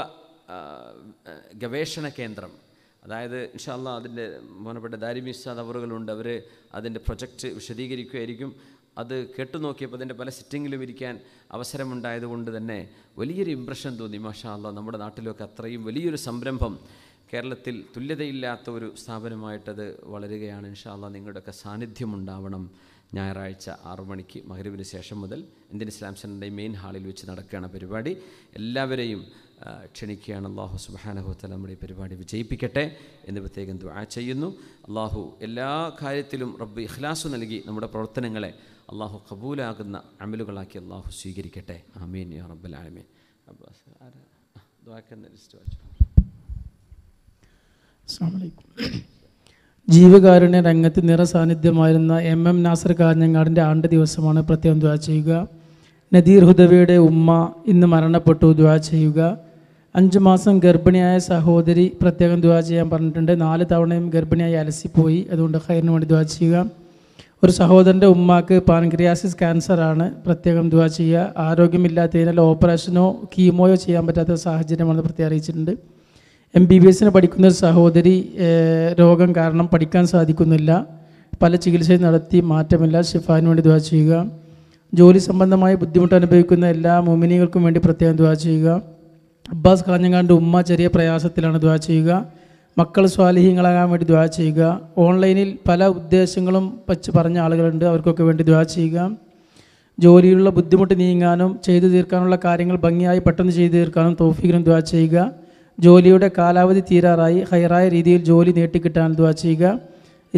ഗവേഷണ കേന്ദ്രം അതായത് ഇൻഷാല്ല അതിൻ്റെ ബഹുമാനപ്പെട്ട ദാരിമിസാദ് അവറുകളുണ്ട് അവർ അതിൻ്റെ പ്രൊജക്റ്റ് വിശദീകരിക്കുമായിരിക്കും അത് കേട്ടു നോക്കിയപ്പോൾ അതിൻ്റെ പല സിറ്റിങ്ങിലും ഇരിക്കാൻ അവസരമുണ്ടായതുകൊണ്ട് തന്നെ വലിയൊരു ഇമ്പ്രഷൻ തോന്നി മാഷാ നമ്മുടെ നാട്ടിലൊക്കെ അത്രയും വലിയൊരു സംരംഭം കേരളത്തിൽ തുല്യതയില്ലാത്ത ഒരു സ്ഥാപനമായിട്ടത് വളരുകയാണ് ഇൻഷാല്ല നിങ്ങളുടെയൊക്കെ ഉണ്ടാവണം ഞായറാഴ്ച ആറു മണിക്ക് മകരുവിന് ശേഷം മുതൽ ഇന്ത്യൻ ഇസ്ലാം സെൻ്ററിൻ്റെ മെയിൻ ഹാളിൽ വെച്ച് നടക്കുകയാണ് പരിപാടി എല്ലാവരെയും ക്ഷണിക്കുകയാണ് അള്ളാഹു സുബാനഹുത്തല നമ്മുടെ ഈ പരിപാടി വിജയിപ്പിക്കട്ടെ എന്ന് പ്രത്യേകം ദുആ ചെയ്യുന്നു അള്ളാഹു എല്ലാ കാര്യത്തിലും റബ്ബ് ഇഖ്ലാസ് നൽകി നമ്മുടെ പ്രവർത്തനങ്ങളെ അള്ളാഹു കബൂലാകുന്ന അമലുകളാക്കി അള്ളാഹു സ്വീകരിക്കട്ടെ ആമീൻ യാ റബ്ബൽ ആലമീൻ ജീവകാരുണ്യ രംഗത്ത് നിറസാന്നിധ്യമായിരുന്ന എം എം നാസർ കാഞ്ഞങ്ങാടിൻ്റെ ആണ്ട് ദിവസമാണ് പ്രത്യേകം ദ്വാ ചെയ്യുക നദീർ ഹുദവിയുടെ ഉമ്മ ഇന്ന് മരണപ്പെട്ടു ദ്വാ ചെയ്യുക അഞ്ച് മാസം ഗർഭിണിയായ സഹോദരി പ്രത്യേകം ദ്വാ ചെയ്യാൻ പറഞ്ഞിട്ടുണ്ട് നാല് തവണയും ഗർഭിണിയായി അലസിപ്പോയി അതുകൊണ്ട് ഹൈറിന് വേണ്ടി ദ്വാ ചെയ്യുക ഒരു സഹോദരൻ്റെ ഉമ്മാക്ക് പാൻക്രിയാസിസ് ക്യാൻസറാണ് പ്രത്യേകം ദ്വാ ചെയ്യുക ആരോഗ്യമില്ലാത്തതിനാൽ ഓപ്പറേഷനോ കീമോയോ ചെയ്യാൻ പറ്റാത്ത സാഹചര്യമാണെന്ന് പ്രത്യേകം അറിയിച്ചിട്ടുണ്ട് എം ബി ബി എസിന് പഠിക്കുന്ന ഒരു സഹോദരി രോഗം കാരണം പഠിക്കാൻ സാധിക്കുന്നില്ല പല ചികിത്സയും നടത്തി മാറ്റമില്ല ഷിഫാന് വേണ്ടി ദ്വാ ചെയ്യുക ജോലി സംബന്ധമായ ബുദ്ധിമുട്ട് അനുഭവിക്കുന്ന എല്ലാ മോമിനികൾക്കും വേണ്ടി പ്രത്യേകം ദ്വാ ചെയ്യുക അബ്ബാസ് കാഞ്ഞങ്ങാൻ്റെ ഉമ്മ ചെറിയ പ്രയാസത്തിലാണ് ദ്വാ ചെയ്യുക മക്കൾ സ്വാലിഹ്യങ്ങളാകാൻ വേണ്ടി ദ്വാ ചെയ്യുക ഓൺലൈനിൽ പല ഉദ്ദേശങ്ങളും വച്ച് പറഞ്ഞ ആളുകളുണ്ട് അവർക്കൊക്കെ വേണ്ടി ദ്വാ ചെയ്യുക ജോലിയിലുള്ള ബുദ്ധിമുട്ട് നീങ്ങാനും ചെയ്തു തീർക്കാനുള്ള കാര്യങ്ങൾ ഭംഗിയായി പെട്ടെന്ന് ചെയ്തു തീർക്കാനും തോഫീഖിനും ദ്വാ ചെയ്യുക ജോലിയുടെ കാലാവധി തീരാറായി ഹൈറായ രീതിയിൽ ജോലി നീട്ടിക്കിട്ടാൻ ദ്വാ ചെയ്യുക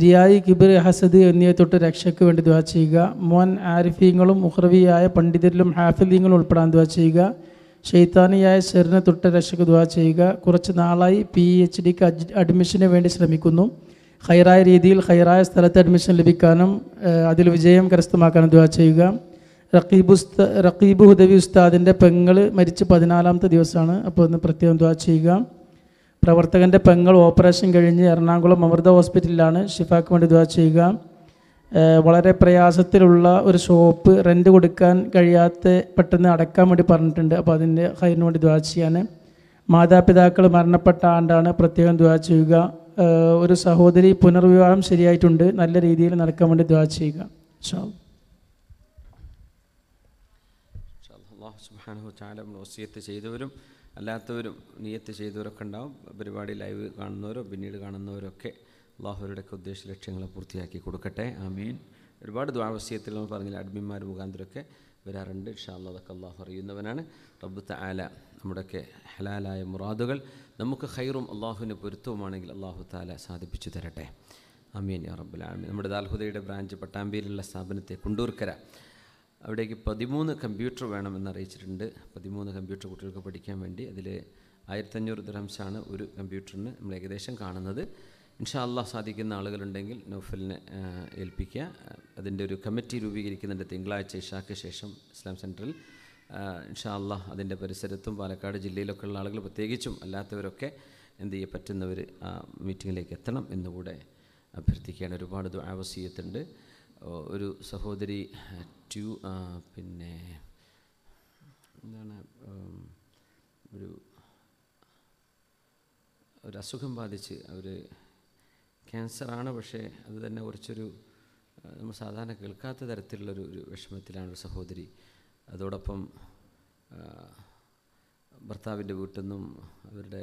റിയായി കിബിർ ഹസദ് എന്നിവ തൊട്ട് രക്ഷയ്ക്ക് വേണ്ടി ദ്വാ ചെയ്യുക മോൻ ആരിഫീങ്ങളും മുഹ്റവിയായ പണ്ഡിതരിലും ഹാഫിദീങ്ങളും ഉൾപ്പെടാൻ ദ്വാ ചെയ്യുക ഷെയ്ത്താനിയായ സെറിനെ തൊട്ട് രക്ഷക്ക് ദുവാ ചെയ്യുക കുറച്ച് നാളായി പി എച്ച് ഡിക്ക് അഡ്മിഷന് വേണ്ടി ശ്രമിക്കുന്നു ഹൈറായ രീതിയിൽ ഹൈറായ സ്ഥലത്ത് അഡ്മിഷൻ ലഭിക്കാനും അതിൽ വിജയം കരസ്ഥമാക്കാനും ദുവാ ചെയ്യുക റക്കീബുസ്ത റക്കീബ് ഹുദവി ഉസ്താദിൻ്റെ പെങ്ങൾ മരിച്ച് പതിനാലാമത്തെ ദിവസമാണ് അപ്പോൾ ഒന്ന് പ്രത്യേകം ദുവാ ചെയ്യുക പ്രവർത്തകൻ്റെ പെങ്ങൾ ഓപ്പറേഷൻ കഴിഞ്ഞ് എറണാകുളം അമൃത ഹോസ്പിറ്റലിലാണ് ഷിഫാക്ക് വേണ്ടി ദുവാ ചെയ്യുക വളരെ പ്രയാസത്തിലുള്ള ഒരു ഷോപ്പ് റെൻ്റ് കൊടുക്കാൻ കഴിയാത്ത പെട്ടെന്ന് അടക്കാൻ വേണ്ടി പറഞ്ഞിട്ടുണ്ട് അപ്പോൾ അതിൻ്റെ ഹൈറിന് വേണ്ടി ദ്വാ ചെയ്യാൻ മാതാപിതാക്കൾ മരണപ്പെട്ട ആണ്ടാണ് പ്രത്യേകം ദ്വാ ചെയ്യുക ഒരു സഹോദരി പുനർവിവാഹം ശരിയായിട്ടുണ്ട് നല്ല രീതിയിൽ നടക്കാൻ വേണ്ടി ദ്വാ ചെയ്യുക അള്ളാഹു സുബാനു വസിയത്ത് ചെയ്തവരും അല്ലാത്തവരും നീയത്ത് ചെയ്തവരൊക്കെ ഉണ്ടാവും പരിപാടി ലൈവ് കാണുന്നവരോ പിന്നീട് കാണുന്നവരൊക്കെ ഒക്കെ ഉദ്ദേശ ലക്ഷ്യങ്ങളെ പൂർത്തിയാക്കി കൊടുക്കട്ടെ ആമീൻ ഒരുപാട് ദ്വാവസ്യത്തിൽ നമ്മൾ പറഞ്ഞില്ല അഡ്മിന്മാർ മുഖാന്തരമൊക്കെ വരാറുണ്ട് ഇഷാല്ല അതൊക്കെ അള്ളാഹു അറിയുന്നവനാണ് റബ്ബത്ത് ആല നമ്മുടെയൊക്കെ ഹലാലായ മുറാദുകൾ നമുക്ക് ഹൈറും അള്ളാഹുവിൻ്റെ പൊരുത്തവുമാണെങ്കിൽ അള്ളാഹു താല സാധിപ്പിച്ചു തരട്ടെ അമീൻ യാ റബ്ബുലാമി നമ്മുടെ ദാൽഹുദയുടെ ബ്രാഞ്ച് പട്ടാമ്പിയിലുള്ള സ്ഥാപനത്തെ കുണ്ടൂർക്കര അവിടേക്ക് പതിമൂന്ന് കമ്പ്യൂട്ടർ വേണമെന്ന് അറിയിച്ചിട്ടുണ്ട് പതിമൂന്ന് കമ്പ്യൂട്ടർ കുട്ടികൾക്ക് പഠിക്കാൻ വേണ്ടി അതിൽ ആയിരത്തഞ്ഞൂറ് ദർഹംസാണ് ഒരു കമ്പ്യൂട്ടറിന് നമ്മൾ ഏകദേശം കാണുന്നത് ഇൻഷാ അള്ളാഹ് സാധിക്കുന്ന ആളുകളുണ്ടെങ്കിൽ നൗഫലിനെ ഏൽപ്പിക്കുക അതിൻ്റെ ഒരു കമ്മിറ്റി രൂപീകരിക്കുന്നുണ്ട് തിങ്കളാഴ്ച ഇഷാക്ക് ശേഷം ഇസ്ലാം സെൻറ്ററിൽ ഇൻഷാ അള്ളാഹ് അതിൻ്റെ പരിസരത്തും പാലക്കാട് ജില്ലയിലൊക്കെയുള്ള ആളുകൾ പ്രത്യേകിച്ചും അല്ലാത്തവരൊക്കെ എന്ത് ചെയ്യാൻ പറ്റുന്നവർ ആ മീറ്റിങ്ങിലേക്ക് എത്തണം എന്നുകൂടെ അഭ്യർത്ഥിക്കുകയാണ് ഒരുപാട് ആവശ്യത്തുണ്ട് ഒരു സഹോദരി ട്യൂ പിന്നെ എന്താണ് ഒരു ഒരു അസുഖം ബാധിച്ച് അവർ ക്യാൻസറാണ് പക്ഷേ അത് തന്നെ കുറച്ചൊരു നമ്മൾ സാധാരണ കേൾക്കാത്ത തരത്തിലുള്ളൊരു ഒരു വിഷമത്തിലാണ് ഒരു സഹോദരി അതോടൊപ്പം ഭർത്താവിൻ്റെ വീട്ടിൽ നിന്നും അവരുടെ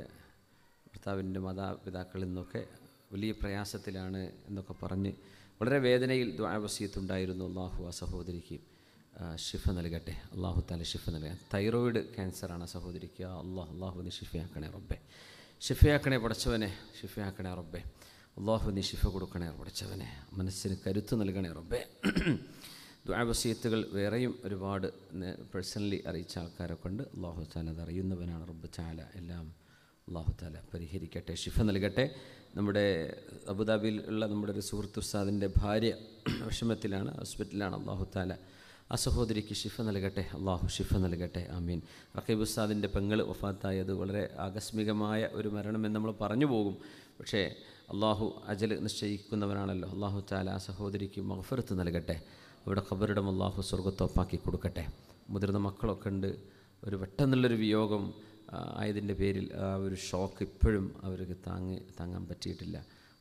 ഭർത്താവിൻ്റെ മാതാപിതാക്കളിൽ നിന്നൊക്കെ വലിയ പ്രയാസത്തിലാണ് എന്നൊക്കെ പറഞ്ഞ് വളരെ വേദനയിൽ ദ്വാവസ്യത്തുണ്ടായിരുന്നു അള്ളാഹു ആ സഹോദരിക്ക് ഷിഫ നൽകട്ടെ അള്ളാഹു താല ഷിഫ നൽകാൻ തൈറോയിഡ് ക്യാൻസറാണ് ആ സഹോദരിക്ക് അള്ളാഹ് അള്ളാഹുവിനെ ഷിഫയാക്കണേ റബ്ബെ ഷിഫയാക്കണേ പഠിച്ചവനെ ഷിഫയാക്കണേ റബ്ബെ അള്ളാഹു നിഷിഫ കൊടുക്കണേ പഠിച്ചവനെ മനസ്സിന് കരുത്ത് നൽകണേ റബ്ബേ ദ്വാവസീത്തുകൾ വേറെയും ഒരുപാട് പേഴ്സണലി അറിയിച്ച ആൾക്കാരൊക്കെ ഉണ്ട് അള്ളാഹു താല അത് അറിയുന്നവനാണ് റബ്ബ് ചാല എല്ലാം അള്ളാഹു താല പരിഹരിക്കട്ടെ ശിഫ നൽകട്ടെ നമ്മുടെ അബുദാബിയിൽ ഉള്ള നമ്മുടെ ഒരു സുഹൃത്തുസാദിൻ്റെ ഭാര്യ വിഷമത്തിലാണ് ഹോസ്പിറ്റലിലാണ് അള്ളാഹു താല ആ സഹോദരിക്ക് ഷിഫ നൽകട്ടെ അള്ളാഹു ഷിഫ നൽകട്ടെ അമീൻ റഖീബ് ഉസ്താദിൻ്റെ പെങ്ങൾ വഫാത്തായത് വളരെ ആകസ്മികമായ ഒരു മരണമെന്ന് നമ്മൾ പറഞ്ഞു പോകും പക്ഷേ അള്ളാഹു അജൽ നിശ്ചയിക്കുന്നവനാണല്ലോ അള്ളാഹു താല ആ സഹോദരിക്ക് മഹഫറത്ത് നൽകട്ടെ അവിടെ ഖബറിടം അള്ളാഹു സ്വർഗത്തോപ്പാക്കി കൊടുക്കട്ടെ മുതിർന്ന മക്കളൊക്കെ ഉണ്ട് ഒരു പെട്ടെന്നുള്ളൊരു വിയോഗം ആയതിൻ്റെ പേരിൽ ആ ഒരു ഷോക്ക് ഇപ്പോഴും അവർക്ക് താങ്ങി താങ്ങാൻ പറ്റിയിട്ടില്ല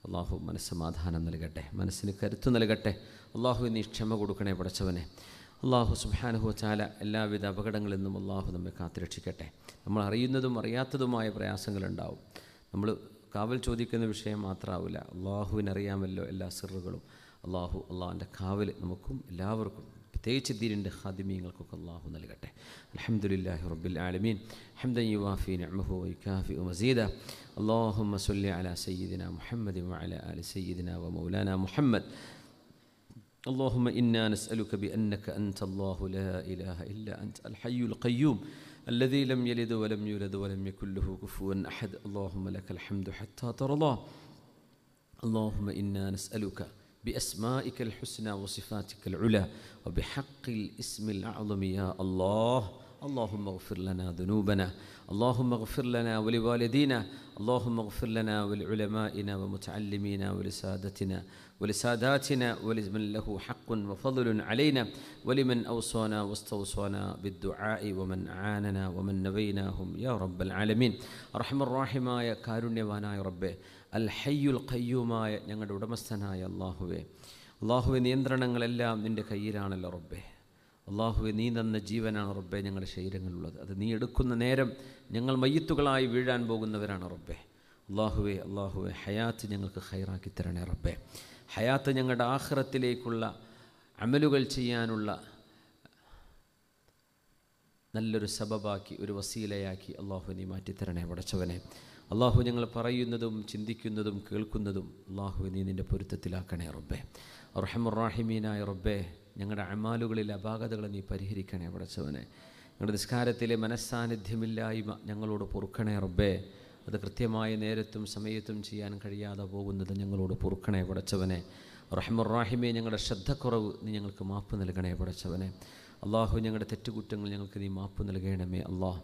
അള്ളാഹു മനസ്സമാധാനം നൽകട്ടെ മനസ്സിന് കരുത്ത് നൽകട്ടെ അള്ളാഹു നീ ക്ഷമ കൊടുക്കണേ പടച്ചവനെ അള്ളാഹു സുബാനുഹുവച്ചാല എല്ലാവിധ അപകടങ്ങളിൽ നിന്നും അള്ളാഹു നമ്മെ കാത്തുരക്ഷിക്കട്ടെ നമ്മൾ അറിയുന്നതും അറിയാത്തതുമായ പ്രയാസങ്ങളുണ്ടാവും നമ്മൾ കാവൽ ചോദിക്കുന്ന വിഷയം മാത്രമാവില്ല അള്ളാഹുവിനറിയാമല്ലോ എല്ലാ സിറുകളും അള്ളാഹു അള്ളാഹുവിൻ്റെ കാവൽ നമുക്കും എല്ലാവർക്കും പ്രത്യേകിച്ച് ദീനിൻ്റെ ഹാദിമീങ്ങൾക്കൊക്കെ അള്ളാഹു നൽകട്ടെ അലഹമുല്ലാഹി റബ്ബിൽ ആലമീൻ ഹംദൻ യുവാഫി നഅ്മഹു വൈകാഫി മസീദ അള്ളാഹു സല്ലി അല സയ്യിദിന മുഹമ്മദ് അല അലി സയ്യിദിന വ മൗലാന മുഹമ്മദ് اللهم إنا نسألك بأنك أنت الله لا إله إلا أنت الحي القيوم الذي لم يلد ولم يولد ولم يكن له كفوا أحد اللهم لك الحمد حتى ترضى اللهم إنا نسألك بأسمائك الحسنى وصفاتك العلى وبحق الاسم الأعظم يا الله اللهم اغفر لنا ذنوبنا اللهم اغفر لنا ولوالدينا اللهم اغفر لنا ولعلمائنا ومتعلمينا ولسادتنا ولساداتنا ولمن له حق وفضل علينا ولمن أوصانا واستوصانا بالدعاء ومن عاننا ومن نبيناهم يا رب العالمين رحم الرحيم يا كارون يا رب الحي القيوم يا ഞങ്ങളുടെ ഉടമസ്ഥനായ അള്ളാഹുവേ അള്ളാഹുവെ നിയന്ത്രണങ്ങളെല്ലാം നിൻ്റെ കയ്യിലാണല്ലോ റബ്ബേ അള്ളാഹു നീ തന്ന ജീവനാണ് റബ്ബെ ഞങ്ങളുടെ ശരീരങ്ങളുള്ളത് അത് നീ എടുക്കുന്ന നേരം ഞങ്ങൾ മയ്യത്തുകളായി വീഴാൻ പോകുന്നവരാണ് റബ്ബെ അള്ളാഹുവെ അള്ളാഹുവെ ഹയാത്ത് ഞങ്ങൾക്ക് ഹൈറാക്കി തരണേ റബ്ബെ ഹയാത്ത് ഞങ്ങളുടെ ആഹ്റത്തിലേക്കുള്ള അമലുകൾ ചെയ്യാനുള്ള നല്ലൊരു സബബാക്കി ഒരു വസീലയാക്കി അള്ളാഹുവിനെ നീ മാറ്റിത്തരണേ പടച്ചവനെ അള്ളാഹു ഞങ്ങൾ പറയുന്നതും ചിന്തിക്കുന്നതും കേൾക്കുന്നതും അള്ളാഹുവിനെ നീ നിൻ്റെ പൊരുത്തത്തിലാക്കണേ റബ്ബേ റഹമുറാഹിമീനായ റബ്ബേ ഞങ്ങളുടെ അമാലുകളിലെ അപാകതകളെ നീ പരിഹരിക്കണേ പടച്ചവനെ ഞങ്ങളുടെ നിസ്കാരത്തിലെ മനസ്സാന്നിധ്യമില്ലായ്മ ഞങ്ങളോട് പൊറുക്കണേ റബ്ബേ അത് കൃത്യമായ നേരത്തും സമയത്തും ചെയ്യാൻ കഴിയാതെ പോകുന്നത് ഞങ്ങളോട് പൊറുക്കണേ പടച്ചവനെ റഹ്മുറാഹിമെ ഞങ്ങളുടെ ശ്രദ്ധക്കുറവ് നീ ഞങ്ങൾക്ക് മാപ്പ് നൽകണേ പടച്ചവനെ അള്ളാഹു ഞങ്ങളുടെ തെറ്റുകുറ്റങ്ങൾ ഞങ്ങൾക്ക് നീ മാപ്പ് നൽകണമേ അള്ളാഹ്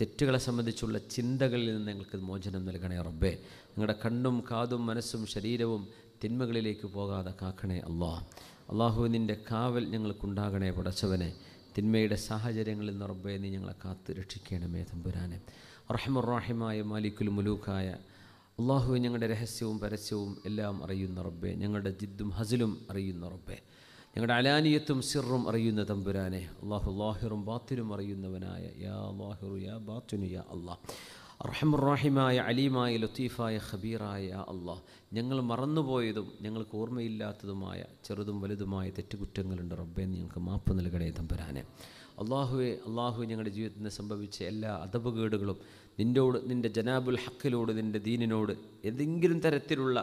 തെറ്റുകളെ സംബന്ധിച്ചുള്ള ചിന്തകളിൽ നിന്ന് ഞങ്ങൾക്ക് മോചനം നൽകണേ റബ്ബേ ഞങ്ങളുടെ കണ്ണും കാതും മനസ്സും ശരീരവും തിന്മകളിലേക്ക് പോകാതെ കാക്കണേ അള്ളാഹ് അള്ളാഹു നിൻ്റെ കാവൽ ഞങ്ങൾക്കുണ്ടാകണേ പടച്ചവനെ തിന്മയുടെ സാഹചര്യങ്ങളിൽ നിന്ന് റബ്ബേ നീ ഞങ്ങളെ കാത്ത് രക്ഷിക്കണമേ തമ്പുരാനെ റഹ്മുറാഹിമായ മാലിക്കുൽ മുലൂഖായ അള്ളാഹുവെ ഞങ്ങളുടെ രഹസ്യവും പരസ്യവും എല്ലാം അറിയുന്ന റബ്ബെ ഞങ്ങളുടെ ജിദ്ദും ഹസിലും അറിയുന്ന റബ്ബെ ഞങ്ങളുടെ അലാനിയത്തും സിറും അറിയുന്ന തമ്പുരാനെ അള്ളാഹു ലാഹിറും ബാത്തിലും അറിയുന്നവനായ യാ ലാഹിറു യാ ബാത്തിനു യാ അള്ളാഹ് റഹമുറാഹിമായ അലീമായ ലത്തീഫായ ഖബീറായ യാ അള്ളാഹ് ഞങ്ങൾ മറന്നുപോയതും ഞങ്ങൾക്ക് ഓർമ്മയില്ലാത്തതുമായ ചെറുതും വലുതുമായ തെറ്റുകുറ്റങ്ങളുണ്ട് റബ്ബെ ഞങ്ങൾക്ക് മാപ്പ് നൽകണേ തമ്പുരാനെ അള്ളാഹുവെ അള്ളാഹു ഞങ്ങളുടെ ജീവിതത്തിന് സംഭവിച്ച എല്ലാ അതപകേടുകളും നിൻ്റോട് നിൻ്റെ ജനാബുൽ ഹക്കിലോട് നിൻ്റെ ദീനിനോട് എന്തെങ്കിലും തരത്തിലുള്ള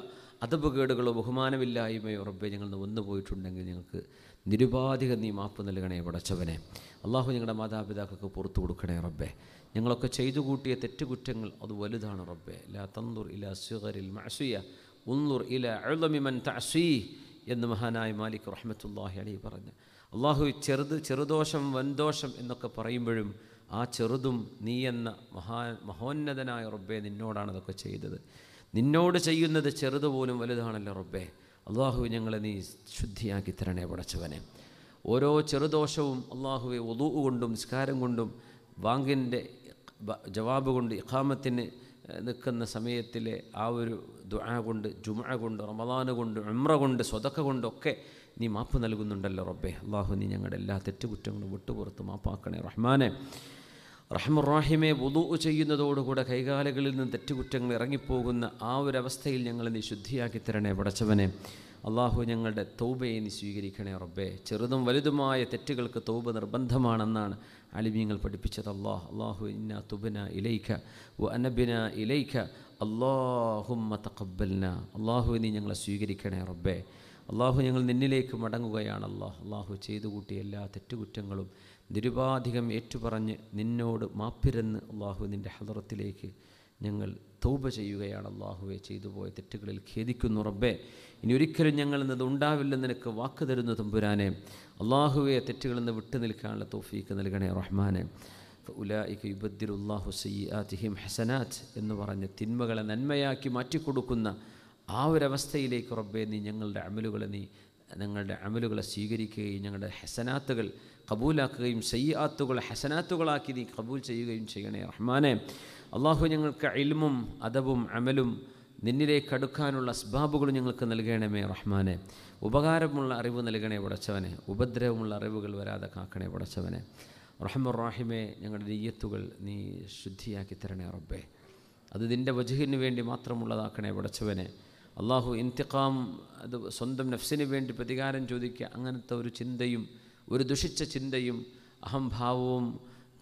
അതപകേടുകളോ ബഹുമാനമില്ലായ്മയോ ഉറപ്പേ ഞങ്ങൾ വന്നു പോയിട്ടുണ്ടെങ്കിൽ ഞങ്ങൾക്ക് നിരുപാധിക നീ മാപ്പ് നൽകണേ പടച്ചവനെ അള്ളാഹു ഞങ്ങളുടെ മാതാപിതാക്കൾക്ക് പുറത്തു കൊടുക്കണേ റബ്ബെ ഞങ്ങളൊക്കെ ചെയ്തു കൂട്ടിയ തെറ്റുകുറ്റങ്ങൾ അത് വലുതാണ് റബ്ബെ ലാ തന്തൂർ ഇല സുഹറിൽ മഅസുയ ഉന്നൂർ ഇല അഴുതമിമൻ തഅസീ എന്ന് മഹാനായ മാലിക് റഹ്മത്തുല്ലാഹി അലി പറഞ്ഞു അള്ളാഹു ചെറുത് ചെറുദോഷം വൻദോഷം എന്നൊക്കെ പറയുമ്പോഴും ആ ചെറുതും നീ എന്ന മഹാ മഹോന്നതനായ റബ്ബെ നിന്നോടാണ് ഇതൊക്കെ ചെയ്തത് നിന്നോട് ചെയ്യുന്നത് ചെറുതുപോലും വലുതാണല്ലോ റബ്ബെ അള്ളാഹു ഞങ്ങളെ നീ ശുദ്ധിയാക്കി തരണേ പടച്ചവനെ ഓരോ ചെറുദോഷവും അള്ളാഹുവെ ഒതു കൊണ്ടും നിസ്കാരം കൊണ്ടും ബാങ്കിൻ്റെ ജവാബ് കൊണ്ട് ഇഖാമത്തിന് നിൽക്കുന്ന സമയത്തിലെ ആ ഒരു ദുആ കൊണ്ട് ജുമ കൊണ്ട് റമദാന് കൊണ്ട് ഉമ്ര കൊണ്ട് സ്വതക്ക കൊണ്ടൊക്കെ നീ മാപ്പ് നൽകുന്നുണ്ടല്ലോ റബ്ബെ അള്ളാഹു നീ ഞങ്ങളുടെ എല്ലാ തെറ്റുകുറ്റങ്ങളും വിട്ടുപുറത്ത് മാപ്പാക്കണേ റഹ്മാനെ റഹ്മുറാഹിമെ വുതു ചെയ്യുന്നതോടുകൂടെ കൈകാലുകളിൽ നിന്ന് തെറ്റുകുറ്റങ്ങൾ ഇറങ്ങിപ്പോകുന്ന ആ ഒരവസ്ഥയിൽ ഞങ്ങൾ നീ ശുദ്ധിയാക്കി തരണേ പടച്ചവനെ അള്ളാഹു ഞങ്ങളുടെ തൗബയെ നീ സ്വീകരിക്കണേ റബ്ബേ ചെറുതും വലുതുമായ തെറ്റുകൾക്ക് തൗബ നിർബന്ധമാണെന്നാണ് അലിമീങ്ങൾ പഠിപ്പിച്ചത് അള്ളാഹ് അള്ളാഹു ഇന്ന തുബന ഇലൈഖ വ അനബിന ഇലൈഖ അള്ളാഹുമ്മ തക്കബൽന അള്ളാഹു നീ ഞങ്ങളെ സ്വീകരിക്കണേ റബ്ബേ അള്ളാഹു ഞങ്ങൾ നിന്നിലേക്ക് മടങ്ങുകയാണ് അള്ളാഹു ചെയ്തു കൂട്ടിയ എല്ലാ തെറ്റുകുറ്റങ്ങളും നിരുപാധികം ഏറ്റുപറഞ്ഞ് നിന്നോട് മാപ്പിരന്ന് അള്ളാഹു നിൻ്റെ ഹലറത്തിലേക്ക് ഞങ്ങൾ തൗബ ചെയ്യുകയാണ് അള്ളാഹുവെ ചെയ്തു പോയ തെറ്റുകളിൽ ഖേദിക്കുന്നു റബ്ബെ ഇനി ഒരിക്കലും ഞങ്ങൾ നിന്ന് ഉണ്ടാവില്ലെന്ന് നിനക്ക് വാക്ക് തരുന്നു തമ്പുരാനെ അള്ളാഹുവെ തെറ്റുകളിൽ നിന്ന് വിട്ടു നിൽക്കാനുള്ള തോഫീക്ക് നൽകണേ റഹ്മാനെ ഉലായിക യുബദ്ദിലുല്ലാഹു സയ്യാത്തിഹിം ഹസനാത്ത് എന്ന് പറഞ്ഞ് തിന്മകളെ നന്മയാക്കി മാറ്റിക്കൊടുക്കുന്ന ആ ഒരവസ്ഥയിലേക്ക് റബ്ബെ നീ ഞങ്ങളുടെ അമലുകളെ നീ ഞങ്ങളുടെ അമലുകളെ സ്വീകരിക്കുകയും ഞങ്ങളുടെ ഹസനാത്തുകൾ കബൂലാക്കുകയും സയ്യാത്തുകൾ ഹസനാത്തുകളാക്കി നീ കബൂൽ ചെയ്യുകയും ചെയ്യണേ റഹ്മാനെ അള്ളാഹു ഞങ്ങൾക്ക് ഇൽമും അദബും അമലും നിന്നിലേക്ക് അടുക്കാനുള്ള അസ്ബാബുകൾ ഞങ്ങൾക്ക് നൽകണമേ റഹ്മാനെ ഉപകാരമുള്ള അറിവ് നൽകണേ ഉടച്ചവനെ ഉപദ്രവമുള്ള അറിവുകൾ വരാതെ കാക്കണേ പടച്ചവനെ റഹ്മുറാഹിമെ ഞങ്ങളുടെ നെയ്യത്തുകൾ നീ ശുദ്ധിയാക്കി തരണേ റബ്ബേ അത് നിൻ്റെ വജുഹിന് വേണ്ടി മാത്രമുള്ളതാക്കണേ ഉടച്ചവനെ അള്ളാഹു ഇന്തിഖാം അത് സ്വന്തം നഫ്സിന് വേണ്ടി പ്രതികാരം ചോദിക്കുക അങ്ങനത്തെ ഒരു ചിന്തയും ഒരു ദുഷിച്ച ചിന്തയും അഹംഭാവവും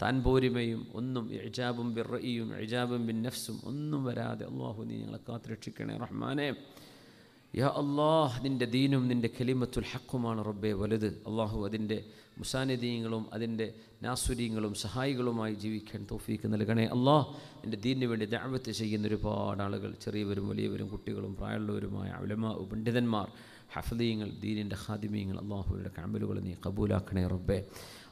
താൻ പോരിമയും ഒന്നും ഇജാബും ബിറയും ഇജാബും ബിൻ നഫ്സും ഒന്നും വരാതെ അള്ളാഹു നീ ഞങ്ങളെ കാത്തുരക്ഷിക്കണേ റഹ്മാനെ യാ അള്ളാഹ് നിൻ്റെ ദീനും നിൻ്റെ കലിമത്തുൽ ഹക്കുമാണ് റബ്ബെ വലുത് അള്ളാഹു അതിൻ്റെ മുസാനിദീങ്ങളും അതിൻ്റെ നാസുരീങ്ങളും സഹായികളുമായി ജീവിക്കാൻ തോഫീക്ക് നൽകണേ അള്ളാഹ് നിൻ്റെ ദീനിന് വേണ്ടി ദാവത്ത് ചെയ്യുന്ന ഒരുപാട് ആളുകൾ ചെറിയവരും വലിയവരും കുട്ടികളും പ്രായമുള്ളവരുമായ അവലമാ പണ്ഡിതന്മാർ ഹഫദീങ്ങൾ ദീനിൻ്റെ ഹാദിമീങ്ങൾ അള്ളാഹുവിയുടെ കാമലുകൾ നീ കബൂലാക്കണേ റബ്ബേ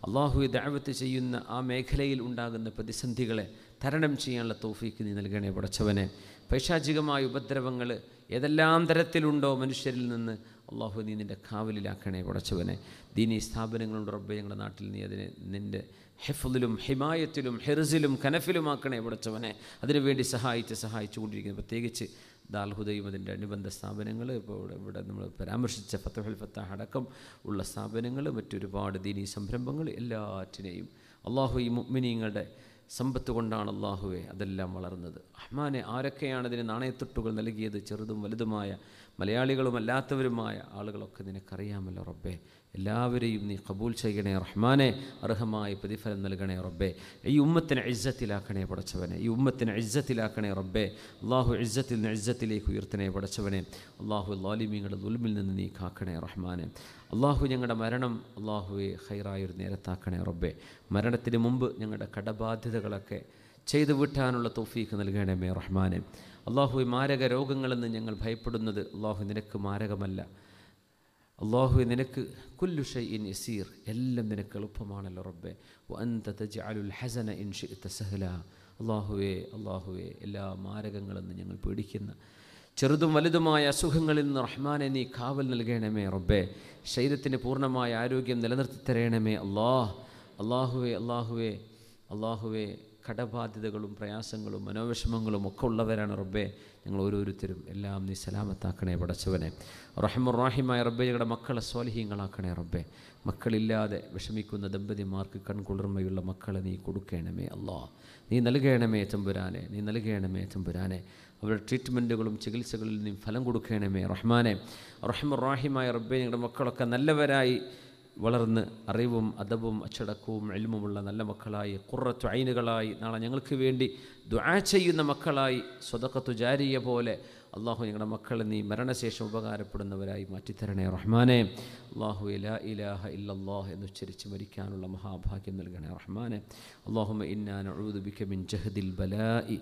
അള്ളാഹു ദാവത്ത് ചെയ്യുന്ന ആ മേഖലയിൽ ഉണ്ടാകുന്ന പ്രതിസന്ധികളെ തരണം ചെയ്യാനുള്ള തോഫീക്ക് നീ നൽകണേ പടച്ചവനെ പൈശാചികമായ ഉപദ്രവങ്ങൾ ഏതെല്ലാം തരത്തിലുണ്ടോ മനുഷ്യരിൽ നിന്ന് അള്ളാഹു നീ നിൻ്റെ കാവലിലാക്കണേ പടച്ചവനെ ദീനീ സ്ഥാപനങ്ങളുണ്ട് റബ്ബെ ഞങ്ങളുടെ നാട്ടിൽ നീ അതിനെ നിൻ്റെ ഹെഫുലും ഹിമായത്തിലും ഹെറിസിലും കനഫിലുമാക്കണേ പടച്ചവനെ അതിനുവേണ്ടി സഹായിച്ച് സഹായിച്ചു കൊണ്ടിരിക്കുന്നു പ്രത്യേകിച്ച് ദാൽഹുദയും അതിൻ്റെ അനുബന്ധ സ്ഥാപനങ്ങൾ ഇപ്പോൾ ഇവിടെ ഇവിടെ നമ്മൾ പരാമർശിച്ച ഫത്തഹൽ ഫത്താഹ് അടക്കം ഉള്ള സ്ഥാപനങ്ങൾ മറ്റൊരുപാട് ദീനീ സംരംഭങ്ങൾ എല്ലാറ്റിനെയും അള്ളാഹു ഈ മുഗ്മിനീങ്ങളുടെ സമ്പത്ത് കൊണ്ടാണ് അള്ളാഹുവെ അതെല്ലാം വളർന്നത് അഹ്മാനെ ആരൊക്കെയാണ് ഇതിന് നാണയത്തൊട്ടുകൾ നൽകിയത് ചെറുതും വലുതുമായ മലയാളികളുമല്ലാത്തവരുമായ ആളുകളൊക്കെ നിനക്കറിയാമല്ലോ റബ്ബേ എല്ലാവരെയും നീ കബൂൽ ചെയ്യണേ റഹ്മാനെ അർഹമായ പ്രതിഫലം നൽകണേ റബ്ബെ ഈ ഉമ്മത്തിനെ ഇജ്ജത്തിലാക്കണേ പടച്ചവനെ ഈ ഉമ്മത്തിനെ ഇജ്ജത്തിലാക്കണേ റബ്ബെ അള്ളാഹു ഇജ്ജത്തിൽ നിന്ന് ഇജ്ജത്തിലേക്ക് ഉയർത്തണേ പടച്ചവനെ അള്ളാഹു ലാലിമിയുടെ ദുൽമിൽ നിന്ന് നീ കാക്കണേ റഹ്മാനെ അള്ളാഹു ഞങ്ങളുടെ മരണം അള്ളാഹുവെ ഹൈറായൊരു നേരത്താക്കണേ റബ്ബെ മരണത്തിന് മുമ്പ് ഞങ്ങളുടെ കടബാധ്യതകളൊക്കെ ചെയ്തു വിട്ടാനുള്ള തോഫീക്ക് നൽകണമേ റഹ്മാനെ അള്ളാഹു മാരക രോഗങ്ങളെന്ന് ഞങ്ങൾ ഭയപ്പെടുന്നത് അള്ളാഹു നിനക്ക് മാരകമല്ല അള്ളാഹു നിനക്ക് കുല്ലു ഷൈ ഇൻ ഇസീർ എല്ലാം നിനക്ക് എളുപ്പമാണല്ലോ റബ്ബെ ഹസന ഇൻ ഷിഅത്ത തസഹല അള്ളാഹുവെ അള്ളാഹുവേ എല്ലാ മാരകങ്ങളെന്ന് ഞങ്ങൾ പേടിക്കുന്ന ചെറുതും വലുതുമായ അസുഖങ്ങളിൽ നിന്ന് റഹ്മാനെ നീ കാവൽ നൽകണമേ റബ്ബെ ശരീരത്തിന് പൂർണ്ണമായ ആരോഗ്യം നിലനിർത്തി തരയണമേ അള്ളാഹ് അള്ളാഹുവെ അള്ളാഹുവെ അള്ളാഹുവെ കടബാധ്യതകളും പ്രയാസങ്ങളും മനോവിഷമങ്ങളും ഒക്കെ ഉള്ളവരാണ് റബ്ബെ ഞങ്ങൾ ഓരോരുത്തരും എല്ലാം നീ സലാമത്താക്കണേ പടച്ചവനെ റഹിമുറാഹിമായ റബ്ബെ ഞങ്ങളുടെ മക്കളെ സ്വാലിഹീങ്ങളാക്കണേ റബ്ബെ മക്കളില്ലാതെ വിഷമിക്കുന്ന ദമ്പതിമാർക്ക് കൺകുളിർമയുള്ള മക്കളെ നീ കൊടുക്കണമേ അല്ലോ നീ നൽകണമേ തമ്പുരാനെ നീ നൽകണമേ തമ്പുരാനെ അവരുടെ ട്രീറ്റ്മെൻറ്റുകളും ചികിത്സകളിൽ നീ ഫലം കൊടുക്കണമേ റഹ്മാനെ റഹിമുറാഹിമായ റബ്ബെ ഞങ്ങളുടെ മക്കളൊക്കെ നല്ലവരായി വളർന്ന് അറിവും അദബും അച്ചടക്കവും എൽമുമുള്ള നല്ല മക്കളായി കുറച്ചു അയിനുകളായി നാളെ ഞങ്ങൾക്ക് വേണ്ടി ദുആ ചെയ്യുന്ന മക്കളായി സ്വതക്കത്തു ജാരിയ പോലെ അള്ളാഹു ഞങ്ങളുടെ മക്കളെ നീ മരണശേഷം ഉപകാരപ്പെടുന്നവരായി മാറ്റിത്തരണേ റഹ്മാനെ അള്ളാഹു ലാ مريكان ഇല്ലല്ലാഹ് എന്നുച്ചരിച്ച് മരിക്കാനുള്ള മഹാഭാഗ്യം നൽകണേ റഹ്മാനെ إنا نعوذ بك من ജഹദിൽ ബലായി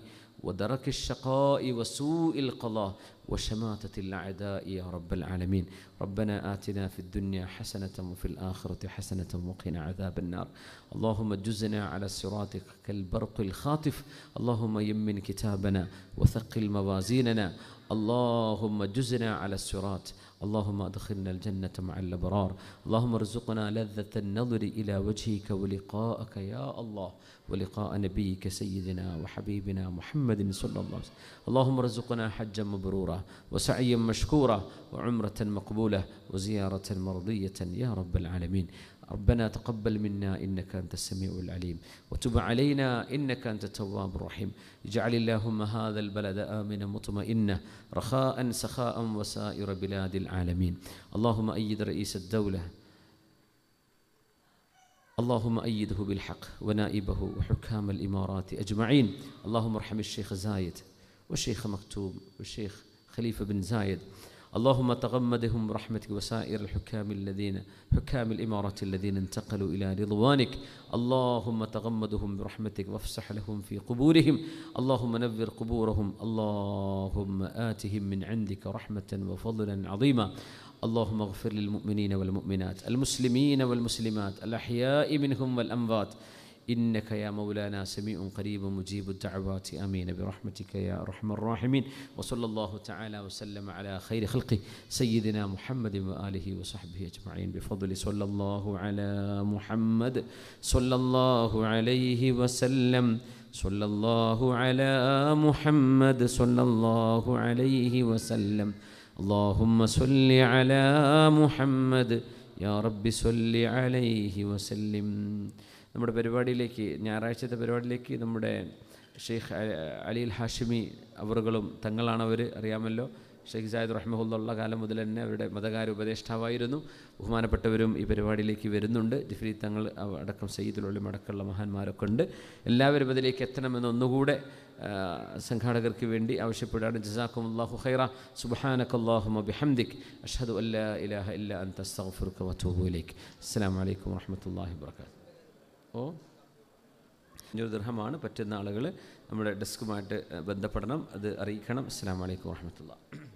ودرك الشقاء وسوء القضاء وشماتة الأعداء يا رب العالمين ربنا آتنا في الدنيا حسنة وفي الآخرة حسنة وقنا عذاب النار اللهم جزنا على صراطك كالبرق الخاطف اللهم يمن كتابنا وثقل موازيننا اللهم جزنا على الصراط اللهم أدخلنا الجنة مع الأبرار اللهم ارزقنا لذة النظر إلى وجهك ولقاءك يا الله ولقاء نبيك سيدنا وحبيبنا محمد صلى الله عليه وسلم اللهم ارزقنا حجا مبرورا وسعيا مشكورا وعمرة مقبولة وزيارة مرضية يا رب العالمين ربنا تقبل منا إنك أنت السميع العليم وتب علينا إنك أنت التواب الرحيم اجعل اللهم هذا البلد آمنا مطمئنا رخاء سخاء وسائر بلاد العالمين اللهم أيد رئيس الدولة اللهم أيده بالحق ونائبه وحكام الإمارات أجمعين اللهم ارحم الشيخ زايد والشيخ مكتوم والشيخ خليفة بن زايد اللهم تغمدهم رحمتك وسائر الحكام الذين حكام الإمارة الذين انتقلوا إلى رضوانك اللهم تغمدهم برحمتك وافسح لهم في قبورهم اللهم نبر قبورهم اللهم آتهم من عندك رحمة وفضلا عظيما اللهم اغفر للمؤمنين والمؤمنات المسلمين والمسلمات الأحياء منهم والأموات إنك يا مولانا سميع قريب مجيب الدعوات آمين برحمتك يا أرحم الراحمين وصلى الله تعالى وسلم على خير خلقه سيدنا محمد وآله وصحبه أجمعين بفضل صلى الله على محمد صلى الله عليه وسلم صلى الله على محمد صلى الله عليه وسلم اللهم صل على محمد يا رب صل عليه وسلم നമ്മുടെ പരിപാടിയിലേക്ക് ഞായറാഴ്ചത്തെ പരിപാടിയിലേക്ക് നമ്മുടെ ഷെയ്ഖ് അലിൽ ഹാഷിമി അവറുകളും തങ്ങളാണ് അവർ അറിയാമല്ലോ ഷെയ്ഖ് സായദ് റഹ്മുള്ള കാലം മുതൽ തന്നെ അവരുടെ മതകാര ഉപദേഷ്ടാവായിരുന്നു ബഹുമാനപ്പെട്ടവരും ഈ പരിപാടിയിലേക്ക് വരുന്നുണ്ട് ജിഫ്രി തങ്ങൾ അടക്കം സയ്യിദുള്ളിലും അടക്കമുള്ള മഹാന്മാരൊക്കെ ഉണ്ട് എല്ലാവരും അതിലേക്ക് എത്തണമെന്ന് ഒന്നുകൂടെ സംഘാടകർക്ക് വേണ്ടി ആവശ്യപ്പെടുകയാണ് ജസാക്കും അള്ളാഹു ഖൈറ സുബാനക്കല്ലാഹുമ ബിഹംദിക് അഷഹദു അല്ലാ ഇലാഹ ഇല്ല അൻ തസ്തഫുർക്ക് വത്തൂബുലേക്ക് അസ്സാം വലൈക്കും വാഹമത്തല്ലാഹി വാത്തു ഓ അഞ്ഞൂറ് ദൃഹമാണ് പറ്റുന്ന ആളുകൾ നമ്മുടെ ഡെസ്കുമായിട്ട് ബന്ധപ്പെടണം അത് അറിയിക്കണം അസ്സാം വലൈക്കും വാഹമത്തുള്ള